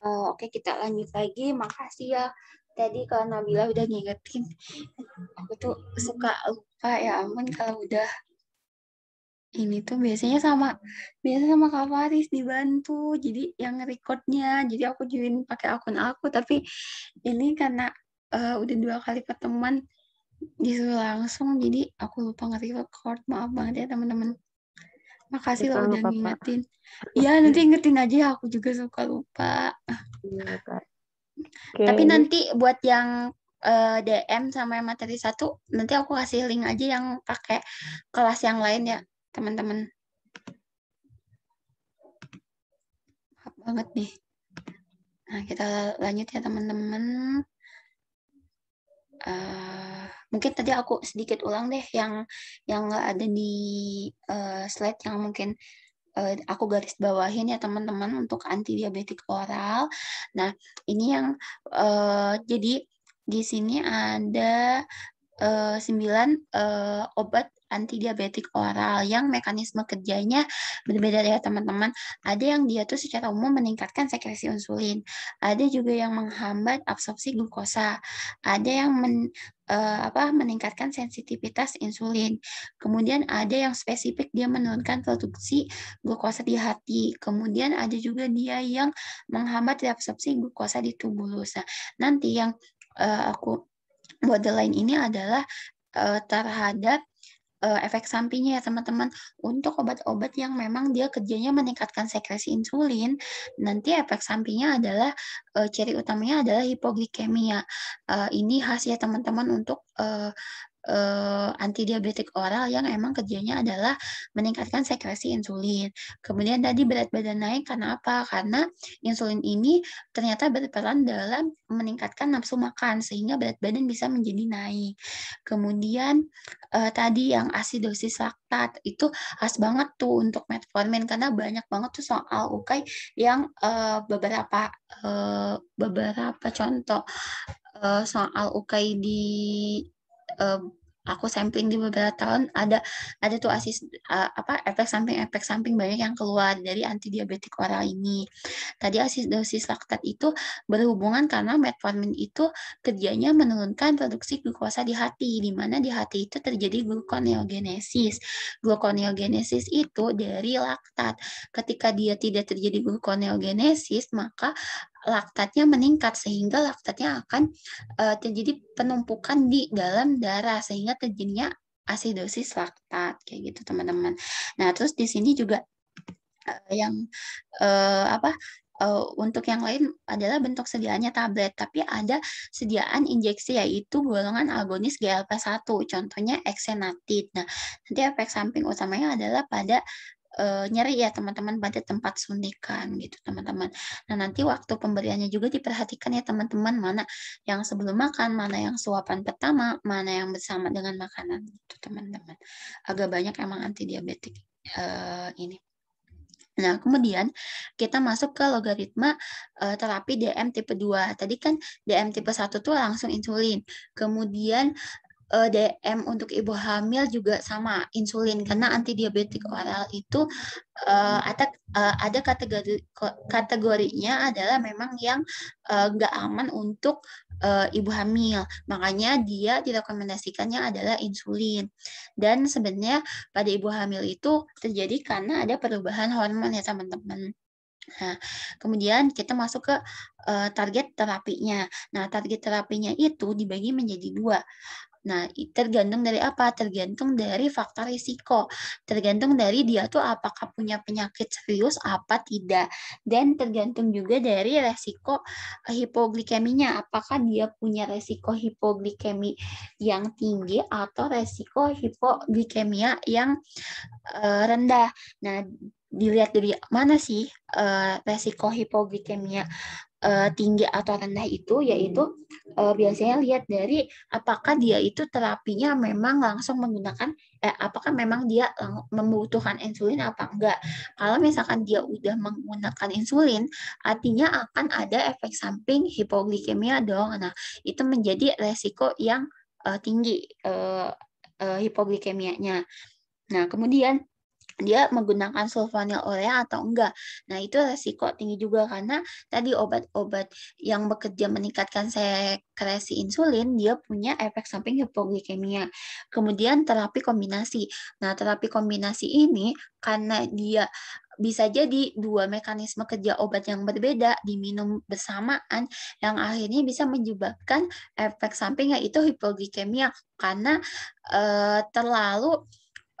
Oh, oke, okay, kita lanjut lagi. Makasih ya tadi kalau Nabila udah ngingetin. Aku tuh suka lupa ya ampun kalau udah ini tuh biasanya sama biasa sama Kak Faris dibantu jadi yang recordnya jadi aku join pakai akun aku tapi ini karena uh, udah dua kali pertemuan disuruh langsung jadi aku lupa nge-record maaf banget ya teman-teman Makasih loh lo udah ngingetin. Iya nanti ingetin aja aku juga suka lupa. Iya, okay. Tapi nanti buat yang uh, eh, DM sama yang materi satu, nanti aku kasih link aja yang pakai kelas yang lain ya teman-teman. banget nih. Nah kita lanjut ya teman-teman. Eh, mungkin tadi aku sedikit ulang deh yang yang nggak ada di uh, slide yang mungkin uh, aku garis bawahin ya teman-teman untuk anti diabetik oral. Nah ini yang uh, jadi di sini ada sembilan uh, obat antidiabetik oral yang mekanisme kerjanya berbeda ya teman-teman. Ada yang dia tuh secara umum meningkatkan sekresi insulin, ada juga yang menghambat absorpsi glukosa, ada yang men, eh, apa meningkatkan sensitivitas insulin. Kemudian ada yang spesifik dia menurunkan produksi glukosa di hati. Kemudian ada juga dia yang menghambat absorpsi glukosa di tubuh. Nah, nanti yang eh, aku borderline ini adalah eh, terhadap uh, efek sampingnya ya teman-teman. Untuk obat-obat yang memang dia kerjanya meningkatkan sekresi insulin, nanti efek sampingnya adalah uh, ciri utamanya adalah hipoglikemia. Uh, ini khas ya teman-teman untuk uh, uh, antidiabetik oral yang emang kerjanya adalah meningkatkan sekresi insulin. Kemudian tadi berat badan naik karena apa? Karena insulin ini ternyata berperan dalam meningkatkan nafsu makan sehingga berat badan bisa menjadi naik. Kemudian uh, tadi yang asidosis laktat itu khas banget tuh untuk metformin karena banyak banget tuh soal ukai yang uh, beberapa uh, beberapa contoh soal UKI di uh, aku sampling di beberapa tahun ada ada tuh asis uh, apa efek samping efek samping banyak yang keluar dari antidiabetik oral ini. Tadi asis dosis laktat itu berhubungan karena metformin itu kerjanya menurunkan produksi glukosa di hati di mana di hati itu terjadi glukoneogenesis. Glukoneogenesis itu dari laktat. Ketika dia tidak terjadi glukoneogenesis maka laktatnya meningkat sehingga laktatnya akan uh, terjadi penumpukan di dalam darah sehingga terjadinya asidosis laktat kayak gitu teman-teman. Nah terus di sini juga uh, yang uh, apa uh, untuk yang lain adalah bentuk sediaannya tablet, tapi ada sediaan injeksi yaitu golongan agonis GLP-1, contohnya exenatid. Nah, nanti efek samping utamanya adalah pada uh, eh, nyari ya teman-teman pada tempat suntikan gitu teman-teman. Nah nanti waktu pemberiannya juga diperhatikan ya teman-teman mana yang sebelum makan, mana yang suapan pertama, mana yang bersama dengan makanan itu teman-teman. Agak banyak emang anti diabetik uh, eh, ini. Nah, kemudian kita masuk ke logaritma uh, terapi DM tipe 2. Tadi kan DM tipe 1 tuh langsung insulin. Kemudian Eh, DM untuk ibu hamil juga sama insulin karena antidiabetik oral itu eh, ada eh, ada kategori kategorinya adalah memang yang nggak aman untuk ibu hamil makanya dia direkomendasikannya adalah insulin dan sebenarnya pada ibu hamil itu terjadi karena ada perubahan hormon ya teman-teman. Nah, kemudian kita masuk ke uh, target terapinya. Nah, target terapinya itu dibagi menjadi dua. Nah, tergantung dari apa? Tergantung dari faktor risiko. Tergantung dari dia tuh apakah punya penyakit serius apa tidak. Dan tergantung juga dari resiko eh, hipoglikeminya. Apakah dia punya resiko hipoglikemi yang tinggi atau resiko hipoglikemia yang eh, rendah. Nah, dilihat dari mana sih uh, resiko hipoglikemia uh, tinggi atau rendah itu yaitu uh, biasanya lihat dari apakah dia itu terapinya memang langsung menggunakan eh, apakah memang dia membutuhkan insulin apa enggak. Kalau misalkan dia udah menggunakan insulin, artinya akan ada efek samping hipoglikemia dong. Nah, itu menjadi resiko yang uh, tinggi uh, uh, hipoglikemianya. Nah, kemudian dia menggunakan sulfonil urea atau enggak. Nah, itu resiko tinggi juga karena tadi obat-obat yang bekerja meningkatkan sekresi insulin, dia punya efek samping hipoglikemia. Kemudian terapi kombinasi. Nah, terapi kombinasi ini karena dia bisa jadi dua mekanisme kerja obat yang berbeda diminum bersamaan yang akhirnya bisa menyebabkan efek samping yaitu hipoglikemia karena e, terlalu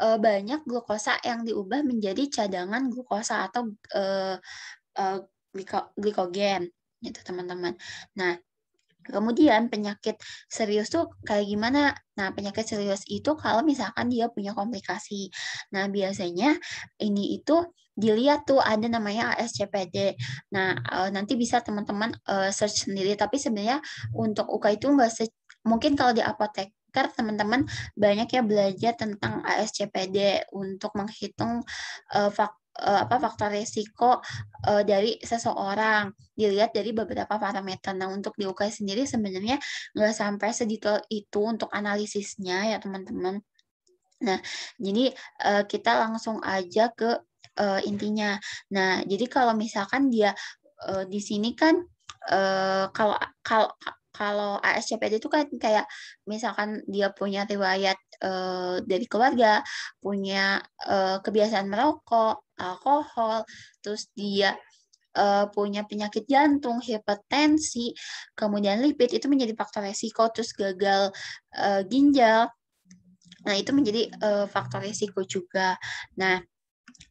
Eh, banyak glukosa yang diubah menjadi cadangan glukosa atau eh, eh, gliko, glikogen gitu teman-teman. Nah, Kemudian penyakit serius tuh kayak gimana? Nah, penyakit serius itu kalau misalkan dia punya komplikasi. Nah, biasanya ini itu dilihat tuh ada namanya ASCPD. Nah, nanti bisa teman-teman search sendiri. Tapi sebenarnya untuk UK itu nggak mungkin kalau di apotek karena teman-teman banyak ya belajar tentang ASCPD untuk menghitung uh, fak, uh, apa faktor risiko uh, dari seseorang dilihat dari beberapa parameter. Nah untuk di UK sendiri sebenarnya nggak sampai sedetail itu untuk analisisnya ya teman-teman. Nah jadi uh, kita langsung aja ke uh, intinya. Nah jadi kalau misalkan dia uh, di sini kan uh, kalau kalau kalau ASCPD itu kan kayak misalkan dia punya riwayat uh, dari keluarga, punya uh, kebiasaan merokok, alkohol, terus dia uh, punya penyakit jantung, hipertensi, kemudian lipid itu menjadi faktor resiko, terus gagal uh, ginjal. Nah, itu menjadi uh, faktor resiko juga. Nah,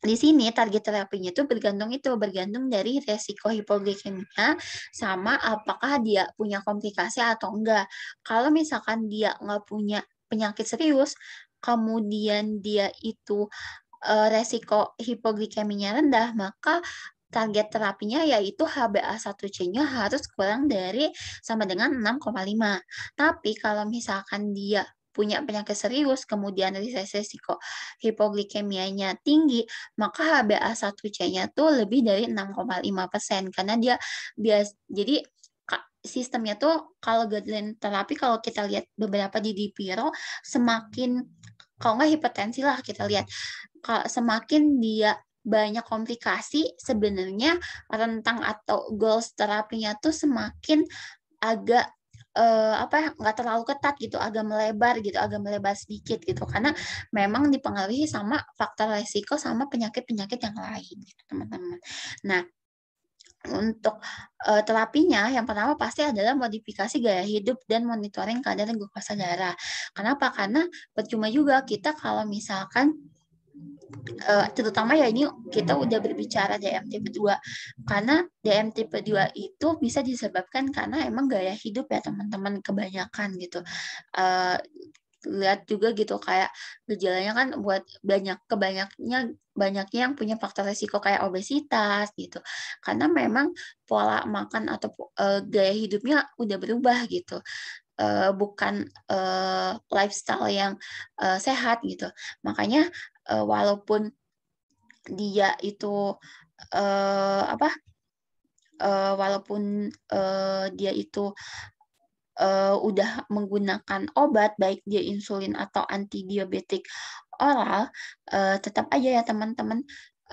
di sini target terapinya itu bergantung itu bergantung dari resiko hipoglikemia sama apakah dia punya komplikasi atau enggak. Kalau misalkan dia nggak punya penyakit serius, kemudian dia itu eh, resiko hipoglikeminya rendah, maka target terapinya yaitu HbA1c-nya harus kurang dari sama dengan 6,5. Tapi kalau misalkan dia punya penyakit serius, kemudian risiko hipoglikemianya tinggi, maka HbA1c-nya tuh lebih dari 6,5% persen. karena dia bias jadi sistemnya tuh kalau guideline terapi kalau kita lihat beberapa di Dipiro semakin kalau nggak hipertensi lah kita lihat semakin dia banyak komplikasi sebenarnya rentang atau goals terapinya tuh semakin agak eh, apa nggak terlalu ketat gitu agak melebar gitu agak melebar sedikit gitu karena memang dipengaruhi sama faktor resiko sama penyakit penyakit yang lain gitu teman-teman nah untuk uh, terapinya yang pertama pasti adalah modifikasi gaya hidup dan monitoring kadar glukosa darah. Kenapa? Karena percuma juga kita kalau misalkan uh, terutama ya ini kita udah berbicara DM tipe 2 karena DM tipe 2 itu bisa disebabkan karena emang gaya hidup ya teman-teman kebanyakan gitu uh, lihat juga gitu kayak gejalanya kan buat banyak kebanyakannya banyaknya yang punya faktor resiko kayak obesitas gitu karena memang pola makan atau uh, gaya hidupnya udah berubah gitu uh, bukan uh, lifestyle yang uh, sehat gitu. Makanya uh, walaupun dia itu uh, apa uh, walaupun uh, dia itu uh, udah menggunakan obat baik dia insulin atau antidiabetik oral uh, tetap aja ya teman-teman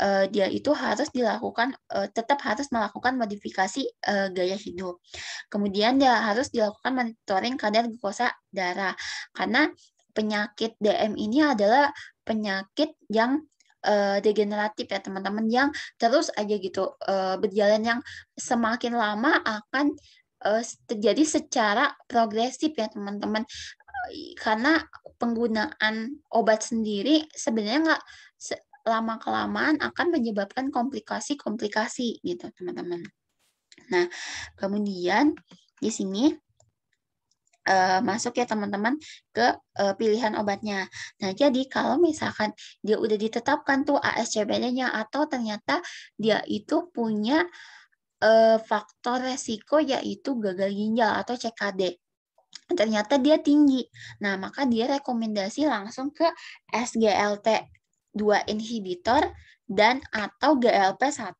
uh, dia itu harus dilakukan uh, tetap harus melakukan modifikasi uh, gaya hidup. Kemudian dia harus dilakukan monitoring kadar glukosa darah karena penyakit DM ini adalah penyakit yang uh, degeneratif ya teman-teman yang terus aja gitu uh, berjalan yang semakin lama akan uh, terjadi secara progresif ya teman-teman karena penggunaan obat sendiri sebenarnya nggak lama kelamaan akan menyebabkan komplikasi-komplikasi gitu teman-teman. Nah kemudian di sini uh, masuk ya teman-teman ke uh, pilihan obatnya. Nah, jadi kalau misalkan dia udah ditetapkan tuh ASCBD-nya atau ternyata dia itu punya uh, faktor resiko yaitu gagal ginjal atau CKD ternyata dia tinggi. Nah, maka dia rekomendasi langsung ke SGLT2 inhibitor dan atau GLP1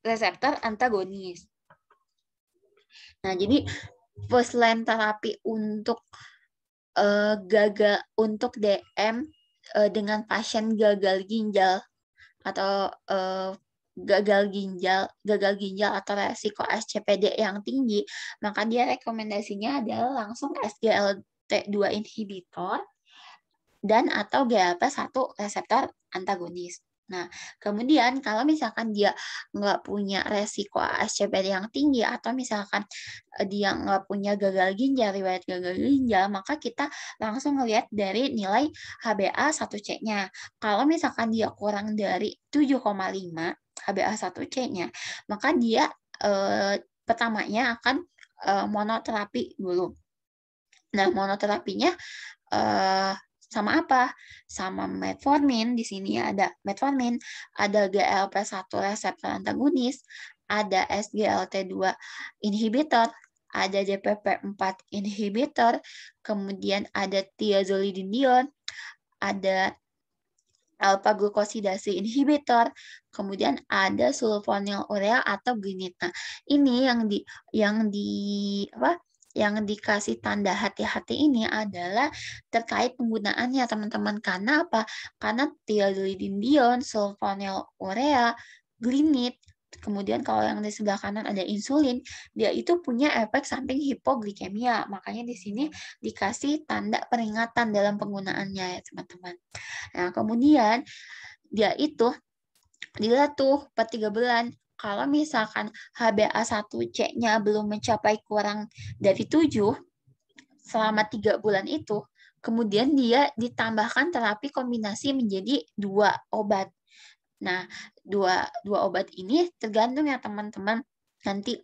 reseptor antagonis. Nah, jadi first line terapi untuk uh, gagal untuk DM uh, eh, dengan pasien gagal ginjal atau uh, gagal ginjal, gagal ginjal atau resiko SCPD yang tinggi, maka dia rekomendasinya adalah langsung SGLT2 inhibitor dan atau GLP-1 reseptor antagonis. Nah, kemudian kalau misalkan dia nggak punya resiko SCBD yang tinggi atau misalkan eh, dia nggak punya gagal ginjal, riwayat gagal ginjal, maka kita langsung ngelihat dari nilai HbA 1C-nya. Kalau misalkan dia kurang dari 7,5 HbA 1C-nya, maka dia eh, pertamanya akan eh, monoterapi dulu. Nah, monoterapinya eh, sama apa? Sama metformin, di sini ada metformin, ada GLP-1 reseptor antagonis, ada SGLT2 inhibitor, ada DPP4 inhibitor, kemudian ada tiazolidinion, ada alpha glukosidase inhibitor, kemudian ada sulfonylurea atau glinita. Nah, ini yang di yang di apa? yang dikasih tanda hati-hati ini adalah terkait penggunaannya teman-teman karena apa? Karena tiolidindion sulfonyl urea, glinit, kemudian kalau yang di sebelah kanan ada insulin, dia itu punya efek samping hipoglikemia. Makanya di sini dikasih tanda peringatan dalam penggunaannya ya teman-teman. Nah, kemudian dia itu dilihat tuh per bulan kalau misalkan HbA1c-nya belum mencapai kurang dari 7 selama 3 bulan itu, kemudian dia ditambahkan terapi kombinasi menjadi dua obat. Nah, dua, dua obat ini tergantung ya teman-teman nanti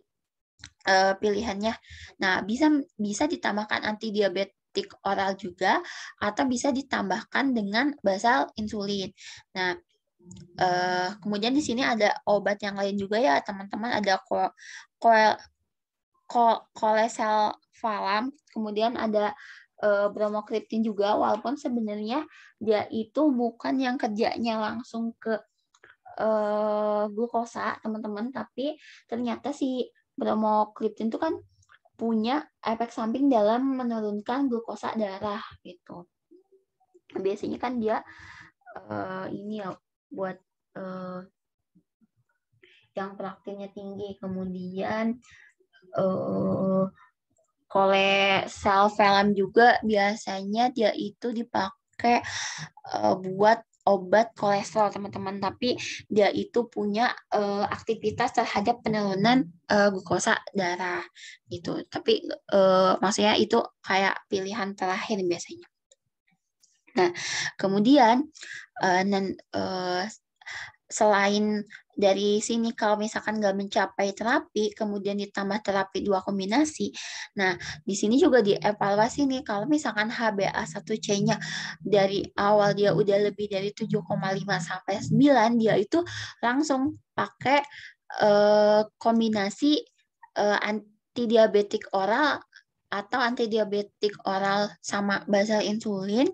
uh, pilihannya. Nah, bisa bisa ditambahkan anti diabetes oral juga atau bisa ditambahkan dengan basal insulin. Nah, Uh, kemudian di sini ada obat yang lain juga ya teman-teman ada ko, falam kemudian ada uh, bromokriptin juga walaupun sebenarnya dia itu bukan yang kerjanya langsung ke uh, glukosa teman-teman tapi ternyata si bromokriptin itu kan punya efek samping dalam menurunkan glukosa darah gitu biasanya kan dia uh, ini ya buat uh, yang praktiknya tinggi kemudian uh, kole sel film juga biasanya dia itu dipakai uh, buat obat kolesterol teman-teman tapi dia itu punya uh, aktivitas terhadap penurunan uh, glukosa darah gitu tapi uh, maksudnya itu kayak pilihan terakhir biasanya Nah, kemudian uh, uh, selain dari sini kalau misalkan nggak mencapai terapi, kemudian ditambah terapi dua kombinasi. Nah, di sini juga dievaluasi nih kalau misalkan HbA1c-nya dari awal dia udah lebih dari 7,5 sampai 9, dia itu langsung pakai uh, kombinasi anti antidiabetik oral atau antidiabetik oral sama basal insulin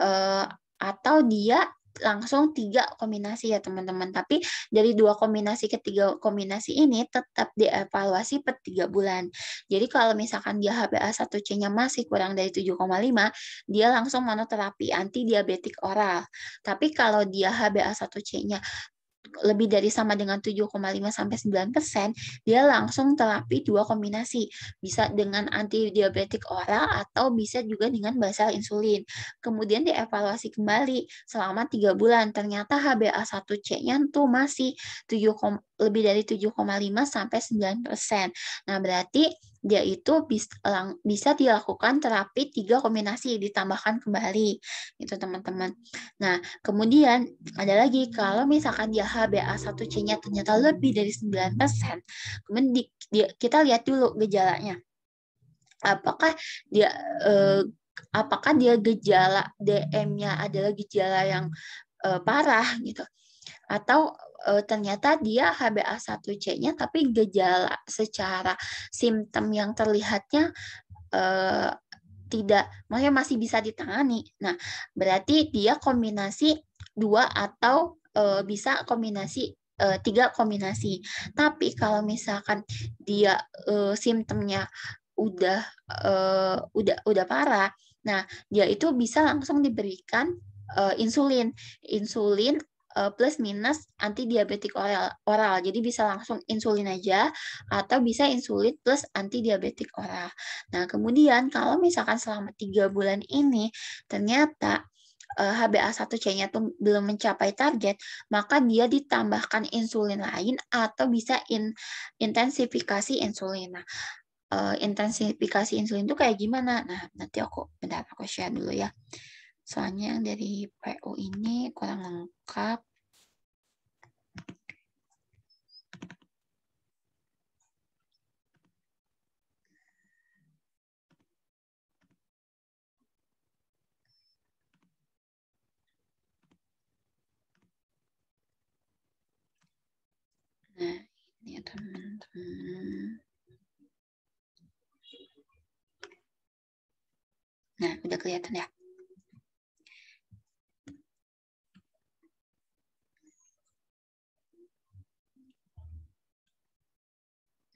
Eh, atau dia langsung tiga kombinasi ya teman-teman. Tapi dari dua kombinasi ke tiga kombinasi ini tetap dievaluasi per tiga bulan. Jadi kalau misalkan dia hba satu c nya masih kurang dari 7,5, dia langsung monoterapi anti diabetik oral. Tapi kalau dia hba satu c nya lebih dari sama dengan 7,5 sampai 9 persen, dia langsung terapi dua kombinasi, bisa dengan antidiabetik oral atau bisa juga dengan basal insulin. Kemudian dievaluasi kembali selama tiga bulan, ternyata HbA1c-nya tuh masih 7, lebih dari 7,5 sampai 9 persen. Nah berarti yaitu bisa dilakukan terapi tiga kombinasi ditambahkan kembali itu teman-teman. Nah kemudian ada lagi kalau misalkan dia hba satu c nya ternyata lebih dari 9%, kemudian di, kita lihat dulu gejalanya. Apakah dia eh, apakah dia gejala DM-nya adalah gejala yang eh, parah gitu atau e, ternyata dia HbA1c-nya tapi gejala secara simptom yang terlihatnya e, tidak maksudnya masih bisa ditangani. Nah, berarti dia kombinasi dua atau e, bisa kombinasi e, tiga kombinasi. Tapi kalau misalkan dia e, simptomnya udah e, udah udah parah, nah dia itu bisa langsung diberikan insulin. Insulin Eh, plus minus anti diabetik oral, oral. Jadi bisa langsung insulin aja atau bisa insulin plus anti diabetik oral. Nah, kemudian kalau misalkan selama tiga bulan ini ternyata HbA1c-nya eh, tuh belum mencapai target, maka dia ditambahkan insulin lain atau bisa in, intensifikasi insulin. Nah, eh, intensifikasi insulin itu kayak gimana? Nah, nanti aku bentar aku share dulu ya. Soalnya yang dari PU ini kurang lengkap. Nah, ini ya teman-teman. Nah, udah kelihatan ya?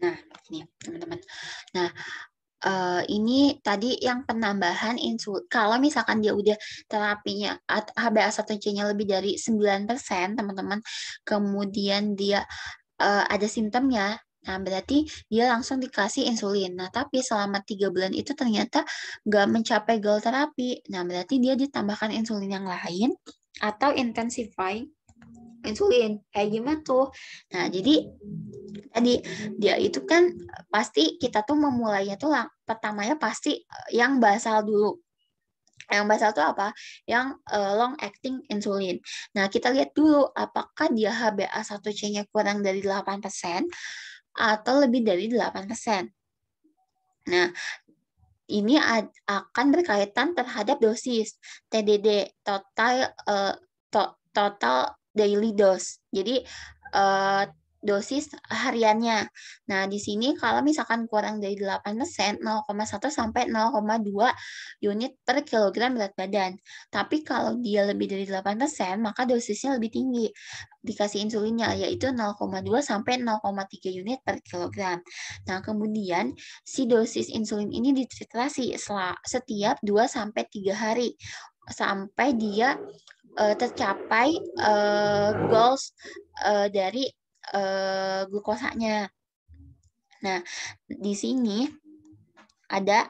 Nah, ini teman-teman. Nah, uh, ini tadi yang penambahan insulin kalau misalkan dia udah terapinya HbA1c-nya lebih dari 9%, teman-teman, kemudian dia uh, ada simptomnya Nah, berarti dia langsung dikasih insulin. Nah, tapi selama tiga bulan itu ternyata nggak mencapai goal terapi. Nah, berarti dia ditambahkan insulin yang lain atau intensify insulin kayak gimana tuh nah jadi tadi dia itu kan pasti kita tuh memulainya tuh lang, pertamanya pasti eh, yang basal dulu yang basal tuh apa? Yang uh, long acting insulin. Nah, kita lihat dulu apakah dia HbA1c-nya kurang dari 8% atau lebih dari 8%. Nah, ini akan berkaitan terhadap dosis TDD, total uh, to total daily dose. Jadi uh, dosis hariannya. Nah, di sini kalau misalkan kurang dari 8%, 0,1 sampai 0,2 unit per kilogram berat badan. Tapi kalau dia lebih dari 8%, maka dosisnya lebih tinggi. Dikasih insulinnya, yaitu 0,2 sampai 0,3 unit per kilogram. Nah, kemudian si dosis insulin ini dititrasi setiap 2 sampai 3 hari sampai dia uh, tercapai uh, goals uh, dari uh, glukosanya. Nah, di sini ada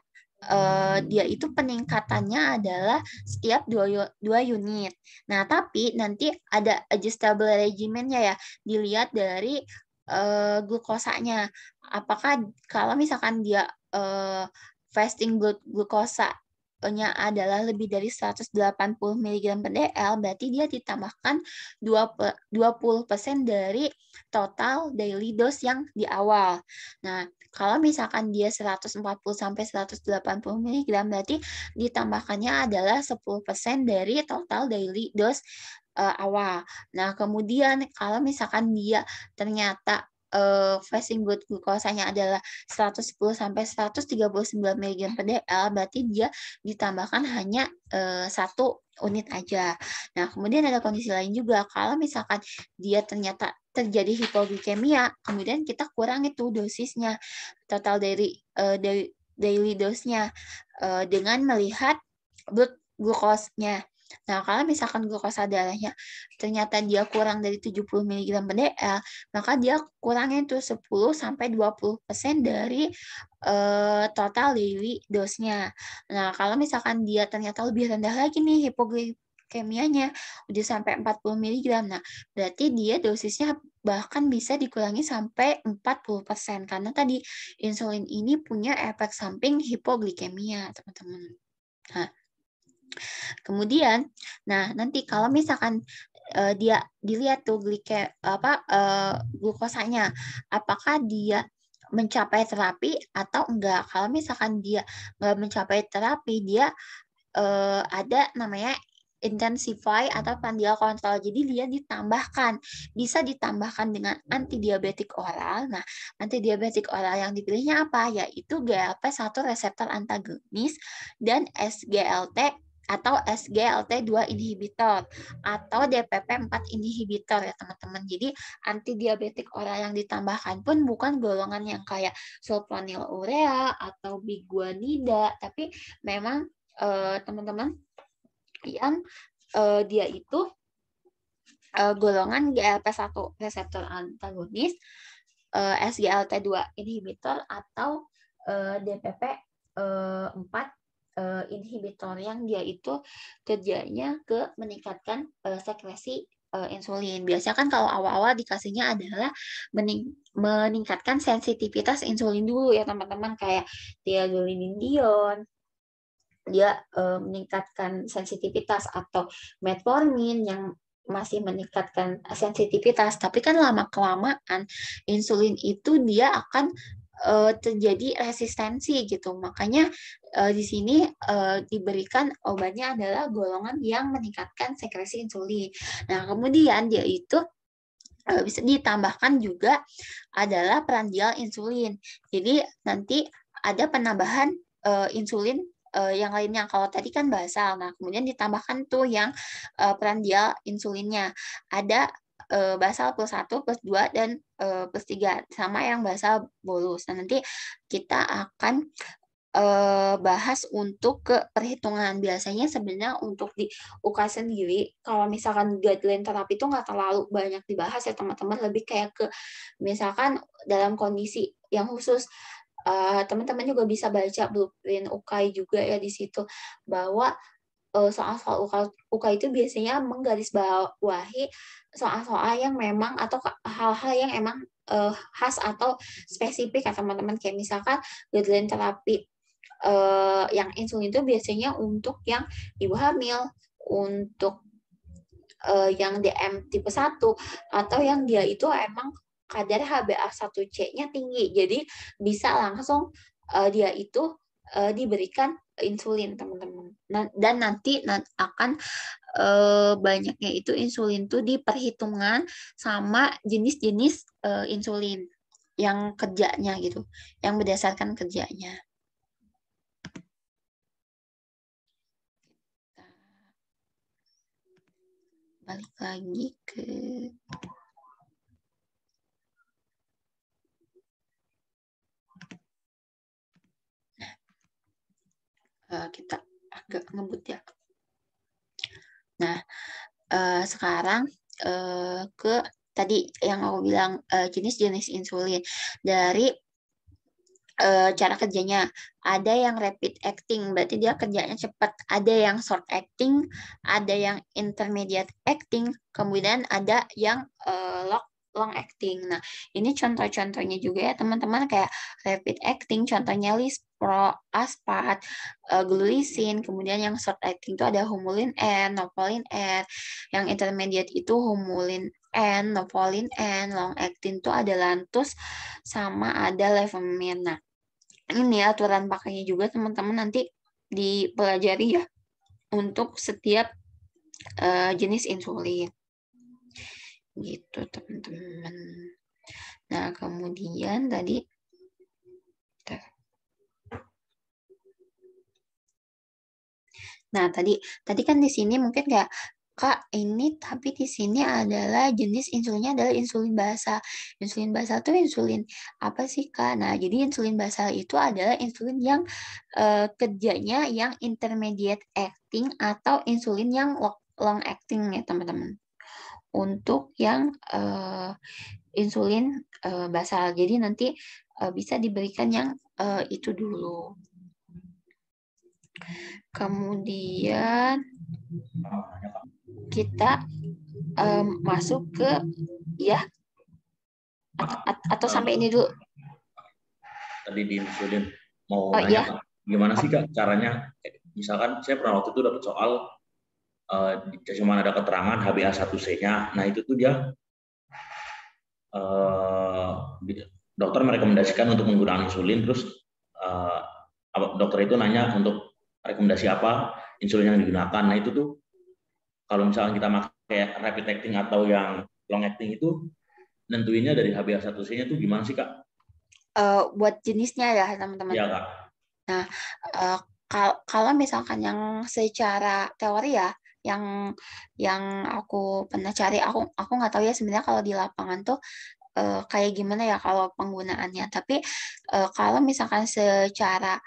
uh, dia itu peningkatannya adalah setiap dua, dua unit. Nah, tapi nanti ada adjustable regimennya ya, dilihat dari uh, glukosanya. Apakah kalau misalkan dia uh, fasting glukosa levelnya adalah lebih dari 180 mg per dl, berarti dia ditambahkan 20% dari total daily dose yang di awal. Nah, kalau misalkan dia 140 sampai 180 mg, berarti ditambahkannya adalah 10% dari total daily dose eh, awal. Nah, kemudian kalau misalkan dia ternyata uh, fasting blood glukosanya adalah 110 sampai 139 mg per dl, berarti dia ditambahkan hanya eh, satu unit aja. Nah, kemudian ada kondisi lain juga kalau misalkan dia ternyata terjadi hipoglikemia, kemudian kita kurang itu dosisnya total dari uh, daily dose-nya uh, dengan melihat blood glukosnya. Nah, kalau misalkan glukosa darahnya ternyata dia kurang dari 70 mg per dl, eh, maka dia kurangnya itu 10 sampai 20% dari uh, total daily dosnya. Nah, kalau misalkan dia ternyata lebih rendah lagi nih hipoglikemianya udah sampai 40 mg. Nah, berarti dia dosisnya bahkan bisa dikurangi sampai 40% karena tadi insulin ini punya efek samping hipoglikemia, teman-teman. Nah, Kemudian, nah nanti kalau misalkan uh, dia dilihat tuh glike apa uh, glukosanya, apakah dia mencapai terapi atau enggak? Kalau misalkan dia enggak mencapai terapi, dia uh, ada namanya intensify atau pandial kontrol. Jadi dia ditambahkan, bisa ditambahkan dengan antidiabetik oral. Nah, antidiabetik oral yang dipilihnya apa? Yaitu GLP-1 reseptor antagonis dan SGLT atau SGLT2 inhibitor atau DPP4 inhibitor ya teman-teman. Jadi anti diabetik oral yang ditambahkan pun bukan golongan yang kayak sulfonylurea atau biguanida, tapi memang eh, teman-teman eh, yang eh, dia itu eh, golongan GLP1 reseptor antagonis, eh, SGLT2 inhibitor atau eh, DPP 4 uh, inhibitor yang dia itu kerjanya ke meningkatkan uh, sekresi uh, insulin. Biasanya kan kalau awal-awal dikasihnya adalah mening meningkatkan sensitivitas insulin dulu ya teman-teman kayak diaglilindion, dia uh, meningkatkan sensitivitas atau metformin yang masih meningkatkan sensitivitas, tapi kan lama kelamaan insulin itu dia akan uh, terjadi resistensi gitu. Makanya uh, di sini uh, diberikan obatnya adalah golongan yang meningkatkan sekresi insulin. Nah, kemudian yaitu uh, bisa ditambahkan juga adalah perandial insulin. Jadi nanti ada penambahan uh, insulin uh, yang lainnya. Kalau tadi kan basal, nah kemudian ditambahkan tuh yang uh, perandial insulinnya. Ada Eh, basal plus 1, plus 2, dan eh, plus 3. Sama yang basal bolus. Nah, nanti kita akan eh, bahas untuk ke perhitungan. Biasanya sebenarnya untuk di UK sendiri, kalau misalkan guideline terapi itu nggak terlalu banyak dibahas ya teman-teman, lebih kayak ke misalkan dalam kondisi yang khusus teman-teman juga bisa baca blueprint UK juga ya di situ bahwa Eh, soal-soal UK, itu biasanya menggarisbawahi soal-soal yang memang atau hal-hal yang emang uh, khas atau spesifik ya teman-teman kayak misalkan guideline terapi uh, yang insulin itu biasanya untuk yang ibu hamil, untuk uh, yang DM tipe 1 atau yang dia itu emang kadar HbA1c-nya tinggi. Jadi bisa langsung uh, dia itu uh, diberikan insulin teman-teman nah, dan nanti akan uh, banyaknya itu insulin tuh diperhitungan sama jenis-jenis uh, insulin yang kerjanya gitu yang berdasarkan kerjanya balik lagi ke Eh, kita agak ngebut ya. Nah, uh, sekarang uh, ke tadi yang aku bilang jenis-jenis insulin dari cara kerjanya ada yang rapid acting berarti dia kerjanya cepat ada yang short acting ada yang intermediate acting kemudian ada yang uh, long long acting. Nah, ini contoh-contohnya juga ya teman-teman kayak rapid acting, contohnya lispro, aspart, uh, eh, glulisin, kemudian yang short acting itu ada humulin N, nopolin N, yang intermediate itu humulin N, nopolin N, long acting itu ada lantus sama ada levomin. Nah, ini aturan pakainya juga teman-teman nanti dipelajari ya untuk setiap uh, jenis insulin gitu teman-teman nah kemudian tadi Nah, tadi tadi kan di sini mungkin kayak Kak, ini tapi di sini adalah jenis insulinnya adalah insulin basa, Insulin basa itu insulin apa sih, Kak? Nah, jadi insulin basa itu adalah insulin yang uh, kerjanya yang intermediate acting atau insulin yang long acting ya, teman-teman untuk yang uh, insulin uh, basal. Jadi nanti uh, bisa diberikan yang uh, itu dulu. Kemudian kita um, masuk ke ya atau, atau sampai ini dulu. Tadi di insulin mau oh, nanya, iya? gimana sih kak caranya? Misalkan saya pernah waktu itu dapat soal uh, cuma ada keterangan HBA 1C-nya. Nah, itu tuh dia uh, dokter merekomendasikan untuk menggunakan insulin terus uh, dokter itu nanya untuk rekomendasi apa insulin yang digunakan. Nah, itu tuh kalau misalnya kita pakai rapid acting atau yang long acting itu nentuinnya dari HbA 1C-nya tuh gimana sih, Kak? Uh, buat jenisnya ya, teman-teman. Iya, Kak. Nah, uh, kalau misalkan yang secara teori ya, yang yang aku pernah cari aku aku nggak tahu ya sebenarnya kalau di lapangan tuh uh, kayak gimana ya kalau penggunaannya tapi uh, kalau misalkan secara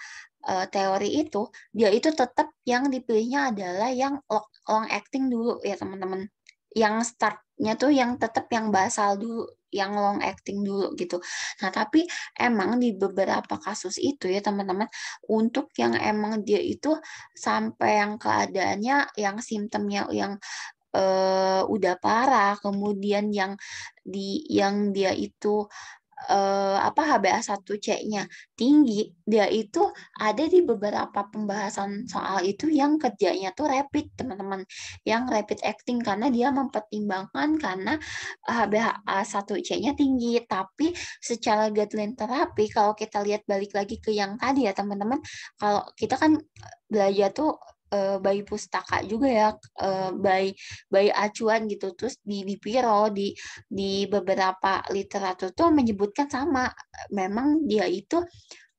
uh, teori itu dia itu tetap yang dipilihnya adalah yang long, long acting dulu ya teman-teman yang startnya tuh yang tetap yang basal dulu yang long acting dulu gitu. Nah, tapi emang di beberapa kasus itu ya teman-teman, untuk yang emang dia itu sampai yang keadaannya yang simptomnya yang eh udah parah, kemudian yang di yang dia itu eh, apa HbA1c-nya tinggi, dia itu ada di beberapa pembahasan soal itu yang kerjanya tuh rapid, teman-teman. Yang rapid acting karena dia mempertimbangkan karena HbA1c-nya eh, tinggi, tapi secara guideline terapi kalau kita lihat balik lagi ke yang tadi ya, teman-teman, kalau kita kan belajar tuh uh, bayi pustaka juga ya uh, bayi bayi acuan gitu terus di di piro di di beberapa literatur tuh menyebutkan sama memang dia itu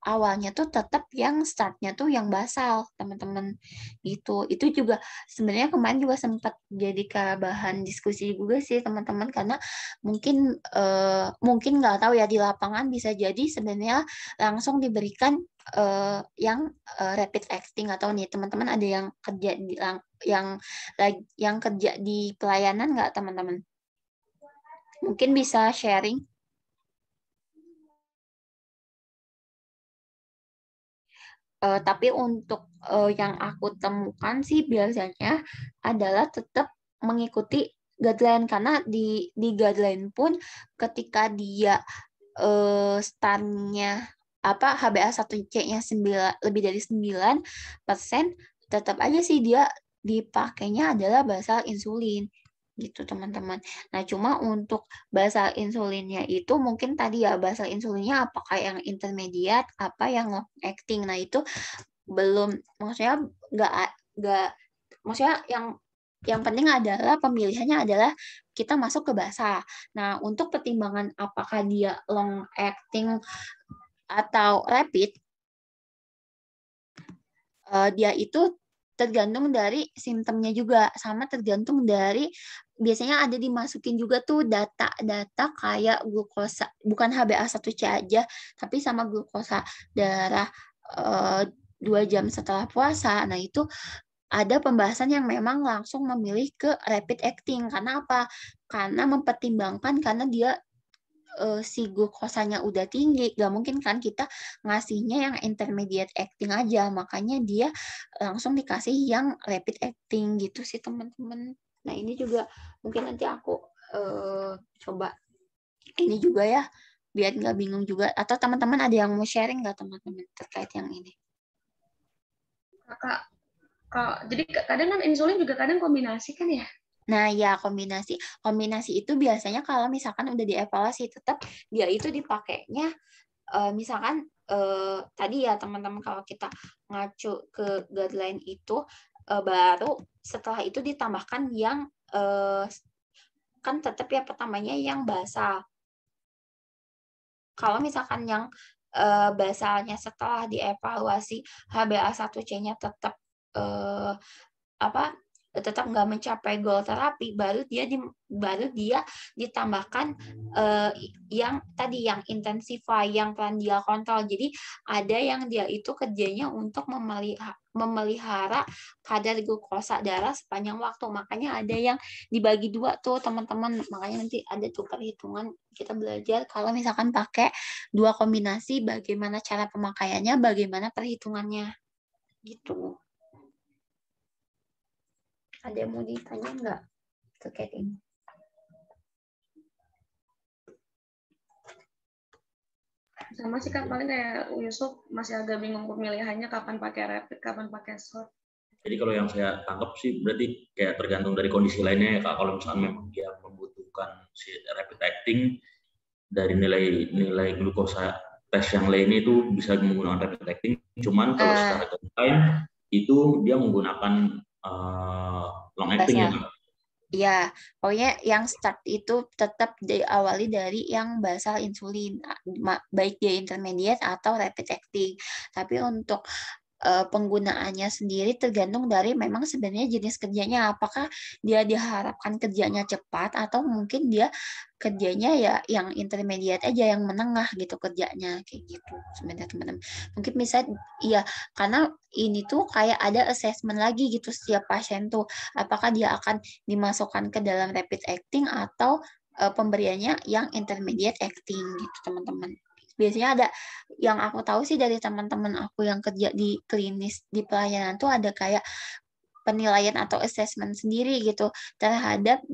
awalnya tuh tetap yang startnya tuh yang basal teman-teman gitu itu juga sebenarnya kemarin juga sempat jadi ke bahan diskusi juga sih teman-teman karena mungkin eh, mungkin nggak tahu ya di lapangan bisa jadi sebenarnya langsung diberikan eh, yang eh, rapid acting atau nih teman-teman ada yang kerja di yang yang kerja di pelayanan nggak teman-teman mungkin bisa sharing Uh, tapi untuk uh, yang aku temukan sih biasanya adalah tetap mengikuti guideline karena di di guideline pun ketika dia uh, eh, standnya apa HbA 1c-nya 9 lebih dari 9 persen tetap aja sih dia dipakainya adalah basal insulin gitu teman-teman. Nah cuma untuk basal insulinnya itu mungkin tadi ya basal insulinnya apakah yang intermediate apa yang long acting. Nah itu belum maksudnya nggak nggak maksudnya yang yang penting adalah pemilihannya adalah kita masuk ke basal. Nah, untuk pertimbangan apakah dia long acting atau rapid, eh, dia itu tergantung dari simptomnya juga sama tergantung dari biasanya ada dimasukin juga tuh data-data kayak glukosa bukan HbA1c aja tapi sama glukosa darah eh, dua jam setelah puasa nah itu ada pembahasan yang memang langsung memilih ke rapid acting karena apa? Karena mempertimbangkan karena dia uh, si glukosanya udah tinggi, gak mungkin kan kita ngasihnya yang intermediate acting aja, makanya dia langsung dikasih yang rapid acting gitu sih teman-teman. Nah ini juga mungkin nanti aku uh, coba ini juga ya, biar nggak bingung juga. Atau teman-teman ada yang mau sharing nggak teman-teman terkait yang ini? Kakak, kak, jadi kadang kan insulin juga kadang kombinasi kan ya? Nah, ya kombinasi. Kombinasi itu biasanya kalau misalkan udah dievaluasi tetap dia itu dipakainya uh, misalkan uh, tadi ya teman-teman kalau kita ngacu ke guideline itu uh, baru setelah itu ditambahkan yang uh, kan tetap ya pertamanya yang basal. Kalau misalkan yang e, basalnya setelah dievaluasi HbA1c-nya tetap e, apa tetap hmm. nggak mencapai goal terapi baru dia di, baru dia ditambahkan uh, yang tadi yang intensify yang prandial kontrol jadi ada yang dia itu kerjanya untuk memelihara memelihara kadar glukosa darah sepanjang waktu. Makanya ada yang dibagi dua tuh teman-teman. Makanya nanti ada tuh perhitungan kita belajar kalau misalkan pakai dua kombinasi bagaimana cara pemakaiannya, bagaimana perhitungannya. Gitu. Ada yang mau ditanya nggak terkait ini? Sama sih kan paling kayak Yusuf masih agak bingung pemilihannya kapan pakai rapid, kapan pakai short. Jadi kalau yang saya tangkap sih berarti kayak tergantung dari kondisi lainnya ya kak. Kalau misalnya memang dia membutuhkan si rapid acting dari nilai nilai glukosa tes yang lainnya itu bisa menggunakan rapid acting. Cuman kalau uh, secara time itu dia menggunakan uh, long acting ya? Iya, pokoknya yang start itu tetap diawali dari yang basal insulin, baik dia intermediate atau rapid acting. Tapi untuk Eh, penggunaannya sendiri tergantung dari memang sebenarnya jenis kerjanya apakah dia diharapkan kerjanya cepat atau mungkin dia kerjanya ya yang intermediate aja yang menengah gitu kerjanya kayak gitu sebenarnya teman-teman mungkin bisa ya karena ini tuh kayak ada assessment lagi gitu setiap pasien tuh apakah dia akan dimasukkan ke dalam rapid acting atau uh, pemberiannya yang intermediate acting gitu teman-teman biasanya ada yang aku tahu sih dari teman-teman aku yang kerja di klinis di pelayanan tuh ada kayak penilaian atau assessment sendiri gitu terhadap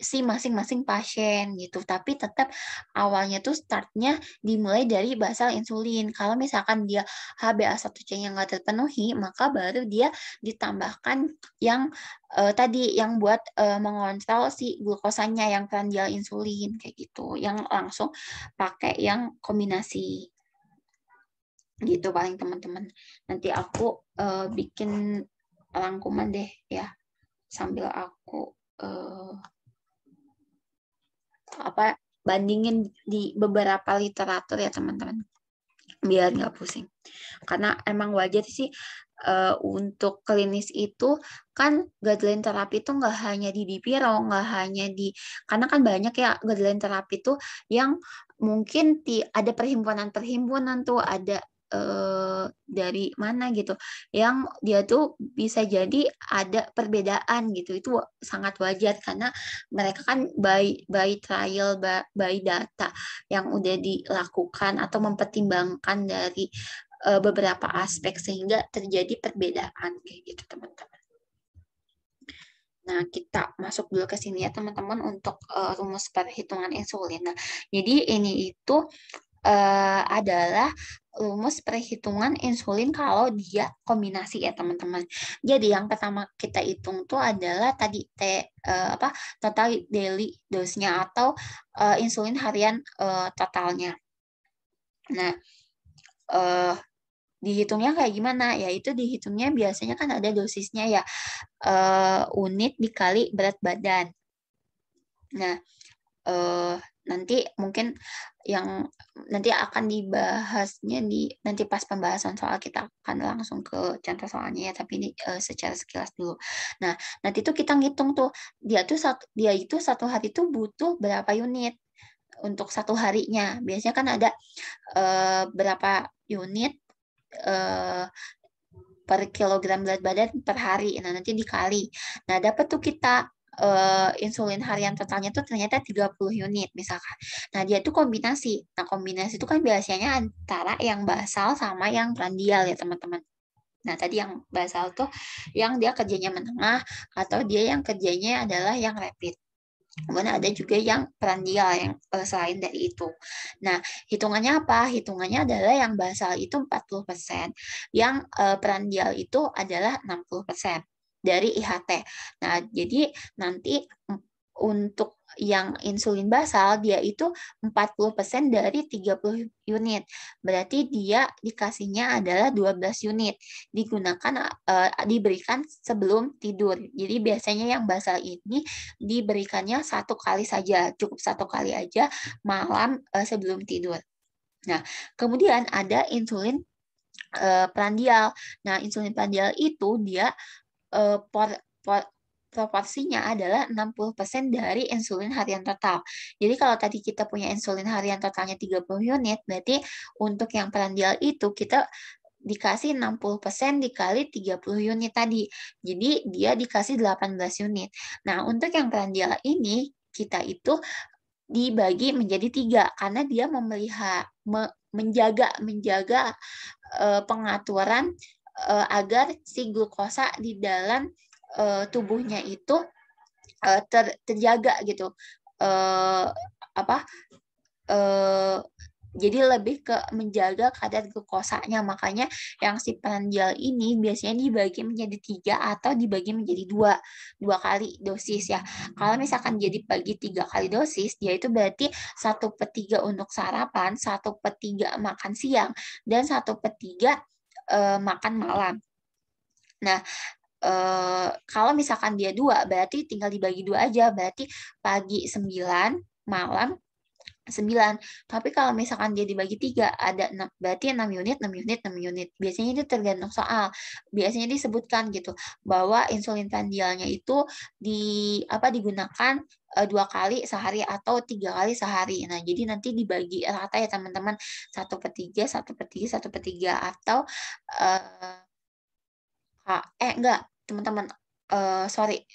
si masing-masing pasien gitu tapi tetap awalnya tuh startnya dimulai dari basal insulin kalau misalkan dia HbA1c yang nggak terpenuhi maka baru dia ditambahkan yang uh, tadi yang buat uh, mengontrol si glukosanya yang prandial insulin kayak gitu yang langsung pakai yang kombinasi gitu paling teman-teman nanti aku uh, bikin rangkuman deh ya sambil aku uh, apa bandingin di beberapa literatur ya teman-teman biar nggak pusing karena emang wajar sih uh, untuk klinis itu kan guideline terapi itu nggak hanya di dipiro nggak hanya di karena kan banyak ya guideline terapi itu yang mungkin ti, ada perhimpunan-perhimpunan tuh ada uh, dari mana gitu yang dia tuh bisa jadi ada perbedaan gitu itu sangat wajar karena mereka kan by by trial by, by data yang udah dilakukan atau mempertimbangkan dari uh, beberapa aspek sehingga terjadi perbedaan kayak gitu teman-teman Nah, kita masuk dulu ke sini ya teman-teman untuk uh, rumus perhitungan insulin. Nah, jadi ini itu uh, adalah rumus perhitungan insulin kalau dia kombinasi ya teman-teman. Jadi yang pertama kita hitung tuh adalah tadi T uh, apa total daily dose atau uh, insulin harian uh, totalnya. Nah, eh, dihitungnya kayak gimana? ya? Itu dihitungnya biasanya kan ada dosisnya ya uh, unit dikali berat badan. Nah, eh, nanti mungkin yang nanti akan dibahasnya di nanti pas pembahasan soal kita akan langsung ke contoh soalnya ya tapi ini uh, secara sekilas dulu. Nah, nanti tuh kita ngitung tuh dia tuh satu dia itu satu hari itu butuh berapa unit untuk satu harinya. Biasanya kan ada uh, berapa unit uh, per kilogram berat badan per hari. Nah, nanti dikali. Nah, dapat tuh kita uh, insulin harian totalnya itu ternyata 30 unit misalkan. Nah, dia itu kombinasi. Nah, kombinasi itu kan biasanya antara yang basal sama yang prandial ya, teman-teman. Nah, tadi yang basal tuh yang dia kerjanya menengah atau dia yang kerjanya adalah yang rapid. Kemudian ada juga yang prandial yang eh, selain dari itu. Nah, hitungannya apa? Hitungannya adalah yang basal itu 40%, yang eh, prandial itu adalah 60% dari IHT. Nah, jadi nanti untuk yang insulin basal dia itu 40% dari 30 unit. Berarti dia dikasihnya adalah 12 unit. Digunakan uh, diberikan sebelum tidur. Jadi biasanya yang basal ini diberikannya satu kali saja, cukup satu kali aja malam uh, sebelum tidur. Nah, kemudian ada insulin uh, prandial. Nah, insulin prandial itu dia uh, por, por, proporsinya adalah 60% dari insulin harian total. Jadi kalau tadi kita punya insulin harian totalnya 30 unit, berarti untuk yang perandial itu kita dikasih 60% dikali 30 unit tadi. Jadi dia dikasih 18 unit. Nah, untuk yang perandial ini kita itu dibagi menjadi tiga karena dia memelihara me, menjaga menjaga e, pengaturan uh, agar si glukosa di dalam uh, tubuhnya itu uh, ter, terjaga gitu uh, apa uh, jadi lebih ke menjaga kadar glukosanya makanya yang si penanjal ini biasanya dibagi menjadi tiga atau dibagi menjadi dua dua kali dosis ya kalau misalkan jadi bagi tiga kali dosis dia itu berarti satu per tiga untuk sarapan satu per tiga makan siang dan satu per tiga uh, makan malam. Nah, uh, kalau misalkan dia dua, berarti tinggal dibagi dua aja. Berarti pagi 9, malam 9. Tapi kalau misalkan dia dibagi 3, ada 6, berarti 6 unit, 6 unit, 6 unit. Biasanya itu tergantung soal. Biasanya disebutkan gitu bahwa insulin pandialnya itu di apa digunakan eh, dua kali sehari atau tiga kali sehari. Nah, jadi nanti dibagi rata ya teman-teman. 1 per 3, 1 per 3, 1 per 3. Atau, uh, eh enggak, teman-teman. Uh, sorry,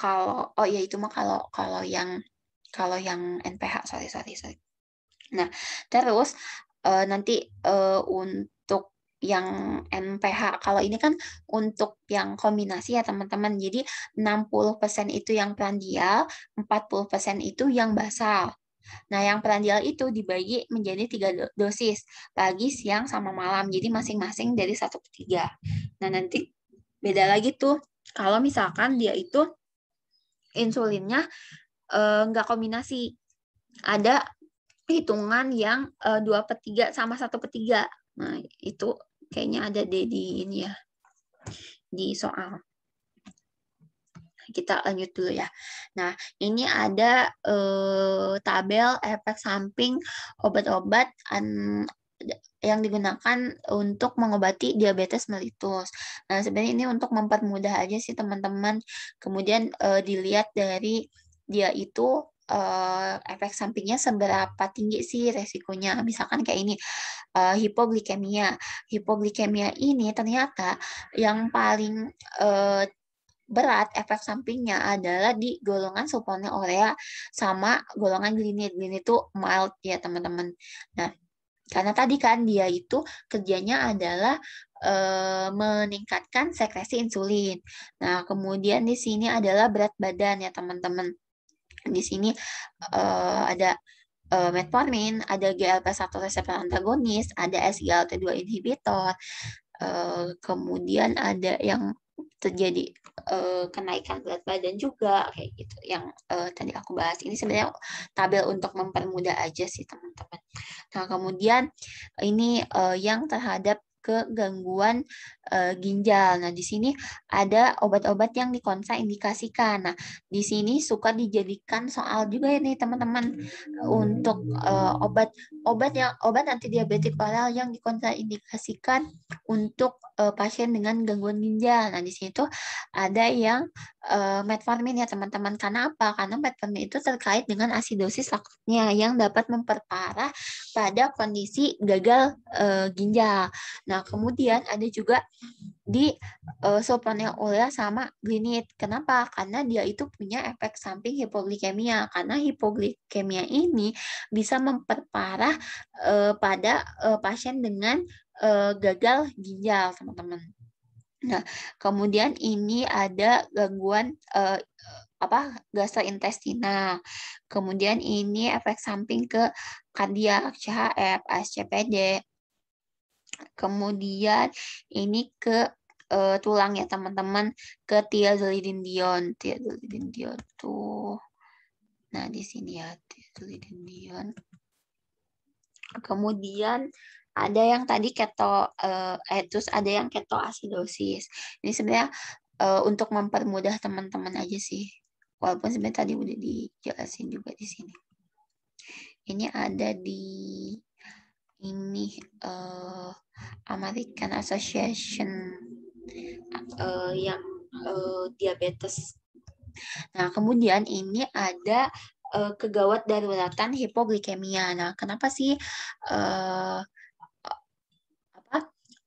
kalau oh ya itu mah kalau kalau yang kalau yang NPH sorry sorry sorry nah terus uh, nanti uh, untuk yang NPH. Kalau ini kan untuk yang kombinasi ya teman-teman. Jadi 60% itu yang puluh 40% itu yang basal. Nah, yang prandial itu dibagi menjadi tiga dosis, pagi, siang, sama malam. Jadi masing-masing dari satu ke tiga. Nah, nanti beda lagi tuh kalau misalkan dia itu insulinnya Eh, nggak kombinasi. Ada hitungan yang eh, dua per tiga sama satu per tiga. Nah, itu kayaknya ada deh di ini ya, di soal. Kita lanjut dulu ya. Nah, ini ada uh, tabel efek samping obat-obat yang digunakan untuk mengobati diabetes melitus Nah, sebenarnya ini untuk mempermudah aja sih teman-teman. Kemudian uh, dilihat dari dia itu uh, efek sampingnya seberapa tinggi sih resikonya. Misalkan kayak ini, uh, hipoglikemia. Hipoglikemia ini ternyata yang paling uh, berat efek sampingnya adalah di golongan sulfonyl orea sama golongan glinid. Glinid itu mild ya teman-teman. Nah, karena tadi kan dia itu kerjanya adalah e, meningkatkan sekresi insulin. Nah, kemudian di sini adalah berat badan ya teman-teman. Di sini uh, ada uh, metformin, ada GLP-1 reseptor antagonis, ada SGLT2 inhibitor, uh, kemudian ada yang terjadi uh, kenaikan berat badan juga kayak gitu yang uh, tadi aku bahas ini sebenarnya tabel untuk mempermudah aja sih teman-teman nah kemudian ini uh, yang terhadap ke gangguan e, eh, ginjal. Nah, di sini ada obat-obat yang dikonsa indikasikan. Nah, di sini suka dijadikan soal juga ini ya teman-teman untuk e, obat obat yang obat anti diabetik oral yang dikonsa indikasikan untuk e, pasien dengan gangguan ginjal. Nah, di sini situ ada yang e, metformin ya teman-teman. Karena apa? Karena metformin itu terkait dengan asidosis laktatnya yang dapat memperparah pada kondisi gagal e, ginjal. Nah, kemudian ada juga di uh, eh, sulfonylurea sama glinit. Kenapa? Karena dia itu punya efek samping hipoglikemia. Karena hipoglikemia ini bisa memperparah uh, pada uh, pasien dengan uh, gagal ginjal, teman-teman. Nah, kemudian ini ada gangguan uh, apa gastrointestinal. Kemudian ini efek samping ke kardiak, CHF, SCPD, Kemudian ini ke uh, tulang ya teman-teman ke tiazolidindion tiazolidindion tuh nah di sini ya tiazolidindion kemudian ada yang tadi keto uh, eh terus ada yang ketoasidosis ini sebenarnya uh, untuk mempermudah teman-teman aja sih walaupun sebenarnya tadi udah dijelasin juga di sini ini ada di ini uh, eh, American Association uh, yang uh, diabetes. Nah, kemudian ini ada uh, kegawat daruratan hipoglikemia. Nah, kenapa sih uh,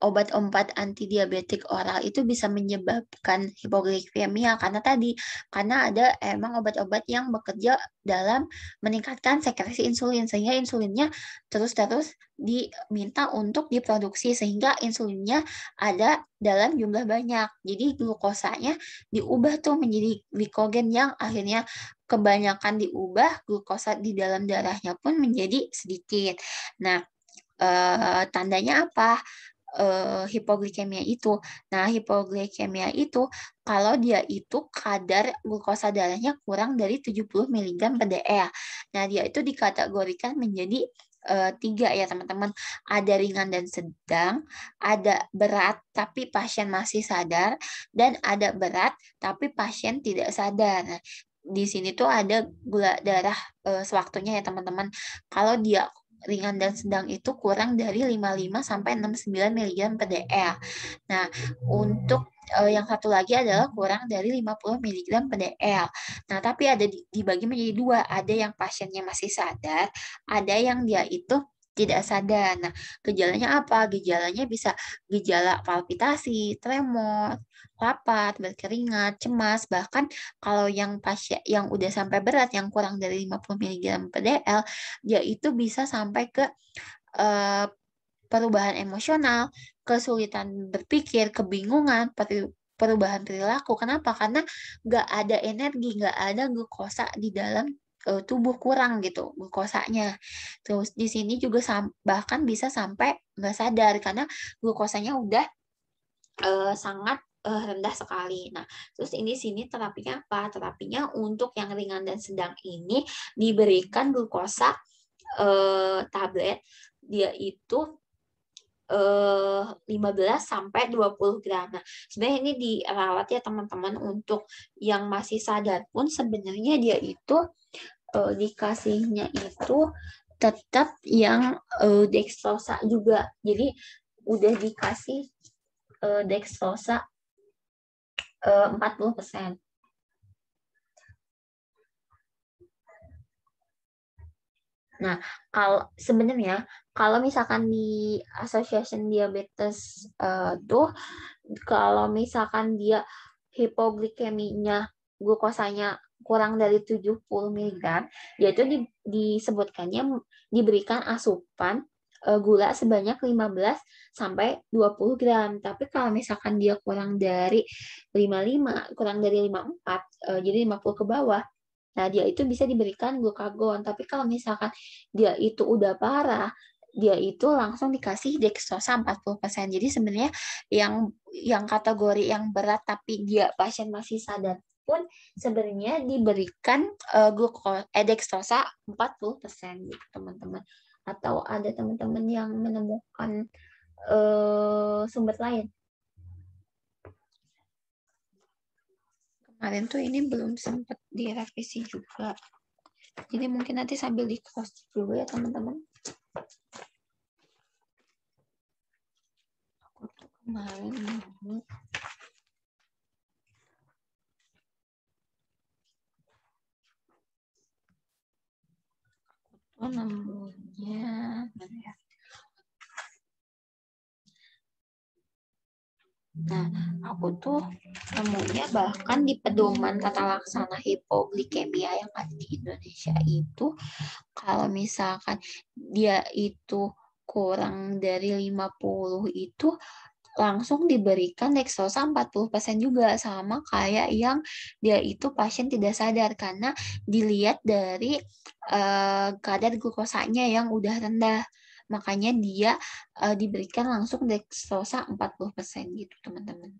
obat-obat anti diabetik oral itu bisa menyebabkan hipoglikemia karena tadi karena ada emang obat-obat yang bekerja dalam meningkatkan sekresi insulin sehingga insulinnya terus-terus diminta untuk diproduksi sehingga insulinnya ada dalam jumlah banyak. Jadi glukosanya diubah tuh menjadi glikogen yang akhirnya kebanyakan diubah, glukosa di dalam darahnya pun menjadi sedikit. Nah, Uh, tandanya apa? uh, hipoglikemia itu. Nah, hipoglikemia itu kalau dia itu kadar glukosa darahnya kurang dari 70 mg dl. Nah, dia itu dikategorikan menjadi uh, tiga ya teman-teman. Ada ringan dan sedang, ada berat tapi pasien masih sadar, dan ada berat tapi pasien tidak sadar. Nah, di sini tuh ada gula darah uh, sewaktunya ya teman-teman. Kalau dia ringan dan sedang itu kurang dari 55 sampai 69 mg per dl. Nah, untuk uh, yang satu lagi adalah kurang dari 50 mg per dl. Nah, tapi ada dibagi menjadi dua, ada yang pasiennya masih sadar, ada yang dia itu tidak sadar. Nah, gejalanya apa? Gejalanya bisa gejala palpitasi, tremor, rapat, berkeringat, cemas, bahkan kalau yang pasien yang udah sampai berat yang kurang dari 50 mg dl, ya itu bisa sampai ke eh, perubahan emosional, kesulitan berpikir, kebingungan, perubahan perilaku. Kenapa? Karena nggak ada energi, nggak ada glukosa di dalam uh, tubuh kurang gitu glukosanya. Terus di sini juga bahkan bisa sampai nggak sadar karena glukosanya udah uh, sangat uh, rendah sekali. Nah, terus ini sini terapinya apa? Terapinya untuk yang ringan dan sedang ini diberikan glukosa uh, tablet dia itu eh, 15 sampai 20 gram. Nah, sebenarnya ini dirawat ya teman-teman untuk yang masih sadar pun sebenarnya dia itu uh, dikasihnya itu tetap yang uh, eh, dextrosa juga. Jadi udah dikasih uh, dextrosa uh, 40%. Nah, kalau sebenarnya kalau misalkan di Association Diabetes uh, tuh kalau misalkan dia hipoglikeminya glukosanya kurang dari 70 mg, yaitu di, disebutkannya diberikan asupan eh, gula sebanyak 15 sampai 20 gram. Tapi kalau misalkan dia kurang dari 55, kurang dari 54, eh, jadi 50 ke bawah, nah dia itu bisa diberikan glukagon. Tapi kalau misalkan dia itu udah parah, dia itu langsung dikasih dekstosa 40%. Jadi sebenarnya yang yang kategori yang berat tapi dia pasien masih sadar pun sebenarnya diberikan uh, glukosa eh, eh dextrosa 40% gitu teman-teman. Atau ada teman-teman yang menemukan uh, sumber lain. Kemarin tuh ini belum sempat direvisi juga. Jadi mungkin nanti sambil di cross dulu ya teman-teman. Aku tuh kemarin Oh, Nah, aku tuh nemunya bahkan di pedoman tata laksana hipoglikemia yang ada di Indonesia itu kalau misalkan dia itu kurang dari 50 itu langsung diberikan Dextrosa 40% juga sama kayak yang dia itu pasien tidak sadar karena dilihat dari uh, kadar glukosanya yang udah rendah. Makanya dia uh, diberikan langsung Dextrosa 40% gitu, teman-teman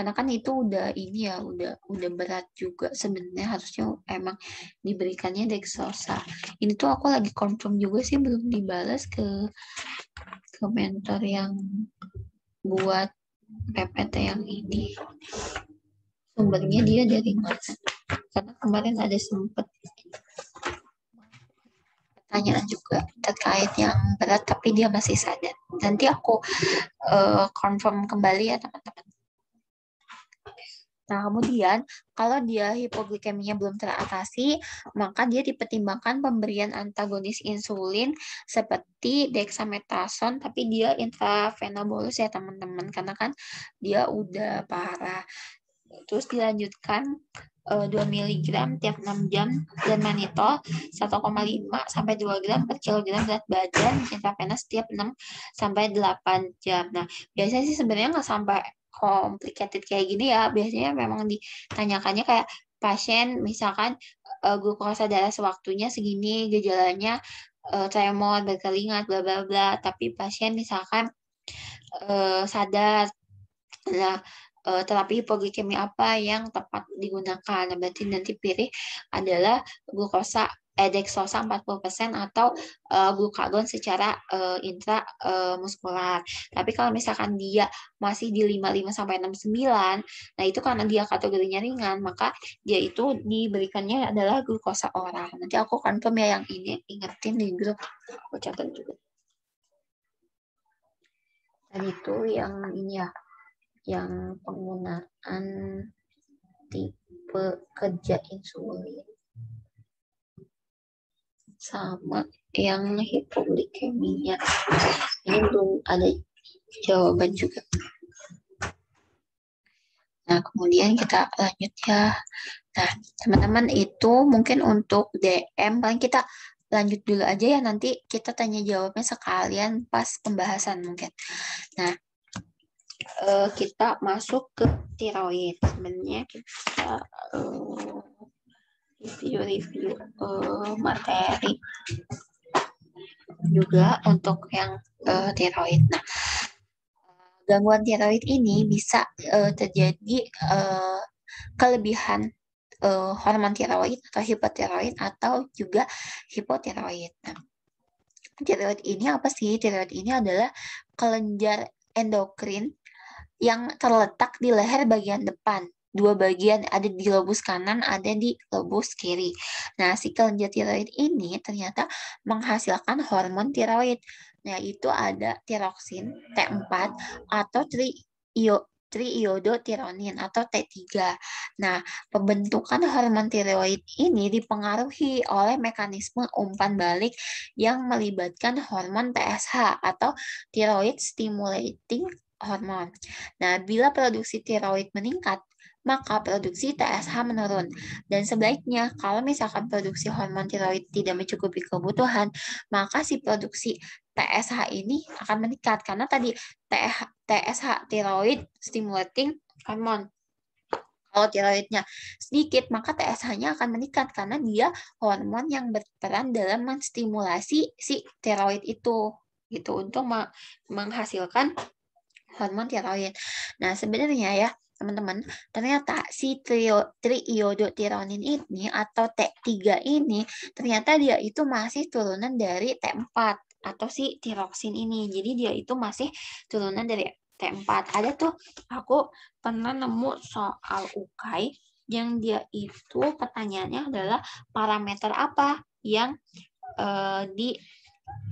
karena kan itu udah ini ya udah udah berat juga sebenarnya harusnya emang diberikannya Dexosa ini tuh aku lagi confirm juga sih belum dibalas ke komentar yang buat PPT yang ini sumbernya dia dari mana karena kemarin ada sempet pertanyaan juga terkait yang berat tapi dia masih sadar nanti aku uh, confirm kembali ya teman-teman Nah, kemudian kalau dia hipoglikeminya belum teratasi, maka dia dipertimbangkan pemberian antagonis insulin seperti dexamethasone, tapi dia intravena bolus ya teman-teman, karena kan dia udah parah. Terus dilanjutkan 2 eh, mg tiap 6 jam dan manitol 1,5 sampai 2 gram per kilogram berat badan intravenous setiap 6 sampai 8 jam. Nah, biasanya sih sebenarnya nggak sampai complicated kayak gini ya biasanya memang ditanyakannya kayak pasien misalkan uh, glukosa darah sewaktunya segini gejalanya uh, tremor berkeringat bla bla bla tapi pasien misalkan uh, sadar nah uh, terapi hipoglikemi apa yang tepat digunakan. Nah, berarti nanti pilih adalah glukosa deksosa 40% atau uh, eh, glukagon secara uh, eh, intramuskular. Eh, Tapi kalau misalkan dia masih di 55 sampai 69, nah itu karena dia kategorinya ringan, maka dia itu diberikannya adalah glukosa oral. Nanti aku akan ya yang ini, ingetin di grup. Aku catat juga. Dan itu yang ini ya, yang penggunaan tipe kerja insulin sama yang hipoglikemia. Ini belum ada jawaban juga. Nah, kemudian kita lanjut ya. Nah, teman-teman itu mungkin untuk DM paling kita lanjut dulu aja ya nanti kita tanya jawabnya sekalian pas pembahasan mungkin. Nah, eh, kita masuk ke tiroid. Sebenarnya kita uh, review-review uh, eh, materi juga untuk yang uh, tiroid. Nah, gangguan tiroid ini bisa uh, terjadi uh, kelebihan uh, hormon tiroid atau hipotiroid atau juga hipotiroid. Nah, tiroid ini apa sih? Tiroid ini adalah kelenjar endokrin yang terletak di leher bagian depan dua bagian, ada di lobus kanan, ada di lobus kiri. Nah, si kelenjar tiroid ini ternyata menghasilkan hormon tiroid, yaitu nah, ada tiroksin T4 atau tri triiodotironin atau T3. Nah, pembentukan hormon tiroid ini dipengaruhi oleh mekanisme umpan balik yang melibatkan hormon TSH atau tiroid stimulating hormon. Nah, bila produksi tiroid meningkat, maka produksi TSH menurun. Dan sebaiknya, kalau misalkan produksi hormon tiroid tidak mencukupi kebutuhan, maka si produksi TSH ini akan meningkat karena tadi TSH tiroid stimulating hormon kalau tiroidnya sedikit, maka TSH-nya akan meningkat karena dia hormon yang berperan dalam menstimulasi si tiroid itu gitu untuk menghasilkan hormon tiroid. Nah, sebenarnya ya teman-teman, ternyata si triiodotironin ini atau T3 ini ternyata dia itu masih turunan dari T4 atau si tiroksin ini. Jadi dia itu masih turunan dari T4. Ada tuh aku pernah nemu soal ukai yang dia itu pertanyaannya adalah parameter apa yang uh, di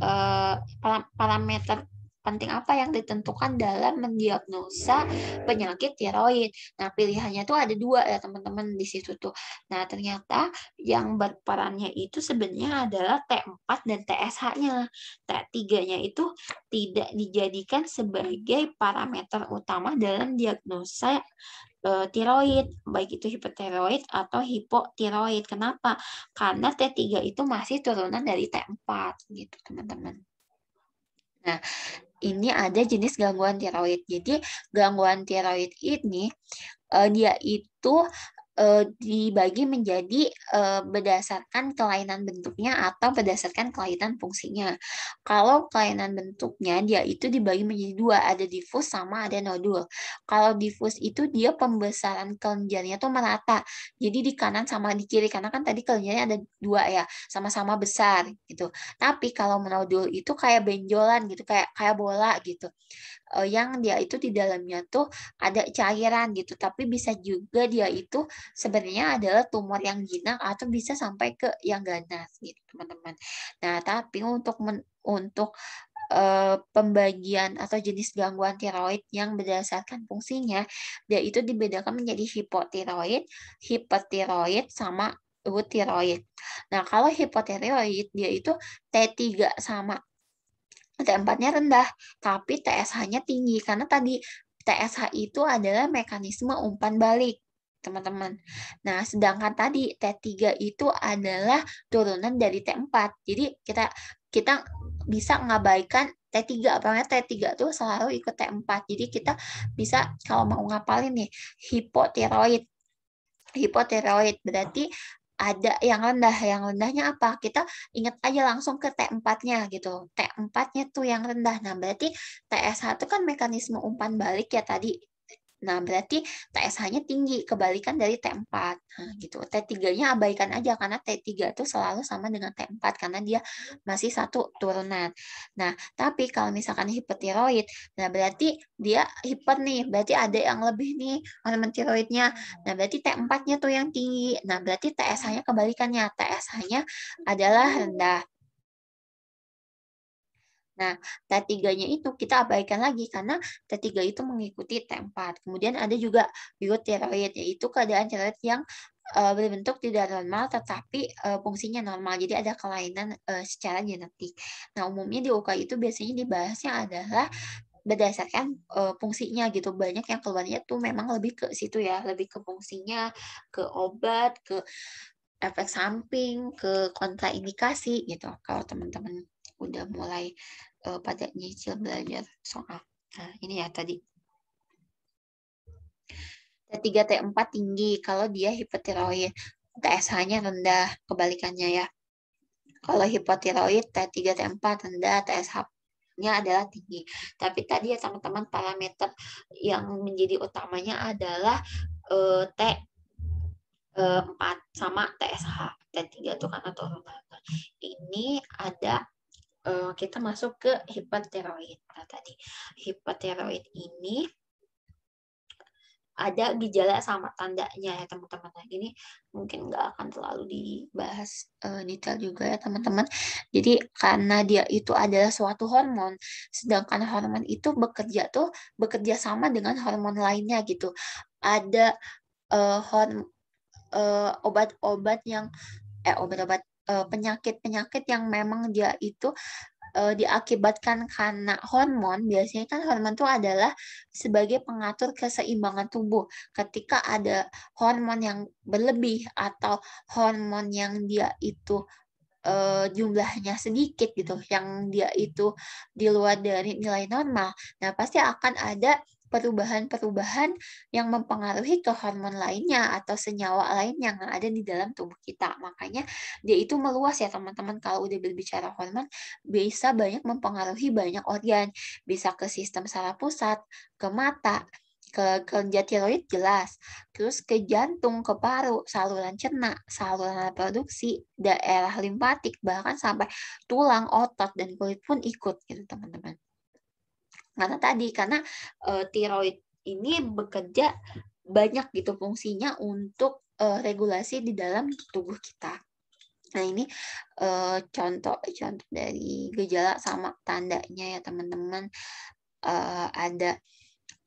uh, parameter penting apa yang ditentukan dalam mendiagnosa penyakit tiroid. Nah, pilihannya tuh ada dua ya teman-teman di situ tuh. Nah, ternyata yang berperannya itu sebenarnya adalah T4 dan TSH-nya. T3-nya itu tidak dijadikan sebagai parameter utama dalam diagnosa eh, tiroid, baik itu hipotiroid atau hipotiroid. Kenapa? Karena T3 itu masih turunan dari T4 gitu, teman-teman. Nah, ini ada jenis gangguan tiroid. Jadi gangguan tiroid ini uh, dia itu Eh, dibagi menjadi eh, berdasarkan kelainan bentuknya atau berdasarkan kelainan fungsinya. Kalau kelainan bentuknya dia itu dibagi menjadi dua, ada difus sama ada nodul. Kalau difus itu dia pembesaran kelenjarnya tuh merata. Jadi di kanan sama di kiri karena kan tadi kelenjarnya ada dua ya, sama-sama besar gitu. Tapi kalau menodul itu kayak benjolan gitu, kayak kayak bola gitu uh, yang dia itu di dalamnya tuh ada cairan gitu tapi bisa juga dia itu sebenarnya adalah tumor yang jinak atau bisa sampai ke yang ganas gitu teman-teman nah tapi untuk men untuk uh, pembagian atau jenis gangguan tiroid yang berdasarkan fungsinya dia itu dibedakan menjadi hipotiroid, hipertiroid sama tiroid. Nah, kalau hipotiroid dia itu T3 sama T4-nya rendah, tapi TSH-nya tinggi. Karena tadi TSH itu adalah mekanisme umpan balik teman-teman. Nah, sedangkan tadi T3 itu adalah turunan dari T4. Jadi kita kita bisa mengabaikan T3, apalagi T3 itu selalu ikut T4. Jadi kita bisa kalau mau ngapalin nih hipotiroid. Hipotiroid berarti ada yang rendah. Yang rendahnya apa? Kita ingat aja langsung ke T4-nya gitu. T4-nya tuh yang rendah. Nah, berarti TS1 kan mekanisme umpan balik ya tadi Nah, berarti TSH-nya tinggi, kebalikan dari T4. Nah, gitu. T3-nya abaikan aja karena T3 itu selalu sama dengan T4 karena dia masih satu turunan. Nah, tapi kalau misalkan hipertiroid, nah berarti dia hiper nih, berarti ada yang lebih nih hormon tiroidnya. Nah, berarti T4-nya tuh yang tinggi. Nah, berarti TSH-nya kebalikannya. TSH-nya adalah rendah. Nah, T3-nya itu kita abaikan lagi karena T3 itu mengikuti T4. Kemudian ada juga biotiroid, yaitu keadaan tiroid yang uh, berbentuk tidak normal tetapi uh, fungsinya normal. Jadi ada kelainan uh, secara genetik. Nah, umumnya di UK itu biasanya dibahasnya adalah berdasarkan uh, fungsinya gitu. Banyak yang keluarnya tuh memang lebih ke situ ya, lebih ke fungsinya, ke obat, ke efek samping, ke kontraindikasi gitu. Kalau teman-teman udah mulai uh, pada nyicil belajar soal. Nah, ini ya tadi. T3, T4 tinggi kalau dia hipotiroid. TSH-nya rendah, kebalikannya ya. Kalau hipotiroid, T3, T4 rendah, TSH nya adalah tinggi. Tapi tadi ya teman-teman parameter yang menjadi utamanya adalah uh, T uh, eh, 4 sama TSH T3 itu karena turun. Ini ada Eh, kita masuk ke hipertiroid. Nah, tadi hipertiroid ini ada gejala sama tandanya ya teman-teman. Nah, ini mungkin nggak akan terlalu dibahas uh, detail juga ya teman-teman. Jadi karena dia itu adalah suatu hormon, sedangkan hormon itu bekerja tuh bekerja sama dengan hormon lainnya gitu. Ada uh, eh, hormon uh, obat-obat yang eh obat-obat Eh, penyakit-penyakit yang memang dia itu uh, diakibatkan karena hormon, biasanya kan hormon itu adalah sebagai pengatur keseimbangan tubuh. Ketika ada hormon yang berlebih atau hormon yang dia itu uh, jumlahnya sedikit gitu, yang dia itu di luar dari nilai normal, nah pasti akan ada perubahan-perubahan yang mempengaruhi ke hormon lainnya atau senyawa lain yang ada di dalam tubuh kita. Makanya dia itu meluas ya teman-teman kalau udah berbicara hormon bisa banyak mempengaruhi banyak organ, bisa ke sistem saraf pusat, ke mata, ke kerja tiroid jelas, terus ke jantung, ke paru, saluran cerna, saluran reproduksi, daerah limfatik, bahkan sampai tulang, otot, dan kulit pun ikut gitu teman-teman karena tadi karena uh, tiroid ini bekerja banyak gitu fungsinya untuk uh, regulasi di dalam tubuh kita. Nah ini eh, contoh contoh dari gejala sama tandanya ya teman-teman uh, ada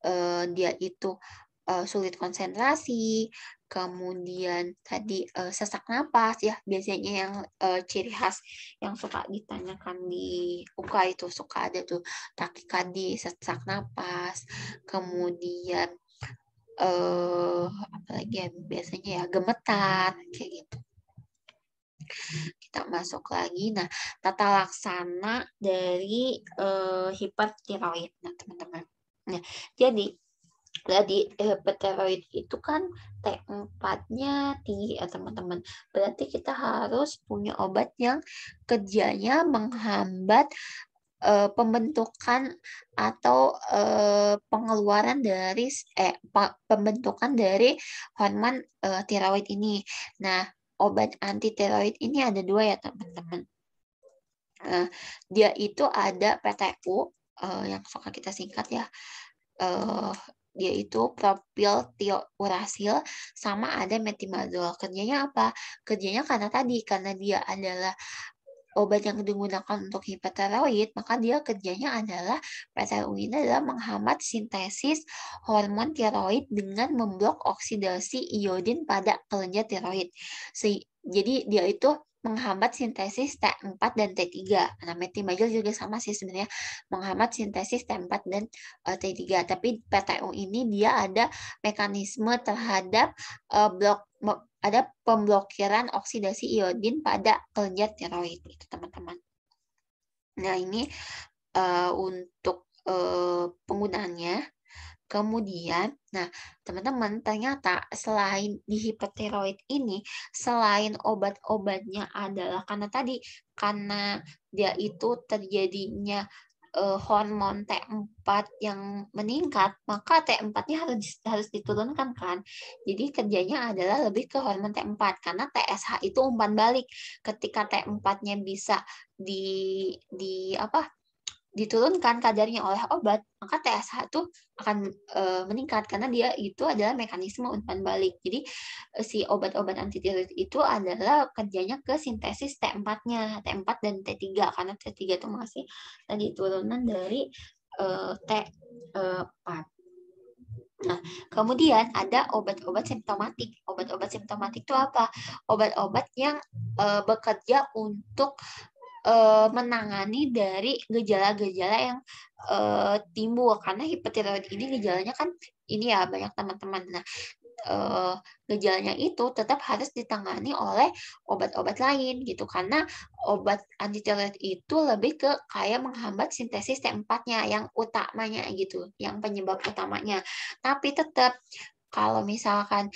uh, dia itu uh, sulit konsentrasi, kemudian tadi uh, sesak napas ya biasanya yang uh, ciri khas yang suka ditanyakan di UKA itu suka ada tuh takikadi sesak napas kemudian eh uh, apalagi ya biasanya ya gemetar kayak gitu kita masuk lagi nah tata laksana dari uh, hipertiroid nah teman-teman nah jadi jadi meteoroid eh, itu kan T4-nya tinggi ya teman-teman. Berarti kita harus punya obat yang kerjanya menghambat uh, pembentukan atau uh, pengeluaran dari eh pembentukan dari hormon uh, tiroid ini. Nah, obat anti tiroid ini ada dua ya teman-teman. Nah, dia itu ada PTU uh, yang suka kita singkat ya dia itu propil tiourasil sama ada metimazol. Kerjanya apa? Kerjanya karena tadi karena dia adalah obat yang digunakan untuk hipertiroid, maka dia kerjanya adalah PTUIN adalah menghambat sintesis hormon tiroid dengan memblok oksidasi iodin pada kelenjar tiroid. jadi dia itu menghambat sintesis T4 dan T3. Nah, metimajol juga sama sih sebenarnya menghambat sintesis T4 dan uh, eh, T3. Tapi PTU ini dia ada mekanisme terhadap uh, blok ada pemblokiran oksidasi iodin pada kelenjar tiroid itu teman-teman. Nah, ini uh, untuk uh, penggunaannya. Kemudian, nah teman-teman ternyata selain di hipertiroid ini, selain obat-obatnya adalah karena tadi karena dia itu terjadinya eh, hormon T4 yang meningkat, maka T4-nya harus harus diturunkan kan. Jadi kerjanya adalah lebih ke hormon T4 karena TSH itu umpan balik. Ketika T4-nya bisa di di apa? diturunkan kadarnya oleh obat, maka TSH itu akan e, meningkat karena dia itu adalah mekanisme umpan balik. Jadi eh, si obat-obat antitiroid itu adalah kerjanya ke sintesis T4-nya, T4 dan T3 karena T3 itu masih tadi turunan dari e, eh, T4. Nah, kemudian ada obat-obat simptomatik. Obat-obat simptomatik itu apa? Obat-obat yang e, bekerja untuk uh, menangani dari gejala-gejala yang uh, timbul karena hipertiroid ini gejalanya kan ini ya banyak teman-teman. Nah, uh, gejalanya itu tetap harus ditangani oleh obat-obat lain gitu karena obat antitiroid itu lebih ke kayak menghambat sintesis T4-nya yang utamanya gitu, yang penyebab utamanya. Tapi tetap kalau misalkan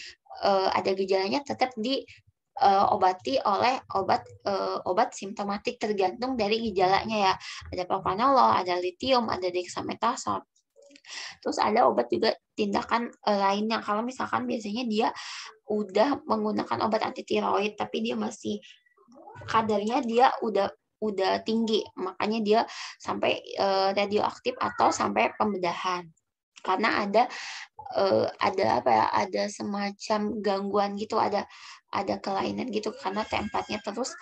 uh, ada gejalanya tetap di Eh, obati oleh obat eh, obat simptomatik tergantung dari gejalanya ya. Ada propanolol, ada litium, ada dexamethasone. Terus ada obat juga tindakan eh, lainnya. Kalau misalkan biasanya dia udah menggunakan obat tiroid tapi dia masih kadarnya dia udah udah tinggi, makanya dia sampai radioaktif atau sampai pembedahan karena ada uh, ada apa ya ada semacam gangguan gitu ada ada kelainan gitu karena tempatnya terus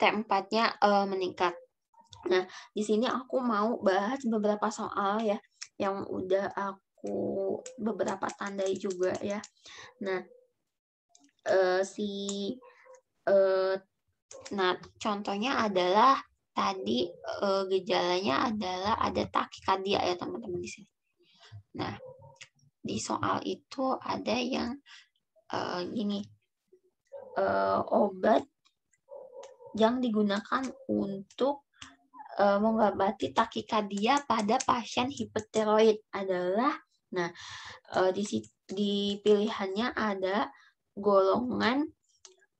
tempatnya uh, meningkat. Nah, di sini aku mau bahas beberapa soal ya yang udah aku beberapa tandai juga ya. Nah, uh, si uh, nah contohnya adalah tadi e, gejalanya adalah ada takikardia ya teman-teman di sini. Nah, di soal itu ada yang e, gini e, obat yang digunakan untuk e, mengobati takikardia pada pasien hipertiroid adalah nah e, di di pilihannya ada golongan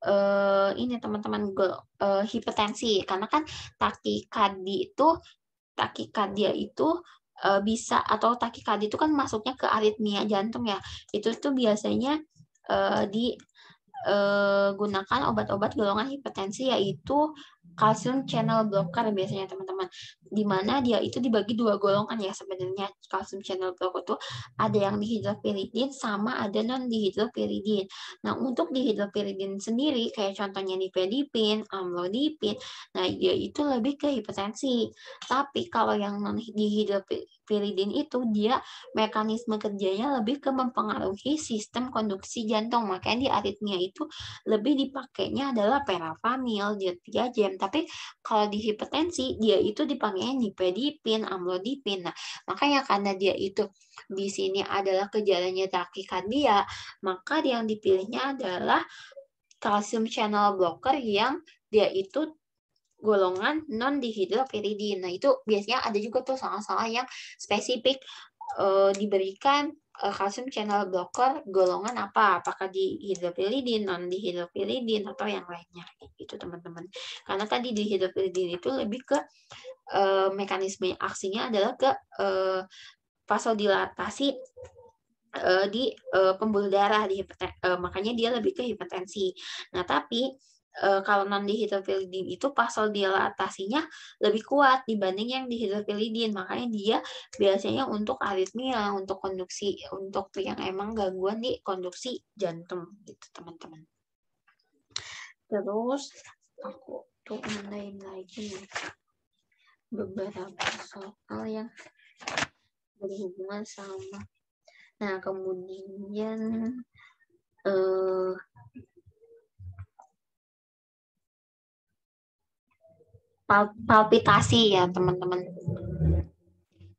uh, ini teman-teman uh, hipertensi karena kan takikardi itu takikardia itu uh, bisa atau takikardi itu kan masuknya ke aritmia jantung ya itu tuh biasanya uh, di uh, gunakan obat-obat golongan hipertensi yaitu kalsium channel blocker biasanya teman-teman dimana dia itu dibagi dua golongan ya sebenarnya kalsium channel blocker itu ada yang dihidropiridin sama ada non dihidropiridin nah untuk dihidropiridin sendiri kayak contohnya di nifedipin amlodipin nah dia itu lebih ke hipertensi tapi kalau yang non dihidropiridin piridin itu dia mekanisme kerjanya lebih ke mempengaruhi sistem konduksi jantung makanya di aritmia itu lebih dipakainya adalah perafamil jam. tapi kalau di hipertensi dia itu dipakainya nipedipin amlodipin nah makanya karena dia itu di sini adalah gejalanya takikardia maka yang dipilihnya adalah kalsium channel blocker yang dia itu golongan non dihidropiridin. Nah, itu biasanya ada juga tuh salah-salah yang spesifik uh, diberikan uh, kalsium channel blocker golongan apa? Apakah dihidropiridin, non dihidropiridin atau yang lainnya gitu, teman-teman. Karena tadi dihidropiridin itu lebih ke uh, mekanisme aksinya adalah ke eh, vasodilatasi uh, di uh, pembuluh darah di uh, makanya dia lebih ke hipertensi. Nah, tapi e, kalau non dihidropilidin itu pasal dilatasinya lebih kuat dibanding yang dihidropilidin makanya dia biasanya untuk aritmia untuk konduksi untuk yang emang gangguan di konduksi jantung gitu teman-teman terus aku tuh online lagi beberapa soal yang berhubungan sama nah kemudian eh pal palpitasi ya teman-teman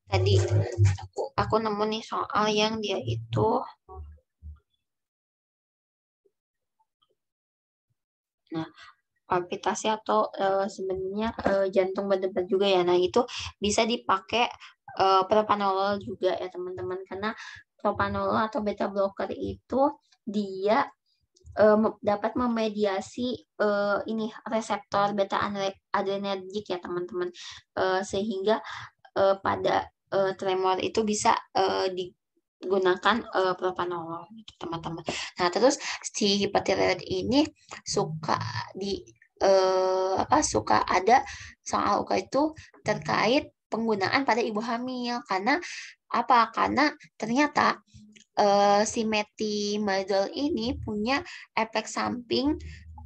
tadi aku aku nemu nih soal yang dia itu nah palpitasi atau e, sebenarnya e, jantung berdebar juga ya nah itu bisa dipakai e, propanolol juga ya teman-teman karena propanolol atau beta blocker itu dia Eh, dapat memediasi uh, ini reseptor beta adrenergik ya teman-teman uh, sehingga uh, pada uh, tremor itu bisa uh, digunakan uh, propanolol gitu, teman-teman. Nah terus si hipotiroid ini suka di uh, apa suka ada soal uka itu terkait penggunaan pada ibu hamil karena apa karena ternyata uh, si metimazole ini punya efek samping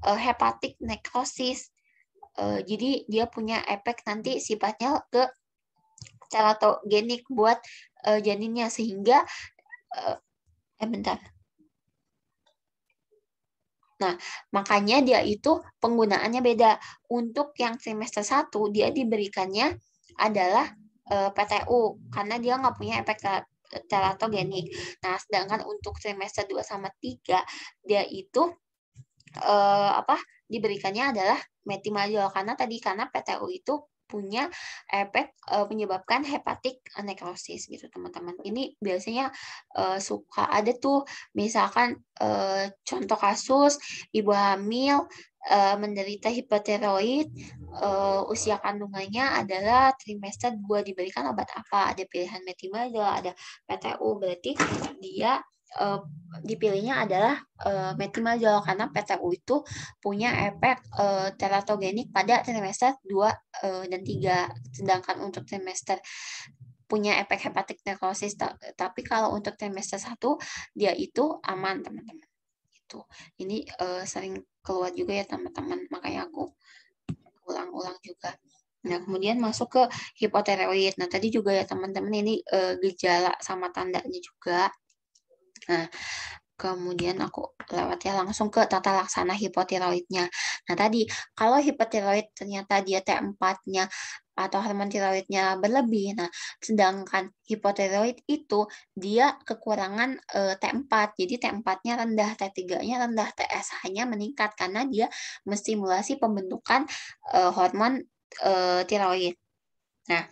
uh, eh, hepatik necrosis, Uh, jadi dia punya efek nanti sifatnya ke genik buat uh, janinnya sehingga uh, eh bentar. Nah, makanya dia itu penggunaannya beda. Untuk yang semester 1 dia diberikannya adalah PTU karena dia nggak punya efek teratogenik. Nah, sedangkan untuk trimester 2 sama 3 dia itu eh, apa diberikannya adalah metimajol karena tadi karena PTU itu punya efek uh, eh, menyebabkan hepatik necrosis gitu teman-teman. Ini biasanya uh, suka ada tuh misalkan uh, contoh kasus ibu hamil uh, menderita hipoteroid uh, usia kandungannya adalah trimester dua diberikan obat apa? Ada pilihan metimazol, ada PTU berarti dia Eh, dipilihnya adalah uh, eh, metimazol karena PTU itu punya efek uh, eh, teratogenik pada trimester 2 uh, dan 3 sedangkan untuk trimester punya efek hepatik nekrosis tapi kalau untuk trimester 1 dia itu aman teman-teman itu ini uh, sering keluar juga ya teman-teman makanya aku ulang-ulang juga Nah, kemudian masuk ke hipotereoid Nah, tadi juga ya teman-teman ini uh, gejala sama tandanya juga. Nah, kemudian aku lewat ya langsung ke tata laksana hipotiroidnya. Nah tadi kalau hipotiroid ternyata dia T4-nya atau hormon tiroidnya berlebih. Nah, sedangkan hipotiroid itu dia kekurangan e, eh, T4. Jadi T4-nya rendah, T3-nya rendah, TSH-nya meningkat karena dia menstimulasi pembentukan e, hormon e, tiroid. Nah,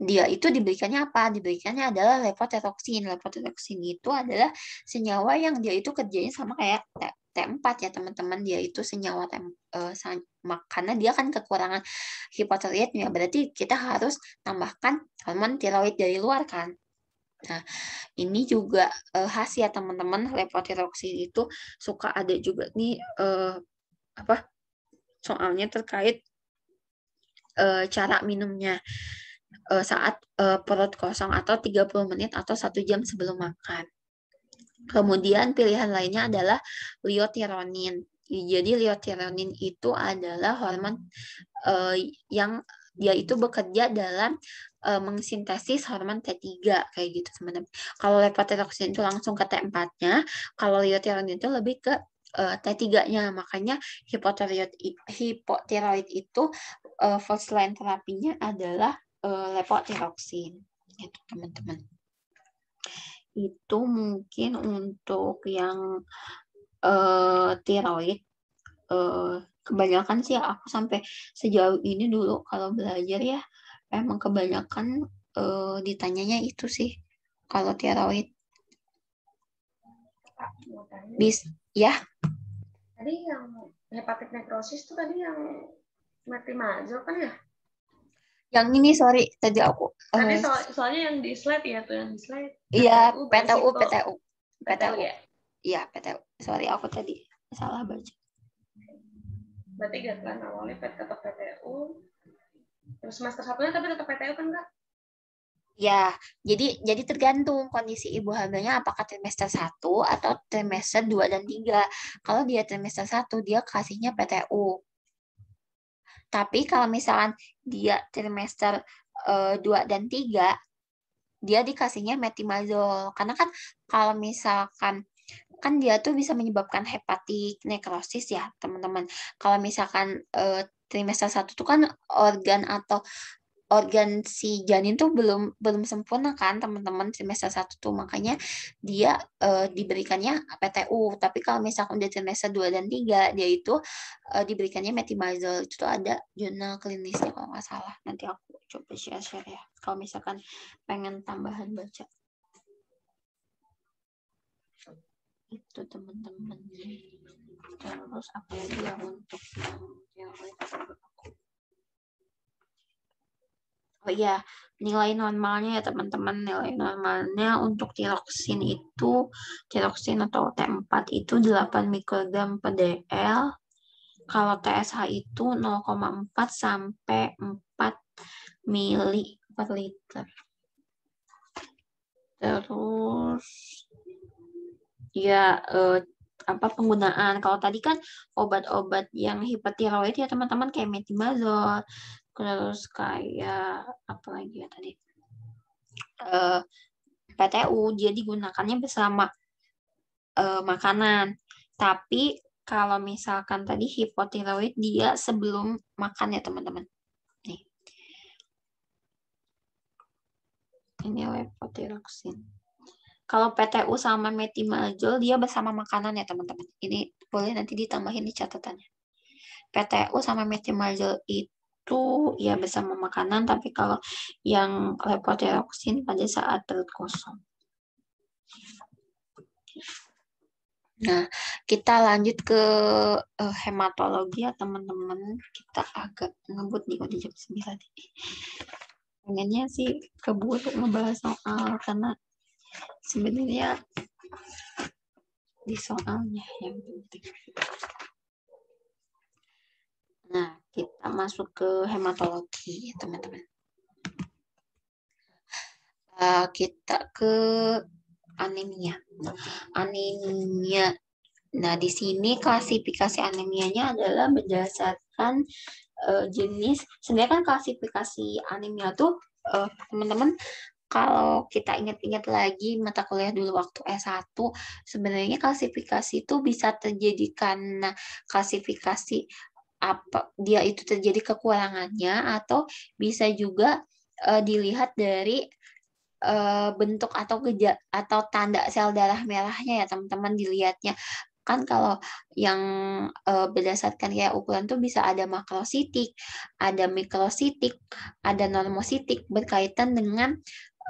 dia itu diberikannya apa? Diberikannya adalah levotetoksin. Levotetoksin itu adalah senyawa yang dia itu kerjanya sama kayak T4 ya teman-teman. Dia itu senyawa tem, uh, karena dia kan kekurangan hipotiroidnya. Berarti kita harus tambahkan hormon tiroid dari luar kan. Nah, ini juga uh, khas ya teman-teman. lepotetoksin itu suka ada juga nih uh, apa soalnya terkait uh, cara minumnya uh, saat uh, perut kosong atau 30 menit atau satu jam sebelum makan. Kemudian pilihan lainnya adalah liotironin. Jadi liotironin itu adalah hormon uh, yang dia itu bekerja dalam uh, mengsintesis hormon T3 kayak gitu teman-teman. Kalau lepotetoksin itu langsung ke T4-nya, kalau liotironin itu lebih ke uh, T3-nya. Makanya hipotiroid hipotiroid itu uh, first line terapinya adalah uh, eh, levotiroksin gitu teman-teman itu mungkin untuk yang uh, tiroid uh, kebanyakan sih aku sampai sejauh ini dulu kalau belajar ya emang kebanyakan uh, ditanyanya itu sih kalau tiroid bis ya tadi yang hepatit nekrosis tuh tadi yang mati major kan ya yang ini sorry tadi aku tadi eh. so soalnya yang di slide ya tuh yang di slide iya PTU PTU PTU, ya iya PTU sorry aku tadi salah baca berarti gatelan awalnya tetap PTU terus semester satunya tapi tetap PTU kan enggak Ya, jadi jadi tergantung kondisi ibu hamilnya apakah trimester 1 atau trimester 2 dan 3. Kalau dia trimester 1, dia kasihnya PTU. Tapi kalau misalkan dia trimester uh, eh, 2 dan 3, dia dikasihnya metimazol. Karena kan kalau misalkan kan dia tuh bisa menyebabkan hepatik nekrosis ya, teman-teman. Kalau misalkan uh, trimester 1 itu kan organ atau organ si janin tuh belum belum sempurna kan teman-teman trimester satu tuh makanya dia e, diberikannya PTU tapi kalau misalkan udah trimester 2 dan 3 dia itu e, diberikannya metimazol itu tuh ada jurnal klinisnya kalau nggak salah nanti aku coba share-share ya kalau misalkan pengen tambahan baca itu teman-teman terus apa lagi ya untuk yang teori aku ya nilai normalnya ya teman-teman nilai normalnya untuk tiroksin itu tiroksin atau T4 itu 8 mikrogram per dl kalau TSH itu 0,4 sampai 4 mili per liter terus ya eh, apa penggunaan kalau tadi kan obat-obat yang hipertiroid ya teman-teman kayak metimazol terus kayak apa lagi ya tadi uh, eh, PTU jadi gunakannya bersama uh, makanan tapi kalau misalkan tadi hipotiroid dia sebelum makan ya teman-teman ini levotiroxin kalau PTU sama metimazol dia bersama makanan ya teman-teman ini boleh nanti ditambahin di catatannya PTU sama metimazol itu itu ya bersama makanan, tapi kalau yang levotiroxin ya pada saat perut kosong. Nah, kita lanjut ke uh, hematologi ya teman-teman. Kita agak ngebut nih kok dijawab jam 9. Pengennya sih keburu ngebahas soal karena sebenarnya di soalnya yang penting. Nah, kita masuk ke hematologi, teman-teman. Uh, kita ke anemia. Anemia. Nah, di sini klasifikasi anemianya adalah berdasarkan uh, jenis. Sebenarnya kan klasifikasi anemia tuh, teman eh, teman-teman, kalau kita ingat-ingat lagi mata kuliah dulu waktu S1, sebenarnya klasifikasi itu bisa terjadi karena klasifikasi apa dia itu terjadi kekurangannya atau bisa juga uh, dilihat dari uh, bentuk atau geja atau tanda sel darah merahnya ya teman-teman dilihatnya kan kalau yang uh, berdasarkan kayak ukuran tuh bisa ada makrositik, ada mikrositik, ada normositik berkaitan dengan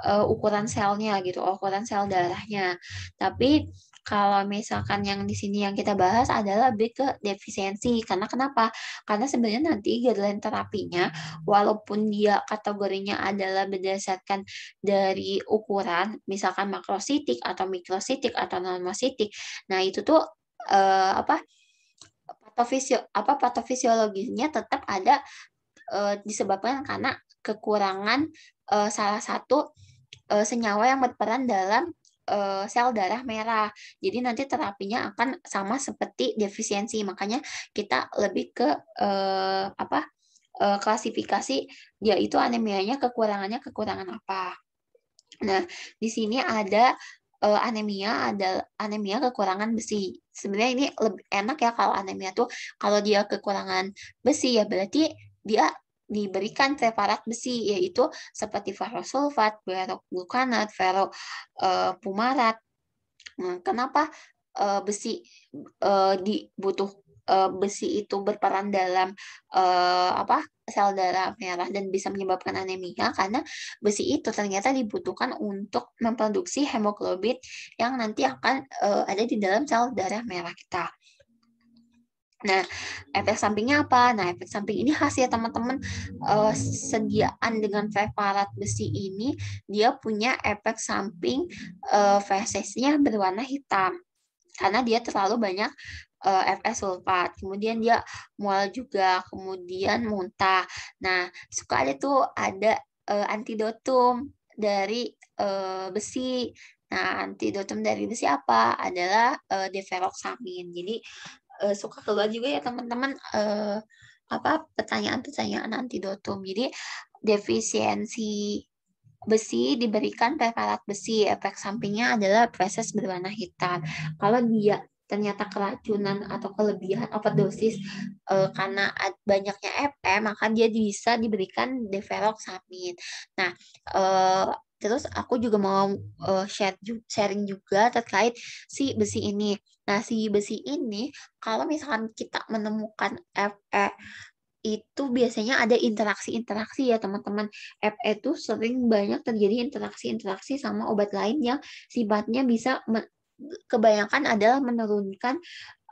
uh, ukuran selnya gitu, ukuran sel darahnya. Tapi kalau misalkan yang di sini yang kita bahas adalah lebih ke defisiensi. Karena kenapa? Karena sebenarnya nanti guideline terapinya, walaupun dia kategorinya adalah berdasarkan dari ukuran, misalkan makrositik atau mikrositik atau normositik, nah itu tuh eh, apa? patofisio apa patofisiologisnya tetap ada eh, disebabkan karena kekurangan eh, salah satu eh, senyawa yang berperan dalam Eh, sel darah merah. Jadi nanti terapinya akan sama seperti defisiensi. Makanya kita lebih ke uh, apa? Uh, klasifikasi yaitu anemianya kekurangannya kekurangan apa. Nah, di sini ada uh, anemia ada anemia kekurangan besi. Sebenarnya ini lebih enak ya kalau anemia tuh kalau dia kekurangan besi ya berarti dia diberikan preparat besi yaitu seperti ferrosulfat, ferroglukanat, ferro eh, pumarat. Nah, kenapa eh, besi eh, dibutuh besi itu berperan dalam apa sel darah merah dan bisa menyebabkan anemia karena besi itu ternyata dibutuhkan untuk memproduksi hemoglobin yang nanti akan ada di dalam sel darah merah kita. Nah, efek sampingnya apa? Nah, efek samping ini khas ya teman-teman. Uh, sediaan dengan fevalat besi ini dia punya efek samping uh, eh, fesesnya berwarna hitam karena dia terlalu banyak uh, FS sulfat. Kemudian dia mual juga, kemudian muntah. Nah, suka ada tuh ada uh, antidotum dari uh, besi. Nah, antidotum dari besi apa? Adalah uh, deferoxamin. Jadi uh, suka keluar juga ya teman-teman uh, apa pertanyaan-pertanyaan antidotum. Jadi defisiensi besi diberikan preparat besi, efek sampingnya adalah proses berwarna hitam. Kalau dia ternyata keracunan atau kelebihan overdosis e, karena banyaknya FM maka dia bisa diberikan deferoxamin. Nah, e, Terus aku juga mau uh, eh, share sharing juga terkait si besi ini. Nah, si besi ini kalau misalkan kita menemukan FE eh, itu biasanya ada interaksi-interaksi ya teman-teman. FE itu sering banyak terjadi interaksi-interaksi sama obat lain yang sifatnya bisa kebanyakan adalah menurunkan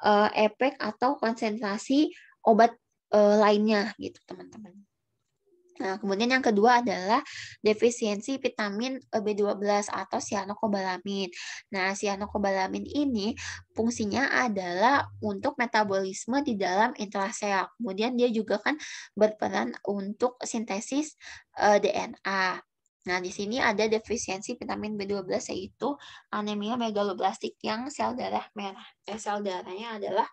uh, efek atau konsentrasi obat uh, lainnya gitu teman-teman. Nah, kemudian yang kedua adalah defisiensi vitamin eh, B12 atau cyanocobalamin. Nah, cyanocobalamin ini fungsinya adalah untuk metabolisme di dalam intrasel. Kemudian dia juga kan berperan untuk sintesis uh, eh, DNA. Nah, di sini ada defisiensi vitamin B12 yaitu anemia megaloblastik yang sel darah merah. Eh, sel darahnya adalah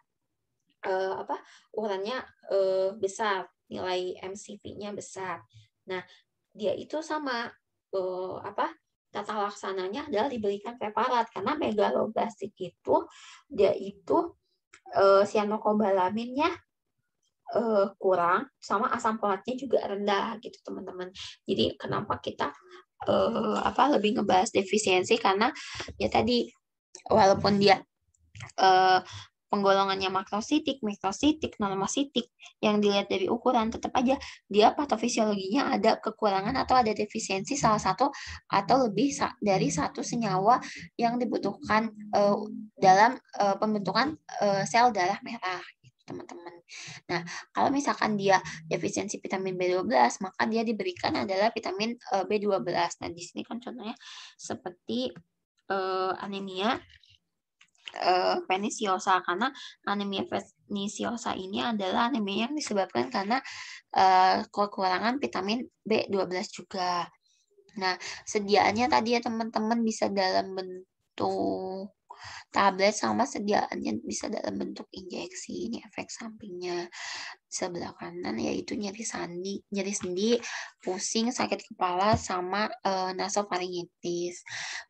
uh, apa? Ukurannya uh, besar nilai MCV-nya besar. Nah, dia itu sama eh, apa tata laksananya adalah diberikan preparat karena megaloblastik itu dia itu eh, sianokobalaminnya cyanocobalaminnya eh, kurang sama asam folatnya juga rendah gitu teman-teman. Jadi kenapa kita eh, apa lebih ngebahas defisiensi karena ya tadi walaupun dia eh, penggolongannya makrositik, mikrositik, normositik yang dilihat dari ukuran tetap aja dia patofisiologinya ada kekurangan atau ada defisiensi salah satu atau lebih dari satu senyawa yang dibutuhkan uh, dalam uh, pembentukan uh, sel darah merah gitu, teman-teman. Nah, kalau misalkan dia defisiensi vitamin B12, maka dia diberikan adalah vitamin B12. Nah, di sini kan contohnya seperti anemia uh, eh, Venesiosa karena anemia Venesiosa ini adalah anemia yang disebabkan karena uh, kekurangan vitamin B12 juga. Nah, sediaannya tadi ya teman-teman bisa dalam bentuk tablet sama sediaannya bisa dalam bentuk injeksi ini efek sampingnya sebelah kanan yaitu nyeri sandi nyeri sendi, pusing, sakit kepala sama e, nasofaringitis.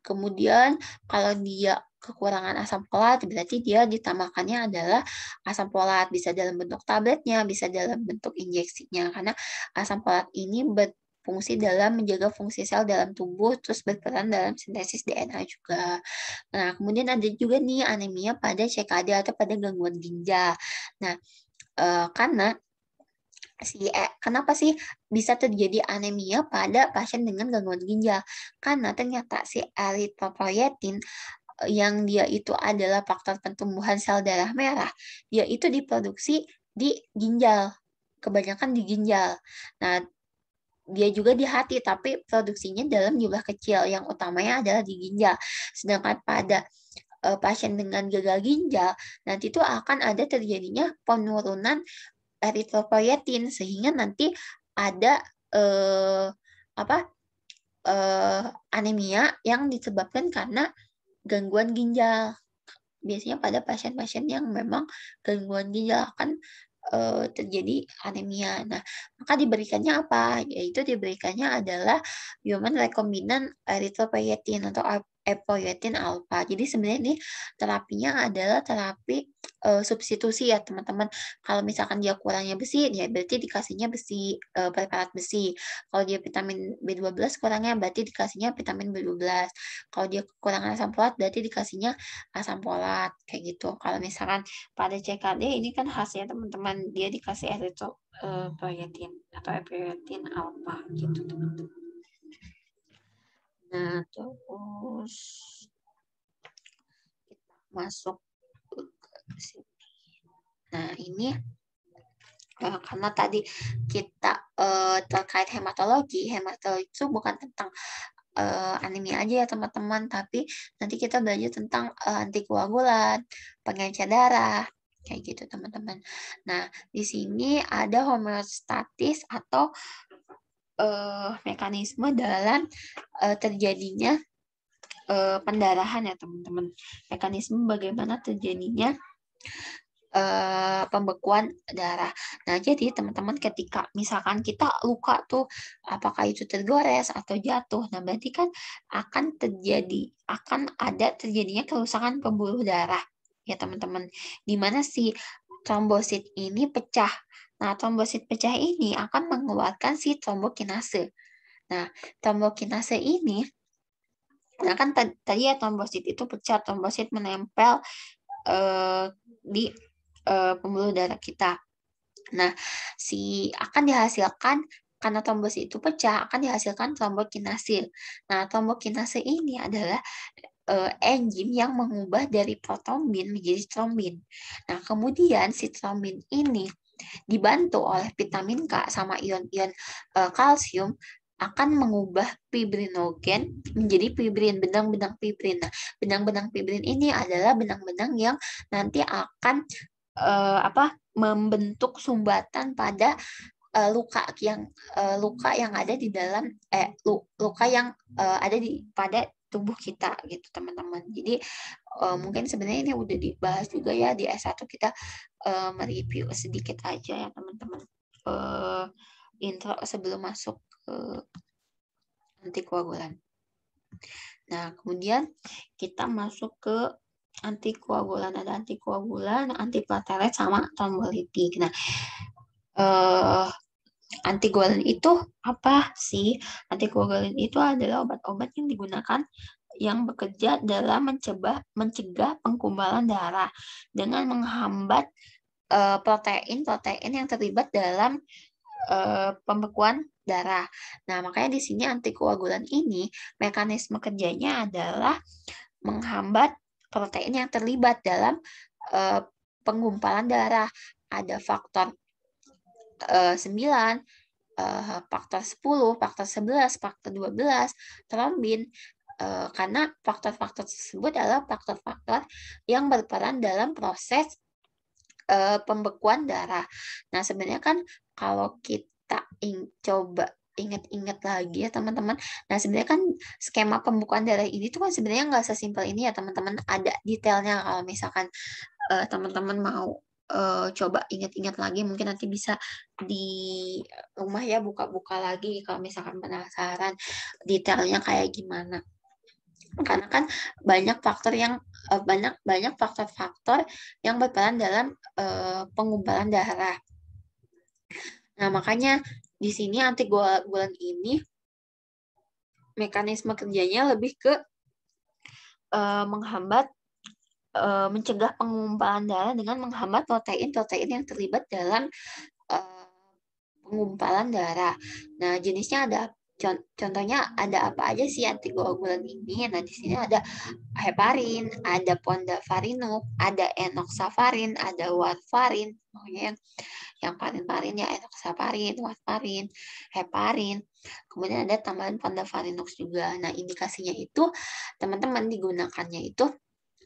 Kemudian kalau dia kekurangan asam folat berarti dia ditambahkannya adalah asam folat bisa dalam bentuk tabletnya, bisa dalam bentuk injeksinya karena asam folat ini ber, fungsi dalam menjaga fungsi sel dalam tubuh, terus berperan dalam sintesis DNA juga. Nah, kemudian ada juga nih anemia pada CKD atau pada gangguan ginjal. Nah, eh, karena si eh, kenapa sih bisa terjadi anemia pada pasien dengan gangguan ginjal? Karena ternyata si eritropoietin eh, yang dia itu adalah faktor pertumbuhan sel darah merah, dia itu diproduksi di ginjal kebanyakan di ginjal. Nah, dia juga di hati tapi produksinya dalam jumlah kecil yang utamanya adalah di ginjal sedangkan pada uh, pasien dengan gagal ginjal nanti itu akan ada terjadinya penurunan eritropoietin sehingga nanti ada uh, apa uh, anemia yang disebabkan karena gangguan ginjal biasanya pada pasien-pasien yang memang gangguan ginjal akan Eh, terjadi anemia. Nah, maka diberikannya apa? Yaitu diberikannya adalah human recombinant erythropoietin atau epoietin alfa. Jadi sebenarnya ini terapinya adalah terapi e, substitusi ya teman-teman. Kalau misalkan dia kurangnya besi, ya berarti dikasihnya besi e, eh, preparat besi. Kalau dia vitamin B12 kurangnya berarti dikasihnya vitamin B12. Kalau dia kurangnya asam folat berarti dikasihnya asam folat kayak gitu. Kalau misalkan pada CKD ini kan khasnya teman-teman dia dikasih eritropoietin eh, atau epoietin alpha gitu teman-teman. Nah, terus kita masuk ke sini. Nah, ini eh, karena tadi kita uh, terkait hematologi, hematologi itu bukan tentang uh, anemia aja ya teman-teman, tapi nanti kita belajar tentang uh, antikoagulan, pengencer darah, kayak gitu teman-teman. Nah, di sini ada homeostatis atau uh, mekanisme dalam uh, terjadinya uh, pendarahan ya teman-teman. Mekanisme bagaimana terjadinya uh, pembekuan darah. Nah, jadi teman-teman ketika misalkan kita luka tuh apakah itu tergores atau jatuh. Nah, berarti kan akan terjadi akan ada terjadinya kerusakan pembuluh darah ya teman-teman. Dimana si trombosit ini pecah Nah, trombosit pecah ini akan mengeluarkan si trombokinase. Nah, trombokinase ini, nah kan tadi ya trombosit itu pecah, trombosit menempel uh, di uh, pembuluh darah kita. Nah, si akan dihasilkan karena trombosit itu pecah akan dihasilkan trombokinase. Nah, trombokinase ini adalah uh, enzim yang mengubah dari protrombin menjadi trombin. Nah, kemudian si trombin ini dibantu oleh vitamin K sama ion-ion uh, kalsium akan mengubah fibrinogen menjadi fibrin, benang-benang fibrin. Nah, benang-benang fibrin ini adalah benang-benang yang nanti akan uh, apa membentuk sumbatan pada uh, luka yang uh, luka yang ada di dalam eh luka yang uh, ada di pada tubuh kita gitu teman-teman. Jadi uh, mungkin sebenarnya ini udah dibahas juga ya di S1 kita uh, mereview sedikit aja ya teman-teman. Uh, intro sebelum masuk ke antikoagulan. Nah, kemudian kita masuk ke antikoagulan ada antikoagulan, antiplatelet sama trombolytik. Nah, eh Antikoagulan itu apa sih? Antikoagulan itu adalah obat-obat yang digunakan yang bekerja dalam mencegah mencegah penggumpalan darah dengan menghambat protein-protein eh, uh, yang terlibat dalam uh, pembekuan darah. Nah, makanya di sini antikoagulan ini mekanisme kerjanya adalah menghambat protein yang terlibat dalam uh, penggumpalan darah. Ada faktor uh, 9, uh, faktor 10, faktor 11, faktor 12, trombin, uh, eh, karena faktor-faktor tersebut adalah faktor-faktor yang berperan dalam proses uh, pembekuan darah. Nah, sebenarnya kan kalau kita ing coba ingat-ingat lagi ya teman-teman. Nah sebenarnya kan skema pembukaan darah ini tuh kan sebenarnya nggak sesimpel ini ya teman-teman. Ada detailnya kalau misalkan eh, teman-teman uh, teman -teman mau uh, coba ingat-ingat lagi mungkin nanti bisa di rumah ya buka-buka lagi kalau misalkan penasaran detailnya kayak gimana karena kan banyak faktor yang eh, banyak banyak faktor-faktor yang berperan dalam uh, darah. Nah makanya di sini antikoagulan ini mekanisme kerjanya lebih ke uh, menghambat uh, mencegah pengumpalan darah dengan menghambat protein-protein yang terlibat dalam uh, pengumpalan darah. Nah, jenisnya ada contohnya ada apa aja sih antikoagulan ini? Nah, di sini ada heparin, ada pondafarinub, ada enoxaparin, ada warfarin, pokoknya yang yang parin-parin ya enoxaparin, warfarin, heparin. Kemudian ada tambahan pondafarinux juga. Nah, indikasinya itu teman-teman digunakannya itu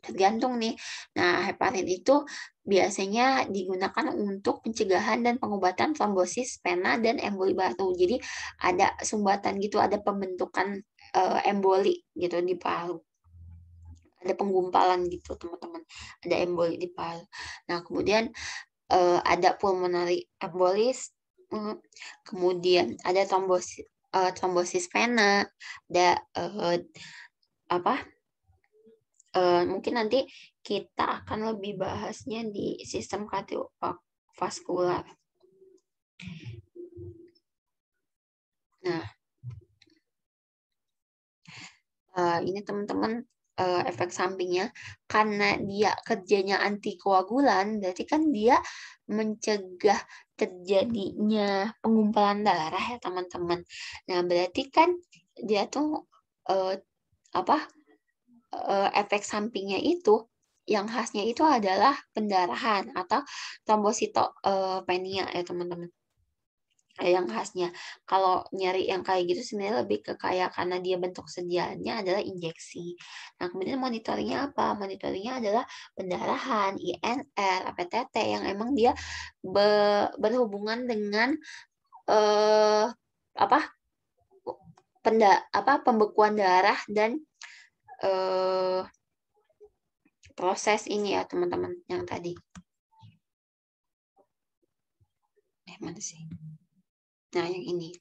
tergantung nih. Nah, heparin itu biasanya digunakan untuk pencegahan dan pengobatan trombosis pena dan emboli batu. Jadi ada sumbatan gitu, ada pembentukan uh, emboli gitu di paru ada penggumpalan gitu teman-teman ada emboli di paru nah kemudian uh, ada pulmonari embolis mm, kemudian ada eh, trombosis uh, trombosis vena ada uh, apa uh, mungkin nanti kita akan lebih bahasnya di sistem kardiovaskular. Nah, uh, ini teman-teman uh, efek sampingnya karena dia kerjanya antikoagulan, berarti kan dia mencegah terjadinya penggumpalan darah ya teman-teman. Nah berarti kan dia tuh uh, apa uh, efek sampingnya itu yang khasnya itu adalah pendarahan atau trombositopenia eh, ya teman-teman yang khasnya kalau nyari yang kayak gitu sebenarnya lebih ke kayak karena dia bentuk sediaannya adalah injeksi nah kemudian monitoringnya apa monitoringnya adalah pendarahan INR APTT yang emang dia berhubungan dengan eh, apa penda apa pembekuan darah dan eh, proses ini ya teman-teman yang tadi. Eh mana sih? Nah yang ini.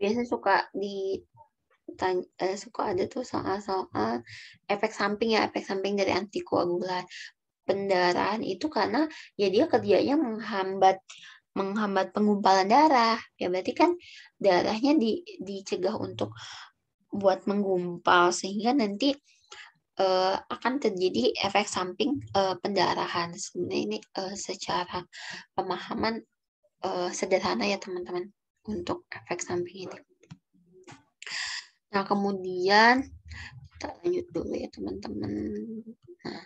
Biasanya suka di tanya, eh, suka ada tuh soal-soal efek samping ya efek samping dari antikoagulan pendarahan itu karena ya dia kerjanya menghambat menghambat penggumpalan darah. Ya berarti kan darahnya di, dicegah untuk buat menggumpal sehingga nanti uh, akan terjadi efek samping uh, pendarahan. Sebenarnya ini uh, secara pemahaman uh, sederhana ya teman-teman untuk efek samping ini. Nah kemudian kita lanjut dulu ya teman-teman. Nah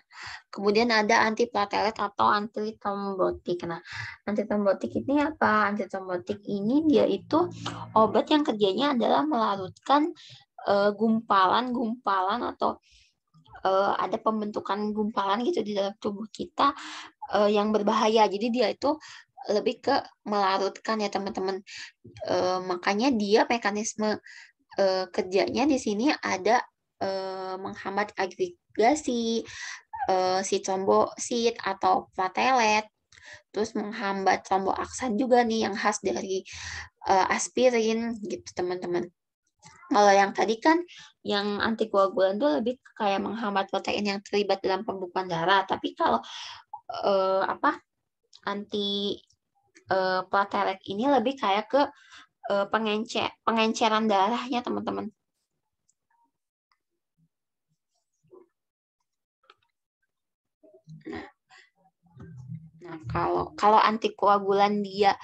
Kemudian ada antiplatelet atau antitrombotik. Nah, antitrombotik ini apa? Antitrombotik ini dia itu obat yang kerjanya adalah melarutkan eh, gumpalan-gumpalan uh, atau uh, ada pembentukan gumpalan gitu di dalam tubuh kita uh, yang berbahaya. Jadi dia itu lebih ke melarutkan ya teman-teman. Uh, makanya dia mekanisme uh, kerjanya di sini ada eh, menghambat agregasi eh, si trombosit atau platelet terus menghambat tromboaksan juga nih yang khas dari eh, aspirin gitu teman-teman kalau yang tadi kan yang antikoagulan itu lebih kayak menghambat protein yang terlibat dalam pembekuan darah tapi kalau eh, apa anti eh, platelet ini lebih kayak ke eh, pengenceran darahnya teman-teman Nah, kalau kalau antikoagulan dia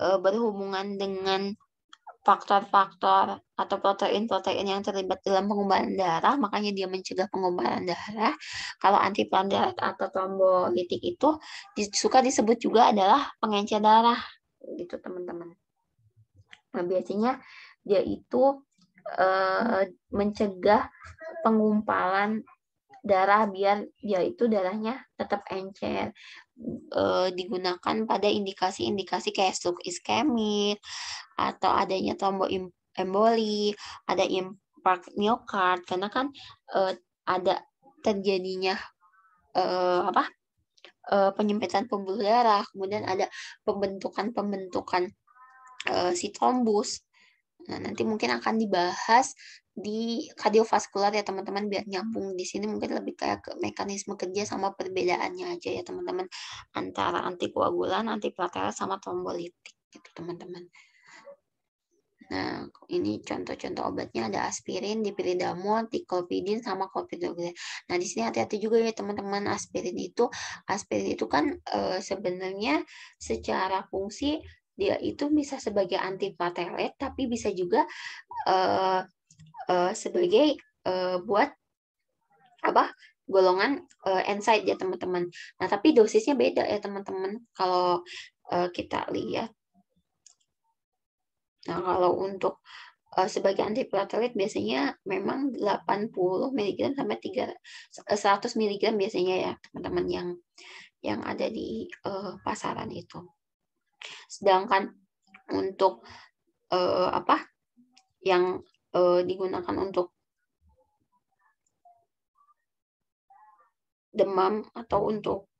e, berhubungan dengan faktor-faktor atau protein-protein yang terlibat dalam pengembangan darah, makanya dia mencegah pengembangan darah. Kalau antiplatelet atau trombolitik itu suka disebut juga adalah pengencer darah, gitu teman-teman. Nah, biasanya dia itu e, mencegah pengumpalan darah biar dia itu darahnya tetap encer e, digunakan pada indikasi-indikasi kayak stroke iskemik atau adanya emboli ada impact miokard karena kan e, ada terjadinya e, apa? E, penyempitan pembuluh darah, kemudian ada pembentukan-pembentukan e, si trombus Nah, hmm. nanti mungkin akan dibahas di kardiovaskular ya teman-teman biar nyambung di sini mungkin lebih kayak ke mekanisme kerja sama perbedaannya aja ya teman-teman antara antikoagulan, antiplatelet sama trombolitik gitu teman-teman. Nah, ini contoh-contoh obatnya ada aspirin, dipiridamon, ticlopidin sama clopidogrel. Nah, di sini hati-hati juga ya teman-teman aspirin itu. Aspirin itu kan e, sebenarnya secara fungsi dia itu bisa sebagai antiplatelet tapi bisa juga uh, uh, sebagai uh, buat apa golongan uh, enzyme ya teman-teman. Nah tapi dosisnya beda ya teman-teman kalau uh, kita lihat. Nah kalau untuk uh, sebagai antiplatelet biasanya memang 80 mg sampai 3 100 mg biasanya ya teman-teman yang yang ada di uh, pasaran itu sedangkan untuk uh, apa yang uh, digunakan untuk demam atau untuk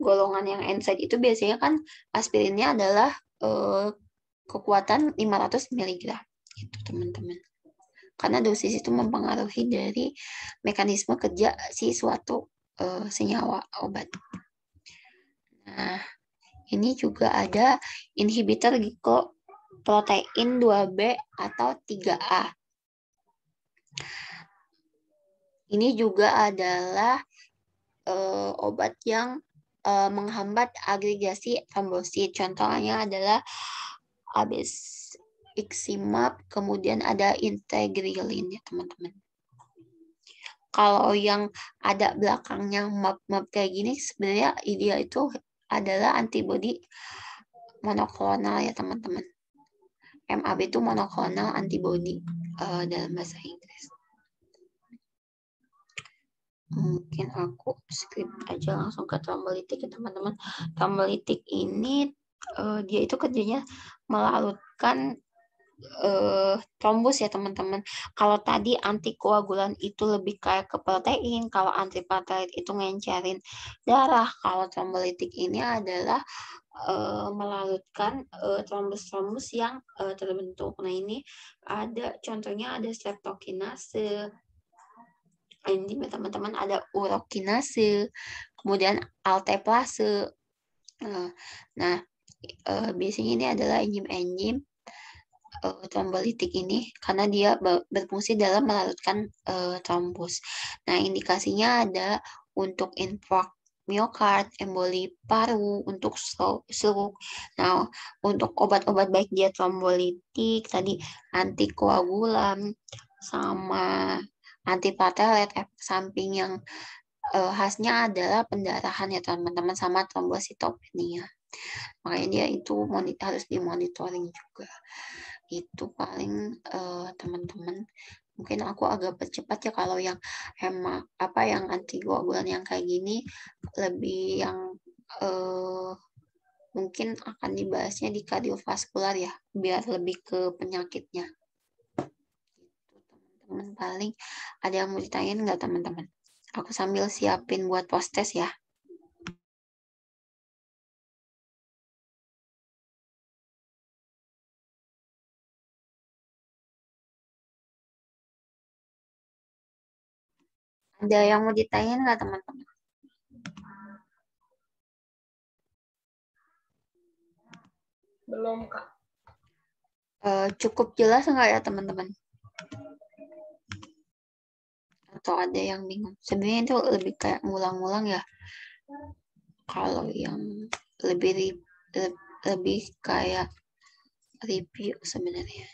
golongan yang NSAID itu biasanya kan aspirinnya adalah uh, kekuatan 500 mg itu teman-teman karena dosis itu mempengaruhi dari mekanisme kerja si suatu uh, senyawa obat. Nah, ini juga ada inhibitor glikoprotein 2B atau 3A. Ini juga adalah e, obat yang e, menghambat agregasi trombosit. Contohnya adalah abis iximab, kemudian ada integrilin ya teman-teman. Kalau yang ada belakangnya map-map kayak gini, sebenarnya ideal itu adalah antibodi monoklonal ya teman-teman. MAB itu monoklonal antibodi uh, eh, dalam bahasa Inggris. Mungkin aku skip aja langsung ke trombolitik ya teman-teman. Trombolitik ini uh, dia itu kerjanya melarutkan uh, trombus ya teman-teman. Kalau tadi antikoagulan itu lebih kayak ke protein, kalau antiplatelet itu ngencerin darah. Kalau trombolitik ini adalah uh, eh, melarutkan eh, trombus-trombus yang uh, terbentuk. Nah, ini ada contohnya ada streptokinase. Ini teman-teman ada urokinase, kemudian alteplase. Nah, nah biasanya ini adalah enzim-enzim uh, trombolitik ini karena dia berfungsi dalam melarutkan uh, trombus. Nah, indikasinya ada untuk infark miokard, emboli paru, untuk stroke. Nah, untuk obat-obat baik dia trombolitik, tadi antikoagulan, sama antiplatelet, efek eh, samping yang uh, khasnya adalah pendarahan ya teman-teman, sama trombositopenia. Makanya dia itu monitor, harus dimonitoring juga itu paling uh, eh, teman-teman mungkin aku agak percepat ya kalau yang hema apa yang antikoagulan yang kayak gini lebih yang eh, mungkin akan dibahasnya di kardiovaskular ya biar lebih ke penyakitnya itu teman-teman paling ada yang mau ditanyain nggak teman-teman aku sambil siapin buat post test ya Ada yang mau ditanyain nggak teman-teman? Belum, Kak. Uh, cukup jelas nggak ya, teman-teman? Atau ada yang bingung? Sebenarnya itu lebih kayak ngulang-ngulang ya. Kalau yang lebih lebih kayak review sebenarnya.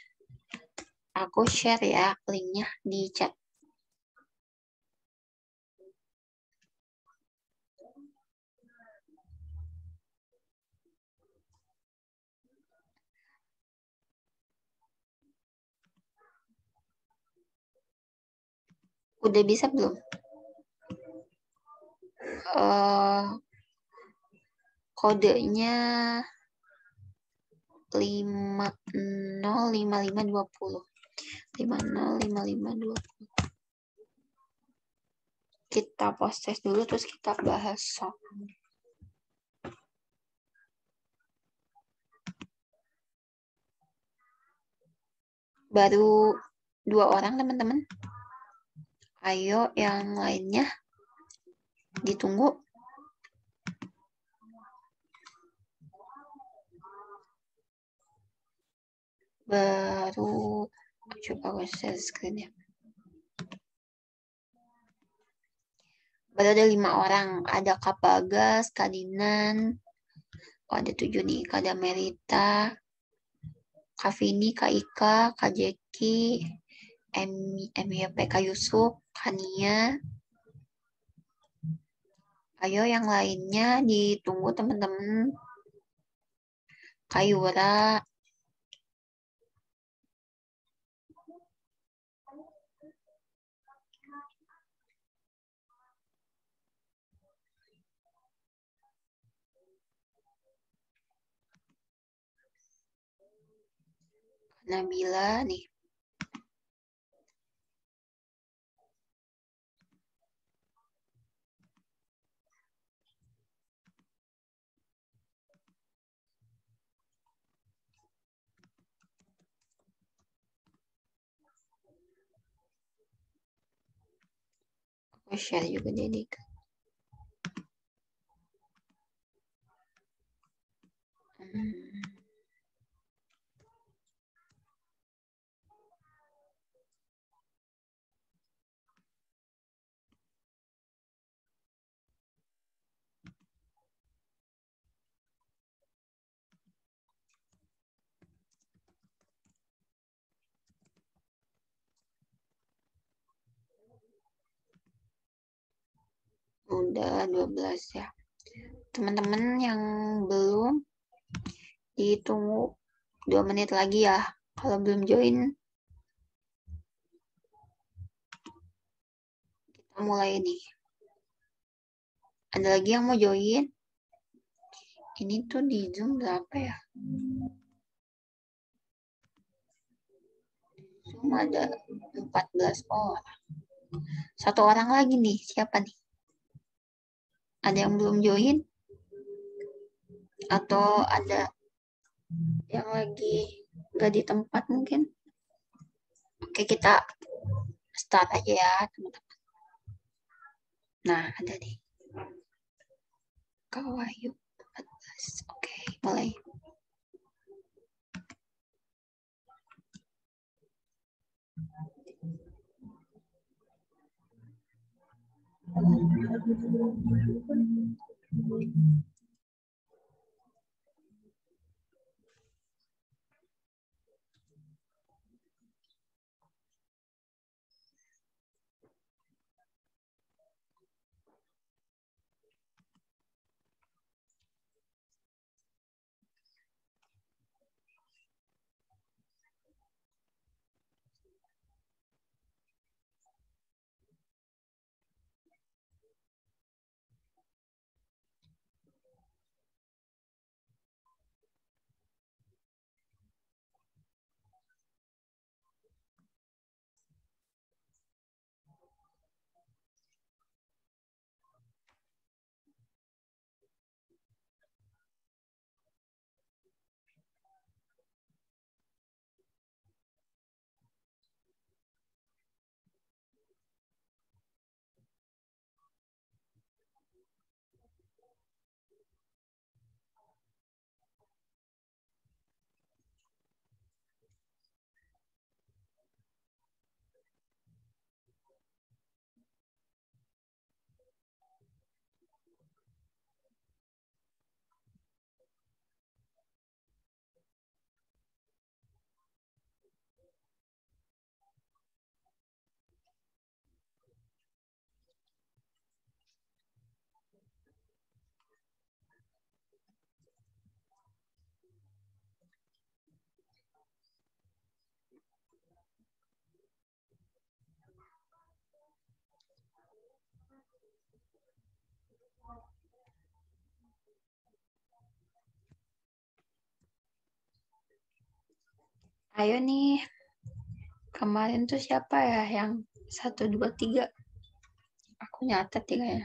Aku share ya linknya di chat. Udah bisa belum? Uh, kodenya 505520. 505520. Kita proses dulu terus kita bahas soal. Baru dua orang teman-teman. Ayo yang lainnya ditunggu. Baru coba share screen ya. Baru ada lima orang. Ada Kapagas, Kadinan, oh ada tujuh nih. ada Merita, Kavini, Kak Ika, Kak Jeki, M, MYP, Yusuf, Hania. Ayo yang lainnya ditunggu teman-teman. Kayura. Nabila nih. share juga jadi mm Hmm. udah 12 ya. Teman-teman yang belum ditunggu 2 menit lagi ya. Kalau belum join kita mulai nih. Ada lagi yang mau join? Ini tuh di Zoom berapa ya? Cuma ada 14 orang. Satu orang lagi nih, siapa nih? Ada yang belum join? Atau ada yang lagi nggak di tempat mungkin? Oke, kita start aja ya, teman-teman. Nah, ada nih. Kawayu 14. Oke, mulai. Thank you. Ayo nih, kemarin tuh siapa ya yang satu dua tiga? Aku nyatet tiga ya. ya.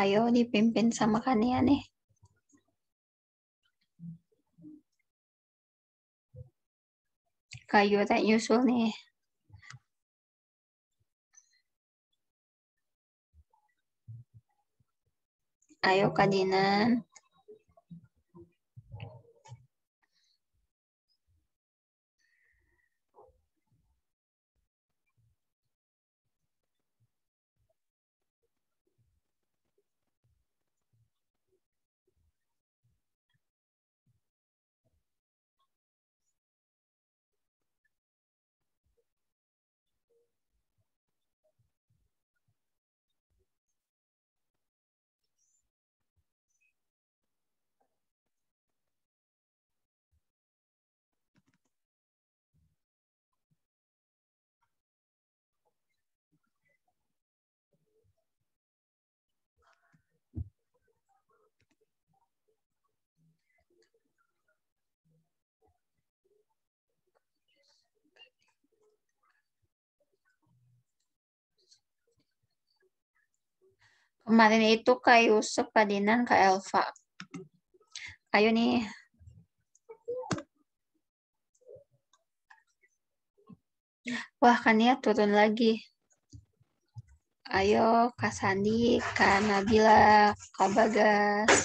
Ayo ni 뱀뱀 삼아 가네 하네. Kayo that usual ni. Ayaw ka din ah. Kemarin itu Kak Yusuf, Kak Dinan, Kak Elva. Ayo nih. Wah, kan ya turun lagi. Ayo, Kak Sandi, Kak Nabila, Kak Bagas.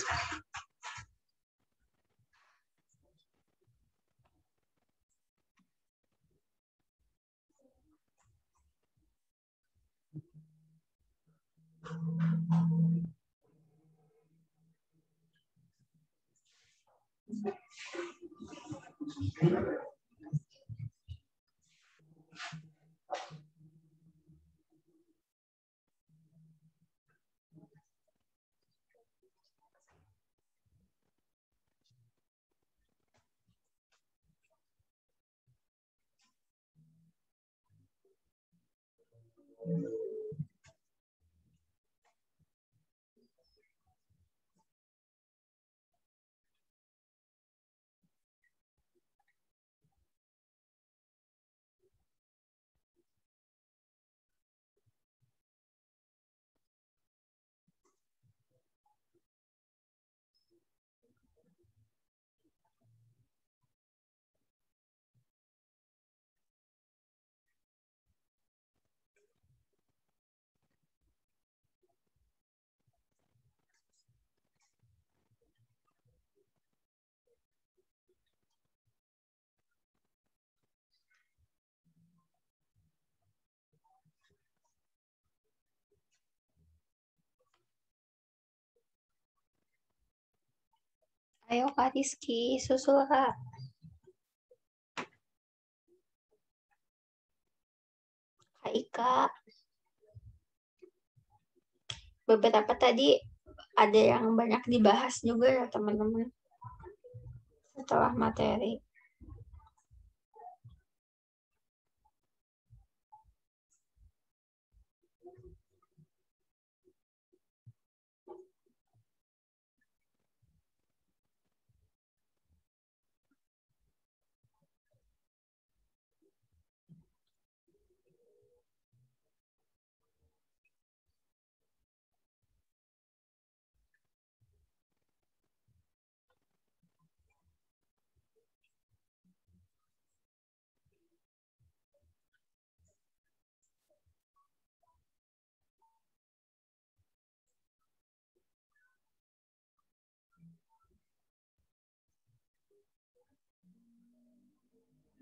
Thank you. Thank Ayo Kak Rizky, susul Kak. Kak Ika. Beberapa tadi ada yang banyak dibahas juga ya teman-teman setelah materi.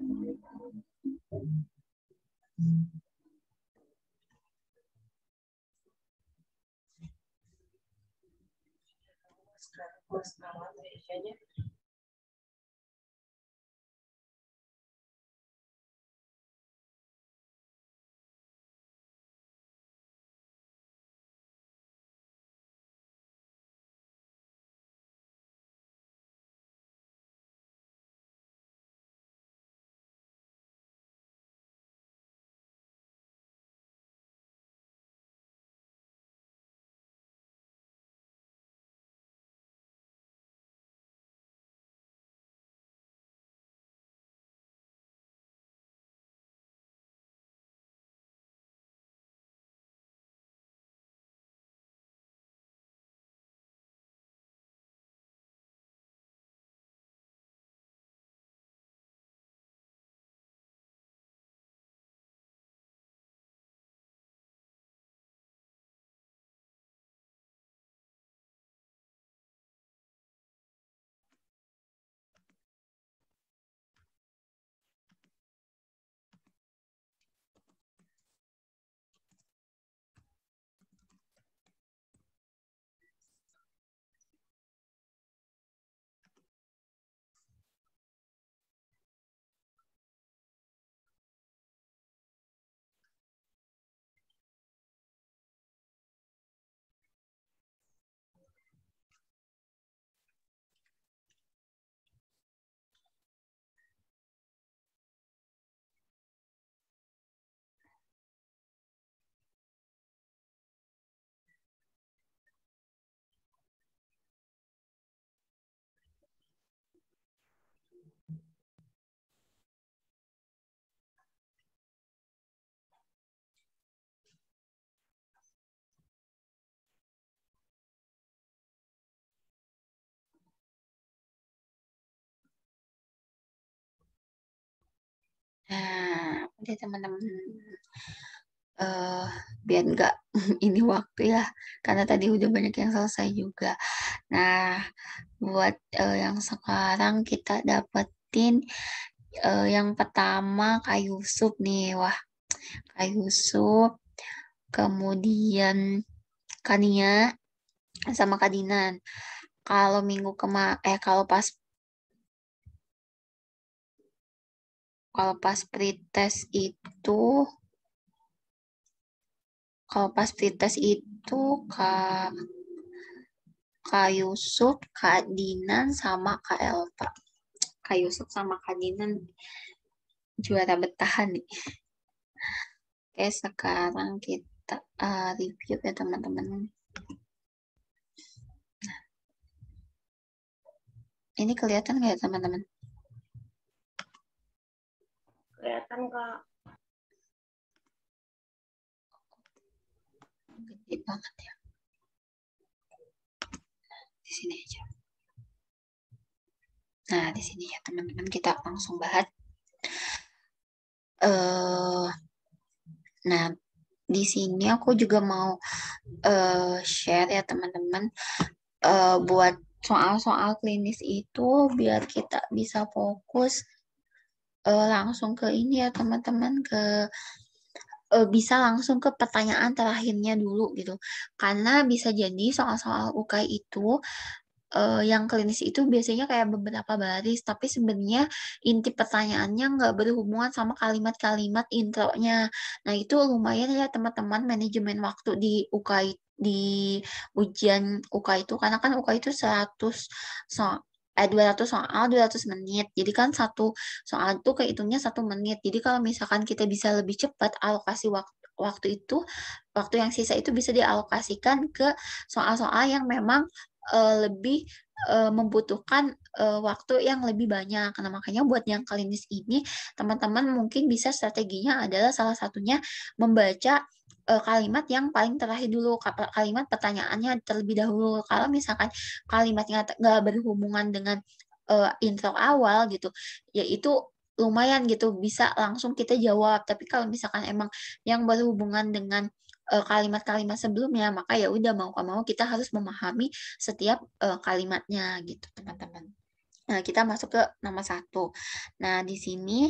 Быстрое, быстрое, ладно, я не... Nah, teman-teman uh, biar nggak ini waktu ya, karena tadi udah banyak yang selesai juga. Nah, buat uh, yang sekarang kita dapetin uh, yang pertama Kak Yusuf nih, wah Kak Yusuf, kemudian Kania sama Kadinan. Kalau minggu kema eh kalau pas Kalau pas pretest itu kalau pas pretest itu Kak Kak Yusuf, Kak Dinan sama Kak Elva. Kak Yusuf sama Kak Dinan juara bertahan nih. Oke, sekarang kita uh, review ya teman-teman. Nah, ini kelihatan nggak ya teman-teman? kelihatan kak gede banget ya di sini aja nah di sini ya teman-teman kita langsung bahas uh, nah di sini aku juga mau uh, share ya teman-teman uh, buat soal-soal klinis itu biar kita bisa fokus uh, langsung ke ini ya teman-teman ke uh, bisa langsung ke pertanyaan terakhirnya dulu gitu karena bisa jadi soal-soal UKI itu uh, yang klinis itu biasanya kayak beberapa baris, tapi sebenarnya inti pertanyaannya nggak berhubungan sama kalimat-kalimat intronya. Nah itu lumayan ya teman-teman manajemen waktu di UKI di ujian UK itu karena kan UK itu 100 so, eh 200 soal 200 menit. Jadi kan satu soal itu kehitungnya satu menit. Jadi kalau misalkan kita bisa lebih cepat alokasi waktu waktu itu waktu yang sisa itu bisa dialokasikan ke soal-soal yang memang uh, lebih uh, membutuhkan uh, waktu yang lebih banyak. karena makanya buat yang klinis ini teman-teman mungkin bisa strateginya adalah salah satunya membaca Eh, kalimat yang paling terakhir dulu eh, kalimat pertanyaannya terlebih dahulu kalau misalkan kalimatnya nggak berhubungan dengan uh, intro awal gitu yaitu lumayan gitu bisa langsung kita jawab tapi kalau misalkan emang yang berhubungan dengan kalimat-kalimat uh, sebelumnya maka ya udah mau mau kita harus memahami setiap uh, kalimatnya gitu teman-teman nah kita masuk ke nomor satu nah di sini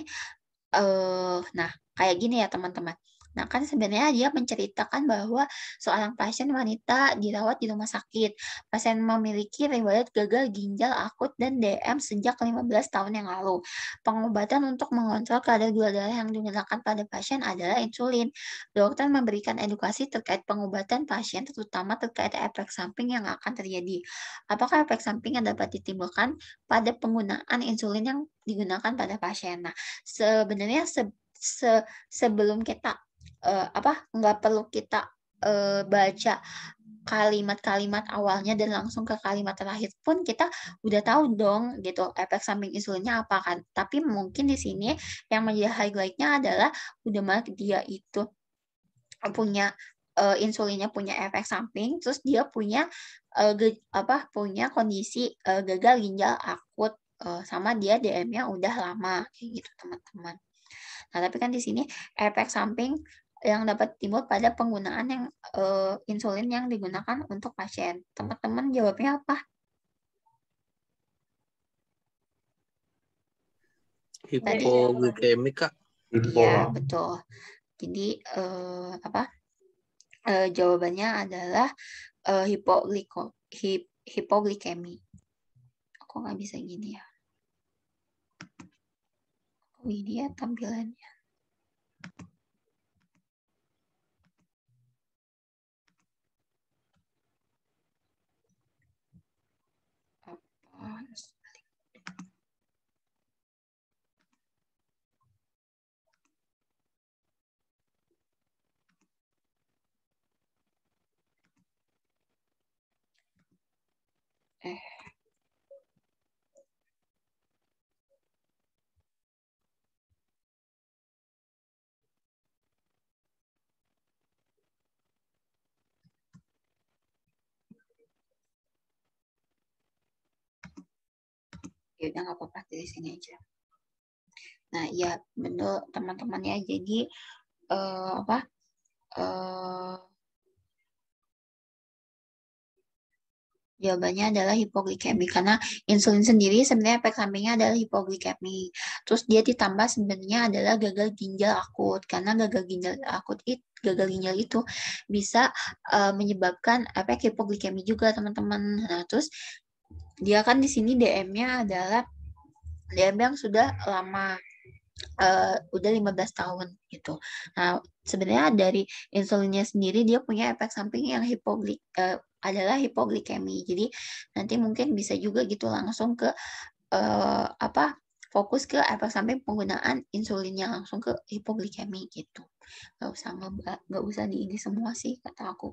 uh, nah kayak gini ya teman-teman Nah, kan sebenarnya dia menceritakan bahwa seorang pasien wanita dirawat di rumah sakit. Pasien memiliki riwayat gagal ginjal akut dan DM sejak 15 tahun yang lalu. Pengobatan untuk mengontrol kadar gula darah yang digunakan pada pasien adalah insulin. Dokter memberikan edukasi terkait pengobatan pasien, terutama terkait efek samping yang akan terjadi. Apakah efek samping yang dapat ditimbulkan pada penggunaan insulin yang digunakan pada pasien? Nah, sebenarnya se se sebelum kita uh, apa nggak perlu kita uh, baca kalimat-kalimat awalnya dan langsung ke kalimat terakhir pun kita udah tahu dong gitu efek samping insulinnya apa kan. Tapi mungkin di sini yang menjadi highlightnya adalah udah mak dia itu punya uh, insulinnya punya efek samping, terus dia punya uh, apa punya kondisi uh, gagal ginjal akut uh, sama dia DM-nya udah lama kayak gitu teman-teman. Nah tapi kan di sini efek samping yang dapat timbul pada penggunaan yang uh, insulin yang digunakan untuk pasien. Teman-teman jawabnya apa? Hipoglikemik, Kak. Iya, betul. Jadi uh, apa? Uh, jawabannya adalah uh, hipogliko hip, hipoglikemi. Aku nggak bisa gini ya. Ini ya tampilannya. Yes. ya nggak apa-apa di sini aja nah ya betul teman-teman ya jadi uh, apa uh, Jawabannya adalah hipoglikemi karena insulin sendiri sebenarnya efek sampingnya adalah hipoglikemi. Terus dia ditambah sebenarnya adalah gagal ginjal akut karena gagal ginjal akut itu gagal ginjal itu bisa uh, menyebabkan efek hipoglikemi juga teman-teman. Nah, terus dia kan di sini DM-nya adalah DM yang sudah lama uh, udah 15 tahun gitu. Nah, sebenarnya dari insulinnya sendiri dia punya efek samping yang hipoglik uh, adalah hipoglikemi. Jadi nanti mungkin bisa juga gitu langsung ke uh, apa? fokus ke efek samping penggunaan insulinnya langsung ke hipoglikemi gitu. Gak usah nggak usah di ini semua sih kata aku.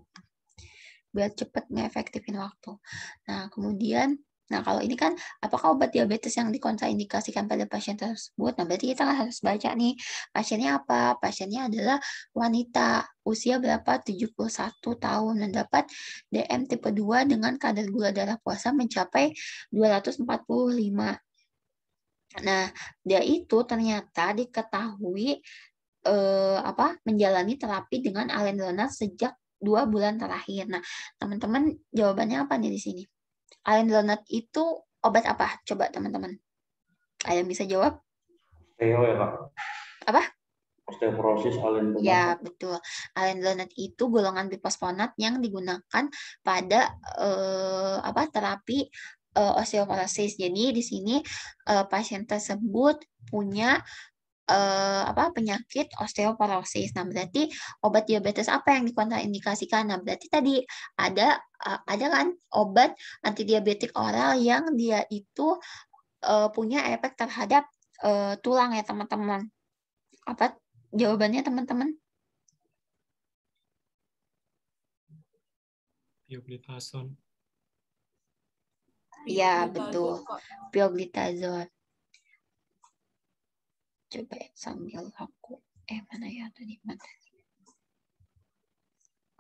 Biar cepet ngefektifin waktu. Nah, kemudian Nah, kalau ini kan apakah obat diabetes yang dikontraindikasikan pada pasien tersebut? Nah, berarti kita harus baca nih pasiennya apa? Pasiennya adalah wanita usia berapa? 71 tahun dan nah, dapat DM tipe 2 dengan kadar gula darah puasa mencapai 245 Nah, dia itu ternyata diketahui eh, apa menjalani terapi dengan alendronat sejak dua bulan terakhir. Nah, teman-teman jawabannya apa nih di sini? Island donut itu obat apa? Coba teman-teman. ayam bisa jawab? Teo ya, Pak. Apa? Osteoporosis alen donut. Ya, betul. Alen donut itu golongan bipasfonat yang digunakan pada eh, apa terapi eh, osteoporosis. Jadi di sini eh, pasien tersebut punya uh, apa penyakit osteoporosis. Nah, berarti obat diabetes apa yang dikontraindikasikan? Nah, berarti tadi ada eh, ada kan obat antidiabetik oral yang dia itu uh, punya efek terhadap uh, tulang ya, teman-teman. Apa jawabannya, teman-teman? Pioglitazon. Ya betul. Pioglitazon coba sambil aku eh mana ya tadi mana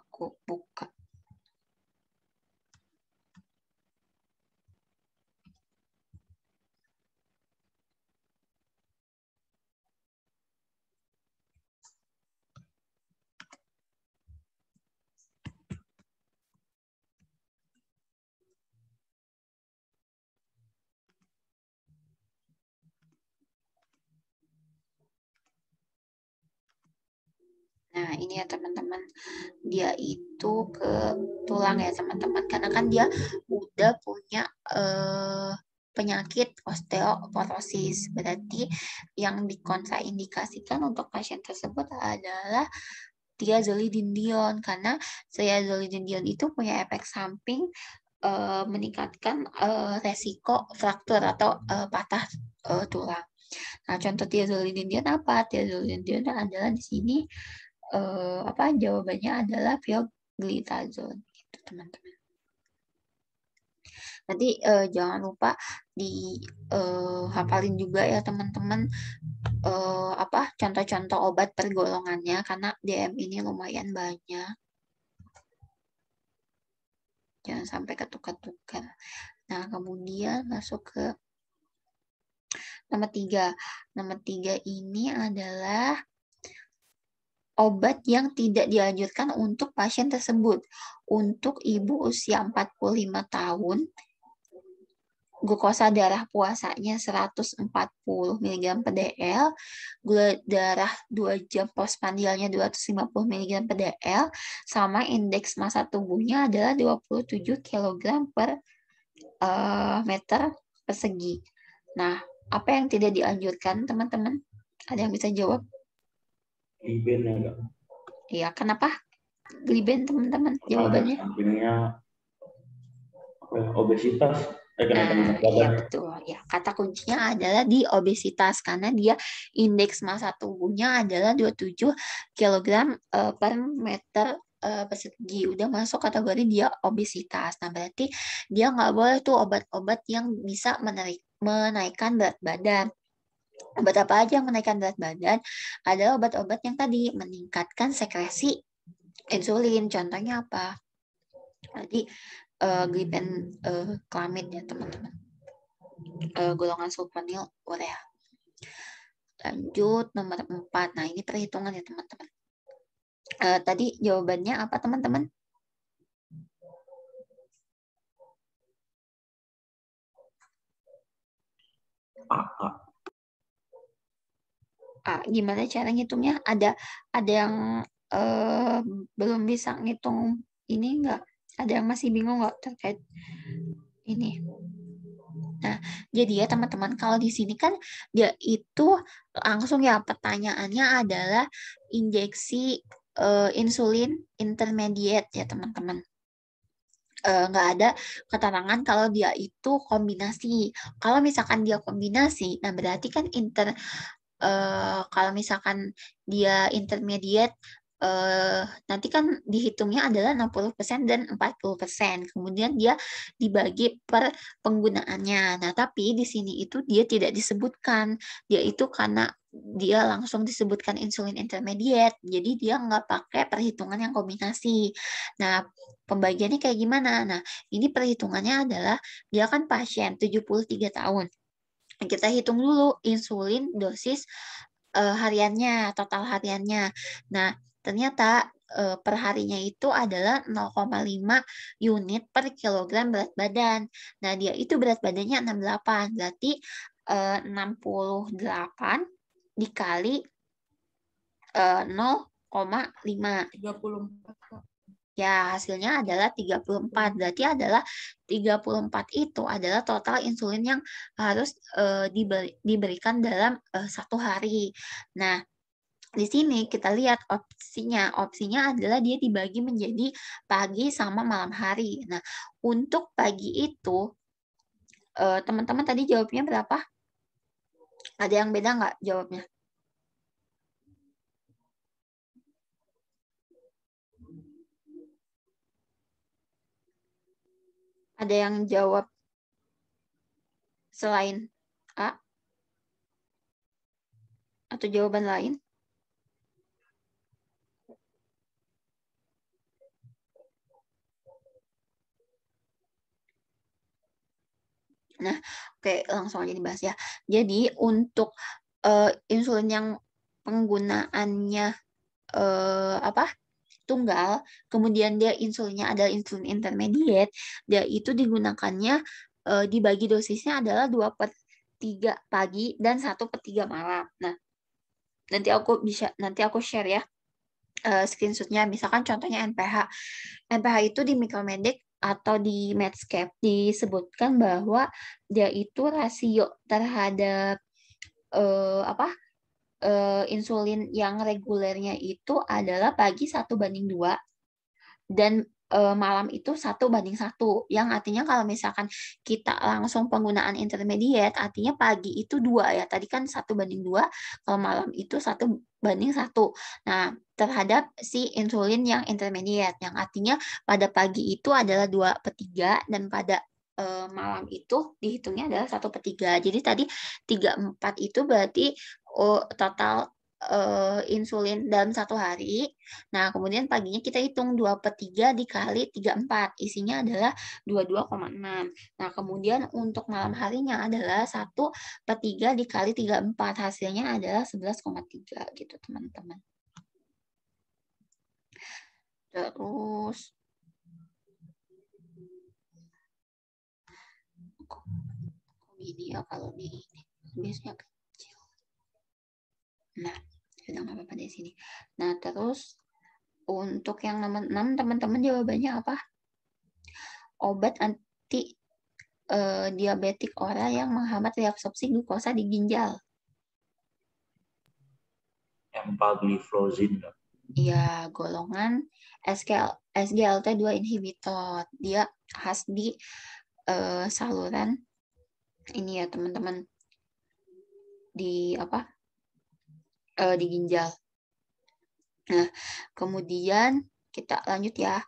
aku buka Nah, ini ya teman-teman, dia itu ke tulang ya teman-teman, karena kan dia udah punya uh, penyakit osteoporosis. Berarti yang dikontraindikasikan untuk pasien tersebut adalah triazolidindion karena triazolidindion itu punya efek samping uh, meningkatkan uh, resiko fraktur atau uh, patah tulang. Nah, contoh tiazolidindion apa? Tiazolidindion adalah di sini uh, apa jawabannya adalah pioglitazone gitu teman-teman. Nanti uh, jangan lupa dihafalin eh, hafalin juga ya teman-teman uh, apa contoh-contoh obat pergolongannya karena DM ini lumayan banyak. Jangan sampai ketukar-tukar. Nah, kemudian masuk ke nomor tiga. Nomor tiga ini adalah obat yang tidak dianjurkan untuk pasien tersebut. Untuk ibu usia 45 tahun, glukosa darah puasanya 140 mg per dl gula darah 2 jam postprandialnya 250 mg per dl sama indeks masa tubuhnya adalah 27 kg per uh, meter persegi. Nah, apa yang tidak dianjurkan, teman-teman? Ada yang bisa jawab? Gliben enggak? Ya, iya, kenapa? Gliben teman-teman jawabannya? Sampingnya apa ya, obesitas. Eh, nah, ya betul. Ya, kata kuncinya adalah di obesitas karena dia indeks massa tubuhnya adalah 27 kg eh, per meter eh, persegi udah masuk kategori dia obesitas. Nah berarti dia nggak boleh tuh obat-obat yang bisa menaik menaikkan berat badan. Obat-apa aja yang menaikkan berat badan adalah obat-obat yang tadi meningkatkan sekresi insulin. Contohnya apa? Tadi uh, eh, glipen uh, eh, klamid ya teman-teman. Uh, golongan sulfonil urea. Ya. Lanjut nomor 4. Nah ini perhitungan ya teman-teman. Uh, tadi jawabannya apa teman-teman? A, A. A. Gimana cara ngitungnya? Ada ada yang uh, belum bisa ngitung ini enggak? Ada yang masih bingung nggak terkait ini? Nah, jadi ya teman-teman kalau di sini kan dia itu langsung ya pertanyaannya adalah injeksi uh, insulin intermediate ya teman-teman eh, nggak uh, ada keterangan kalau dia itu kombinasi. Kalau misalkan dia kombinasi, nah berarti kan inter uh, kalau misalkan dia intermediate eh, nanti kan dihitungnya adalah 60% dan 40%. Kemudian dia dibagi per penggunaannya. Nah, tapi di sini itu dia tidak disebutkan. Dia itu karena dia langsung disebutkan insulin intermediate. Jadi dia nggak pakai perhitungan yang kombinasi. Nah, pembagiannya kayak gimana? Nah, ini perhitungannya adalah dia kan pasien 73 tahun kita hitung dulu insulin dosis uh, hariannya, total hariannya. Nah, ternyata uh, perharinya itu adalah 0,5 unit per kilogram berat badan. Nah, dia itu berat badannya 68, berarti eh, uh, 68 dikali uh, 0,5. Ya, hasilnya adalah 34. Berarti adalah 34 itu adalah total insulin yang harus uh, eh, diberi, diberikan dalam uh, satu hari. Nah, di sini kita lihat opsinya. Opsinya adalah dia dibagi menjadi pagi sama malam hari. Nah, untuk pagi itu, eh, teman-teman tadi jawabnya berapa? Ada yang beda nggak jawabnya? Ada yang jawab selain A? Atau jawaban lain? Nah, oke langsung aja dibahas ya. Jadi untuk uh, insulin yang penggunaannya uh, apa tunggal, kemudian dia insulinnya adalah insulin intermediate, dia itu digunakannya e, dibagi dosisnya adalah dua per 3 pagi dan satu per 3 malam. Nah, nanti aku bisa nanti aku share ya e, screenshotnya misalkan contohnya NPH NPH itu di Micromedik atau di Medscape disebutkan bahwa dia itu rasio terhadap uh, apa uh, insulin yang regulernya itu adalah pagi satu banding dua dan uh, malam itu satu banding satu. Yang artinya kalau misalkan kita langsung penggunaan intermediate, artinya pagi itu dua ya. Tadi kan satu banding dua, kalau malam itu satu banding satu. Nah terhadap si insulin yang intermediate, yang artinya pada pagi itu adalah dua per tiga dan pada eh, malam itu dihitungnya adalah satu per tiga. Jadi tadi tiga empat itu berarti total uh, insulin dalam satu hari. Nah, kemudian paginya kita hitung 2 per 3 dikali 34. Isinya adalah 22,6. Nah, kemudian untuk malam harinya adalah 1 per 3 dikali 34. Hasilnya adalah 11,3 gitu, teman-teman. Terus... ini ya kalau di ini. Biasanya Nah, sudah nggak apa-apa di sini. Nah, terus untuk yang nomor 6 teman-teman jawabannya apa? Obat anti e, diabetik oral yang menghambat reabsorpsi glukosa di ginjal. Empagliflozin. Iya, golongan SGL, SGLT2 inhibitor. Dia khas di e, saluran ini ya teman-teman di apa uh, di ginjal. Nah, kemudian kita lanjut ya.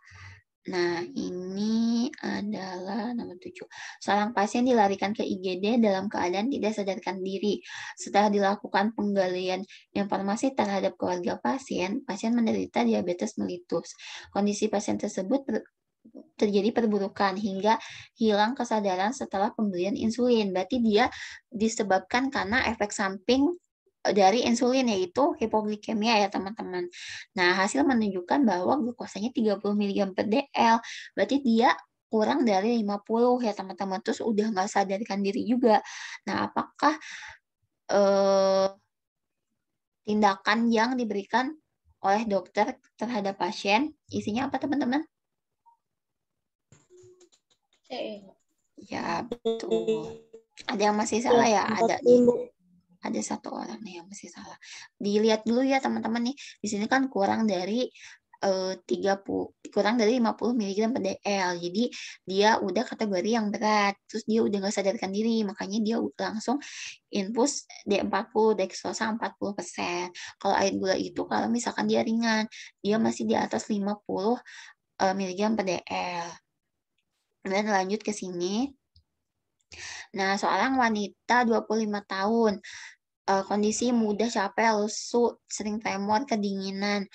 Nah, ini adalah nomor 7. Seorang pasien dilarikan ke IGD dalam keadaan tidak sadarkan diri. Setelah dilakukan penggalian informasi terhadap keluarga pasien, pasien menderita diabetes melitus. Kondisi pasien tersebut ter terjadi perburukan hingga hilang kesadaran setelah pemberian insulin. Berarti dia disebabkan karena efek samping dari insulin yaitu hipoglikemia ya teman-teman. Nah, hasil menunjukkan bahwa glukosanya 30 mg per dl. Berarti dia kurang dari 50 ya teman-teman. Terus udah nggak sadarkan diri juga. Nah, apakah eh, tindakan yang diberikan oleh dokter terhadap pasien isinya apa teman-teman? E. Ya, betul. Ada yang masih salah ya? Iya, Ada nih ada satu orang nih yang masih salah. Dilihat dulu ya teman-teman nih. Di sini kan kurang dari eh, tiga 30 kurang dari 50 mg per dl. Jadi dia udah kategori yang berat. Terus dia udah nggak sadarkan diri, makanya dia langsung infus D40 dekstrosa 40%. Kalau air gula itu kalau misalkan dia ringan, dia masih di atas 50 eh, mg per dl. Dan lanjut ke sini. Nah, seorang wanita 25 tahun uh, kondisi mudah capek, lesu, sering tremor, kedinginan.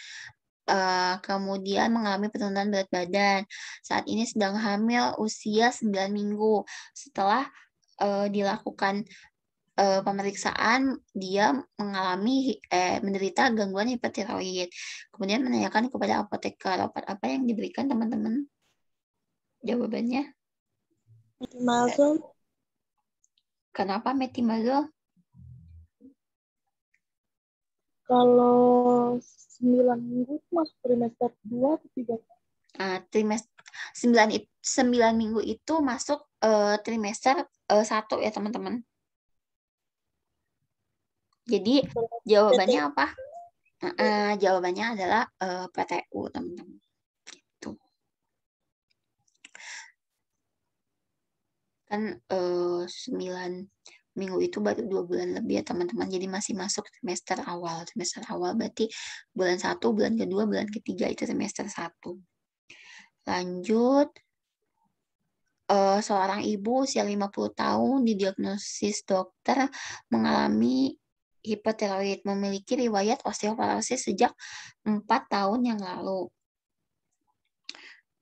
Uh, kemudian mengalami penurunan berat badan. Saat ini sedang hamil usia 9 minggu. Setelah uh, dilakukan uh, pemeriksaan dia mengalami eh, menderita gangguan hipertiroid. Kemudian menanyakan kepada apoteker obat apa yang diberikan teman-teman. Jawabannya? Metimazol. Kenapa metimazol? Kalau 9 minggu itu masuk trimester 2 atau 3? Uh, trimester 9, 9 minggu itu masuk uh, trimester uh, eh, 1 ya teman-teman. Jadi jawabannya apa? Uh, uh, jawabannya adalah uh, eh, PTU teman-teman. Gitu. Kan uh, 9 minggu itu baru dua bulan lebih ya teman-teman jadi masih masuk semester awal semester awal berarti bulan satu bulan kedua bulan ketiga itu semester satu lanjut uh, seorang ibu usia 50 tahun didiagnosis dokter mengalami hipotiroid memiliki riwayat osteoporosis sejak empat tahun yang lalu.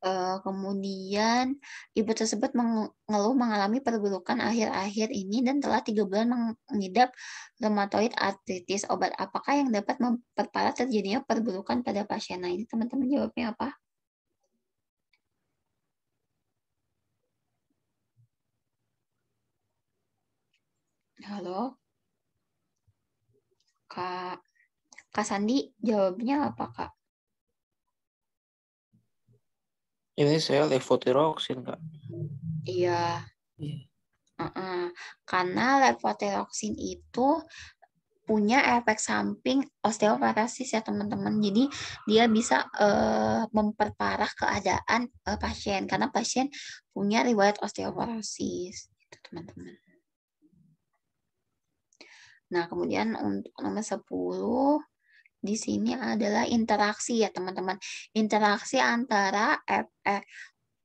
Eh, kemudian ibu tersebut mengeluh mengalami perburukan akhir-akhir ini dan telah tiga bulan mengidap rheumatoid arthritis. Obat apakah yang dapat memperparah terjadinya perburukan pada pasien? Nah ini teman-teman jawabnya apa? Halo? Kak, Kak Sandi, jawabnya apa, Kak? Ini saya levotiroxin, Kak. Iya. Yeah. Uh -uh. Karena levotiroxin itu punya efek samping osteoporosis ya teman-teman. Jadi dia bisa uh, memperparah keadaan uh, pasien karena pasien punya riwayat osteoporosis itu teman-teman. Nah, kemudian untuk nomor 10 di sini adalah interaksi ya teman-teman. Interaksi antara FR eh,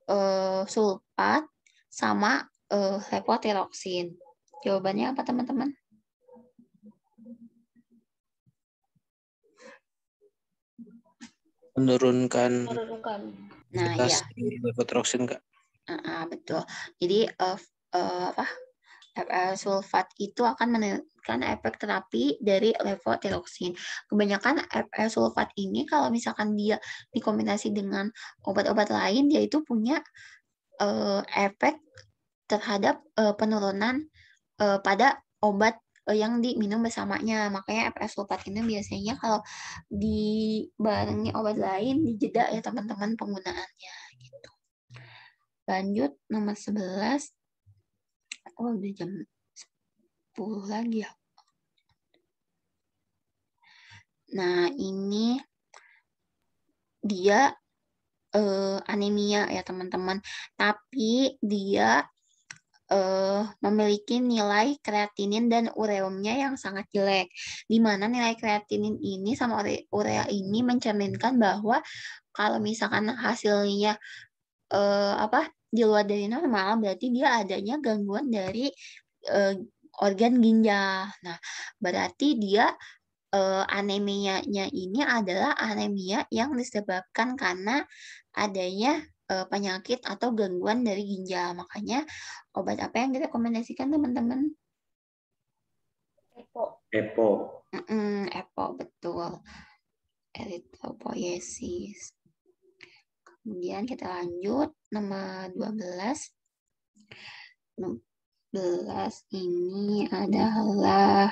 e, sulfat sama eh, levotiroksin. Jawabannya apa teman-teman? Menurunkan. Menurunkan. Nah, iya. Levotiroksin, Kak. Uh, uh, betul. Jadi uh, uh, apa? Eh, sulfat itu akan menurunkan efek terapi dari levotiroxin. Kebanyakan eh, sulfat ini kalau misalkan dia dikombinasi dengan obat-obat lain, dia itu punya uh, efek terhadap uh, penurunan uh, pada obat yang diminum bersamanya. Makanya FS sulfat ini biasanya kalau dibarengi obat lain dijeda ya teman-teman penggunaannya gitu. Lanjut nomor 11 oh udah jam 10 lagi ya. Nah, ini dia uh, anemia ya teman-teman. Tapi dia uh, memiliki nilai kreatinin dan ureumnya yang sangat jelek. Dimana nilai kreatinin ini sama urea ini mencerminkan bahwa kalau misalkan hasilnya uh, apa di luar dari normal berarti dia adanya gangguan dari uh, organ ginjal. Nah, berarti dia uh, anemianya ini adalah anemia yang disebabkan karena adanya uh, penyakit atau gangguan dari ginjal. Makanya obat apa yang direkomendasikan teman-teman? Epo. Epo. Mm -mm, Epo betul. Eritropoiesis. Kemudian kita lanjut nomor 12. 12 ini adalah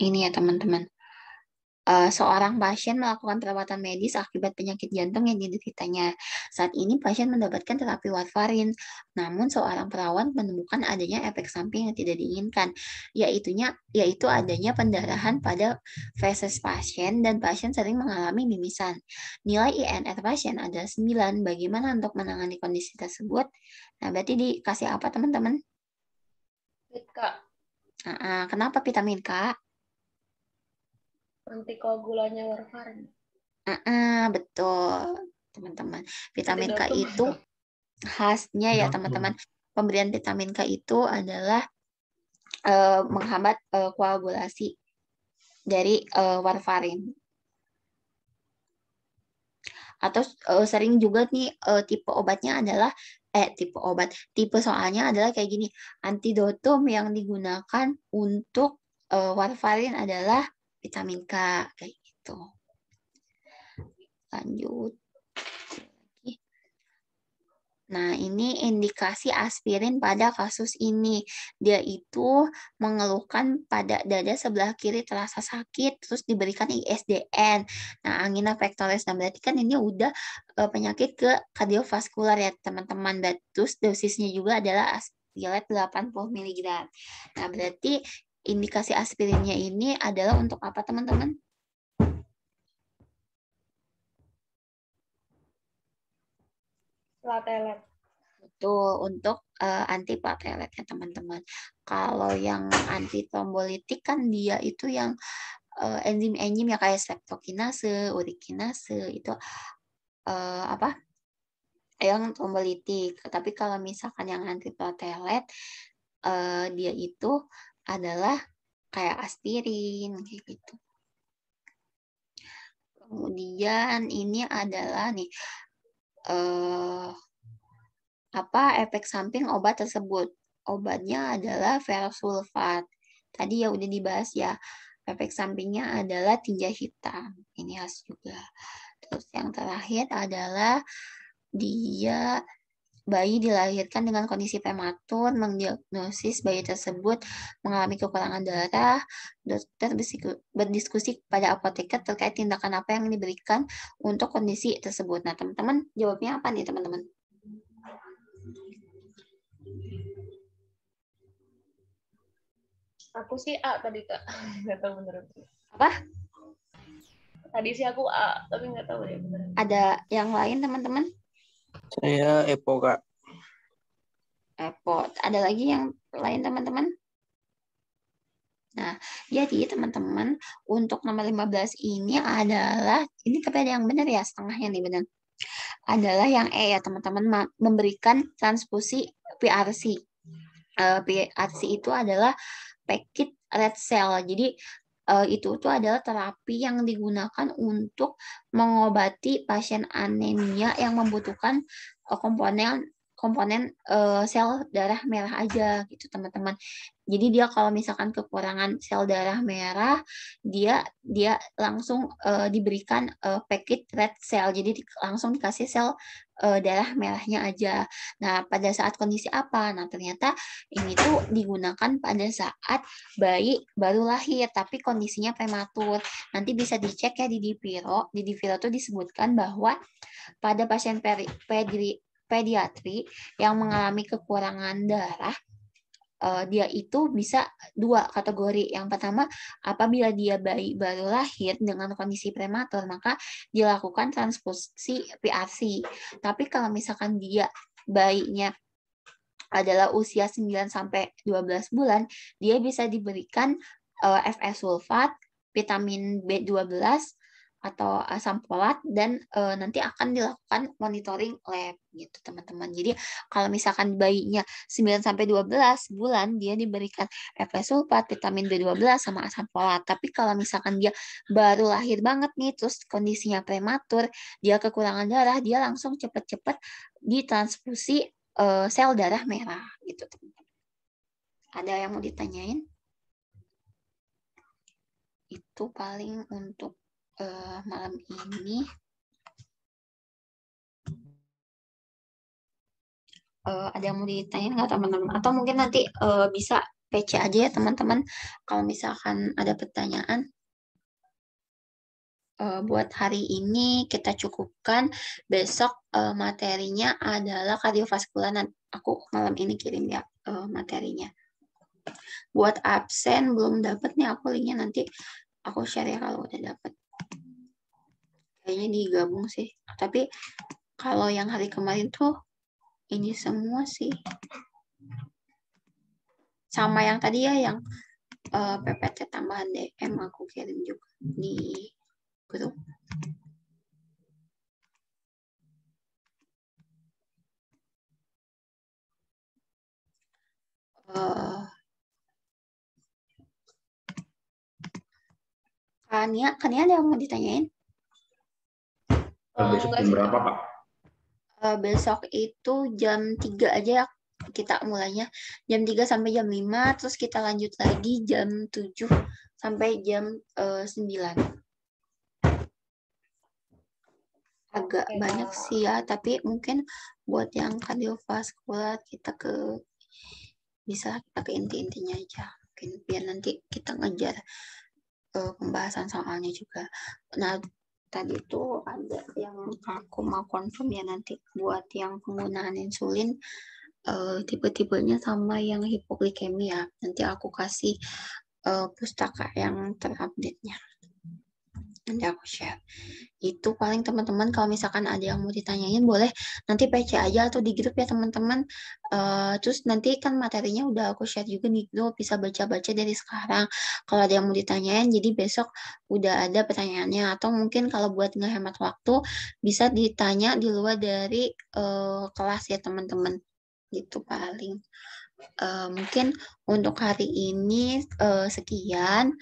ini ya teman-teman. Uh, seorang pasien melakukan perawatan medis akibat penyakit jantung yang dideritanya. Saat ini pasien mendapatkan terapi warfarin, namun seorang perawat menemukan adanya efek samping yang tidak diinginkan, yaitunya yaitu adanya pendarahan pada feses pasien dan pasien sering mengalami mimisan. Nilai INR pasien ada 9. Bagaimana untuk menangani kondisi tersebut? Nah, berarti dikasih apa teman-teman? Vitamin K. Uh, uh, kenapa vitamin K? Antikoagulannya warfarin. Uh, uh, betul teman-teman. Vitamin K itu khasnya ya teman-teman. Pemberian vitamin K itu adalah uh, menghambat uh, koagulasi dari uh, warfarin. Atau uh, sering juga nih uh, tipe obatnya adalah eh tipe obat tipe soalnya adalah kayak gini antidotum yang digunakan untuk uh, warfarin adalah vitamin K kayak gitu lanjut Nah, ini indikasi aspirin pada kasus ini. Dia itu mengeluhkan pada dada sebelah kiri terasa sakit, terus diberikan ISDN. Nah, angina pectoris. Nah, berarti kan ini udah eh, penyakit ke kardiovaskular ya, teman-teman. Terus dosisnya juga adalah aspirin 80 mg. Nah, berarti indikasi aspirinnya ini adalah untuk apa, teman-teman? platelet. itu untuk uh, anti ya teman-teman. Kalau yang anti trombolitik kan dia itu yang uh, enzim-enzim ya kayak streptokinase, urikinase itu uh, apa? yang trombolitik. Tapi kalau misalkan yang anti platelet uh, dia itu adalah kayak aspirin kayak gitu. Kemudian ini adalah nih eh, apa efek samping obat tersebut. Obatnya adalah ferrosulfat. Tadi ya udah dibahas ya. Efek sampingnya adalah tinja hitam. Ini harus juga. Terus yang terakhir adalah dia bayi dilahirkan dengan kondisi prematur, mendiagnosis bayi tersebut mengalami kekurangan darah, dokter berdiskusi pada apoteker terkait tindakan apa yang diberikan untuk kondisi tersebut. Nah, teman-teman, jawabnya apa nih, teman-teman? Aku sih A tadi, Kak. Nggak tahu bener. Apa? Tadi sih aku A, tapi nggak tahu ya Ada yang lain, teman-teman? Saya Epo, Kak. Epo. Ada lagi yang lain, teman-teman? Nah, jadi teman-teman, untuk nomor 15 ini adalah, ini tapi ada yang benar ya, setengahnya nih benar. Adalah yang E ya, teman-teman, memberikan transfusi PRC. Eh, PRC itu adalah packet red cell. Jadi uh, itu tuh adalah terapi yang digunakan untuk mengobati pasien anemia yang membutuhkan uh, komponen komponen uh, sel darah merah aja gitu teman-teman. Jadi dia kalau misalkan kekurangan sel darah merah, dia dia langsung uh, diberikan uh, eh, paket red cell. Jadi di, langsung dikasih sel uh, darah merahnya aja. Nah, pada saat kondisi apa? Nah, ternyata ini tuh digunakan pada saat bayi baru lahir tapi kondisinya prematur. Nanti bisa dicek ya di dipiro. Di dipiro tuh disebutkan bahwa pada pasien peri, pediatri yang mengalami kekurangan darah eh, dia itu bisa dua kategori. Yang pertama, apabila dia bayi baru lahir dengan kondisi prematur, maka dilakukan transfusi PRC. Tapi kalau misalkan dia bayinya adalah usia 9 sampai 12 bulan, dia bisa diberikan eh, FS sulfat, vitamin B12, atau asam folat dan e, nanti akan dilakukan monitoring lab gitu teman-teman. Jadi kalau misalkan bayinya 9 sampai 12 bulan dia diberikan sulfat, vitamin B12 sama asam folat. Tapi kalau misalkan dia baru lahir banget nih terus kondisinya prematur, dia kekurangan darah, dia langsung cepat-cepat ditransfusi e, sel darah merah gitu teman-teman. Ada yang mau ditanyain? Itu paling untuk uh, malam ini uh, ada yang mau ditanyain nggak teman-teman? Atau mungkin nanti uh, bisa PC aja ya teman-teman kalau misalkan ada pertanyaan uh, buat hari ini kita cukupkan besok uh, materinya adalah kardiovaskular aku malam ini kirim ya uh, materinya buat absen belum dapat nih aku linknya nanti aku share ya kalau udah dapat kayaknya digabung sih tapi kalau yang hari kemarin tuh ini semua sih sama yang tadi ya yang uh, eh, PPT tambahan DM aku kirim juga di grup eh, Kania, Kania ada yang mau ditanyain? Oh, besok jam berapa Pak? Uh, besok itu jam 3 aja ya kita mulainya jam 3 sampai jam 5 terus kita lanjut lagi jam 7 sampai jam uh, eh, 9 agak okay. banyak sih ya tapi mungkin buat yang kardiovaskular kita ke bisa kita ke inti-intinya aja mungkin biar nanti kita ngejar uh, pembahasan soalnya juga nah tadi itu ada yang aku mau confirm ya nanti buat yang penggunaan insulin uh, tipe-tipenya sama yang hipoglikemia nanti aku kasih uh, pustaka yang terupdate-nya nanti aku share itu paling teman-teman kalau misalkan ada yang mau ditanyain boleh nanti PC aja atau di grup ya teman-teman uh, terus nanti kan materinya udah aku share juga nih lo bisa baca-baca dari sekarang kalau ada yang mau ditanyain jadi besok udah ada pertanyaannya atau mungkin kalau buat ngehemat waktu bisa ditanya di luar dari uh, kelas ya teman-teman gitu paling uh, mungkin untuk hari ini uh, sekian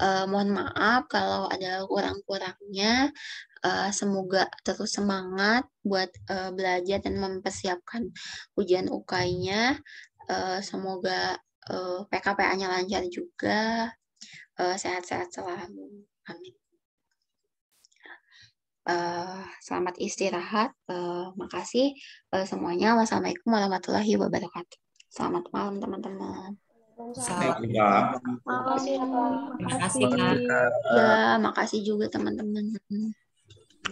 uh, mohon maaf kalau ada kurang-kurangnya. Uh, semoga terus semangat buat uh, belajar dan mempersiapkan ujian UKI-nya. Uh, semoga uh, PKPA-nya lancar juga. Sehat-sehat uh, selalu. Amin. Uh, selamat istirahat. Uh, makasih uh, semuanya. Wassalamualaikum warahmatullahi wabarakatuh. Selamat malam, teman-teman. Salam. Makasih, ya, Makasih, Kak. Ya, makasih juga teman-teman.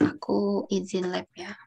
Aku izin lab ya.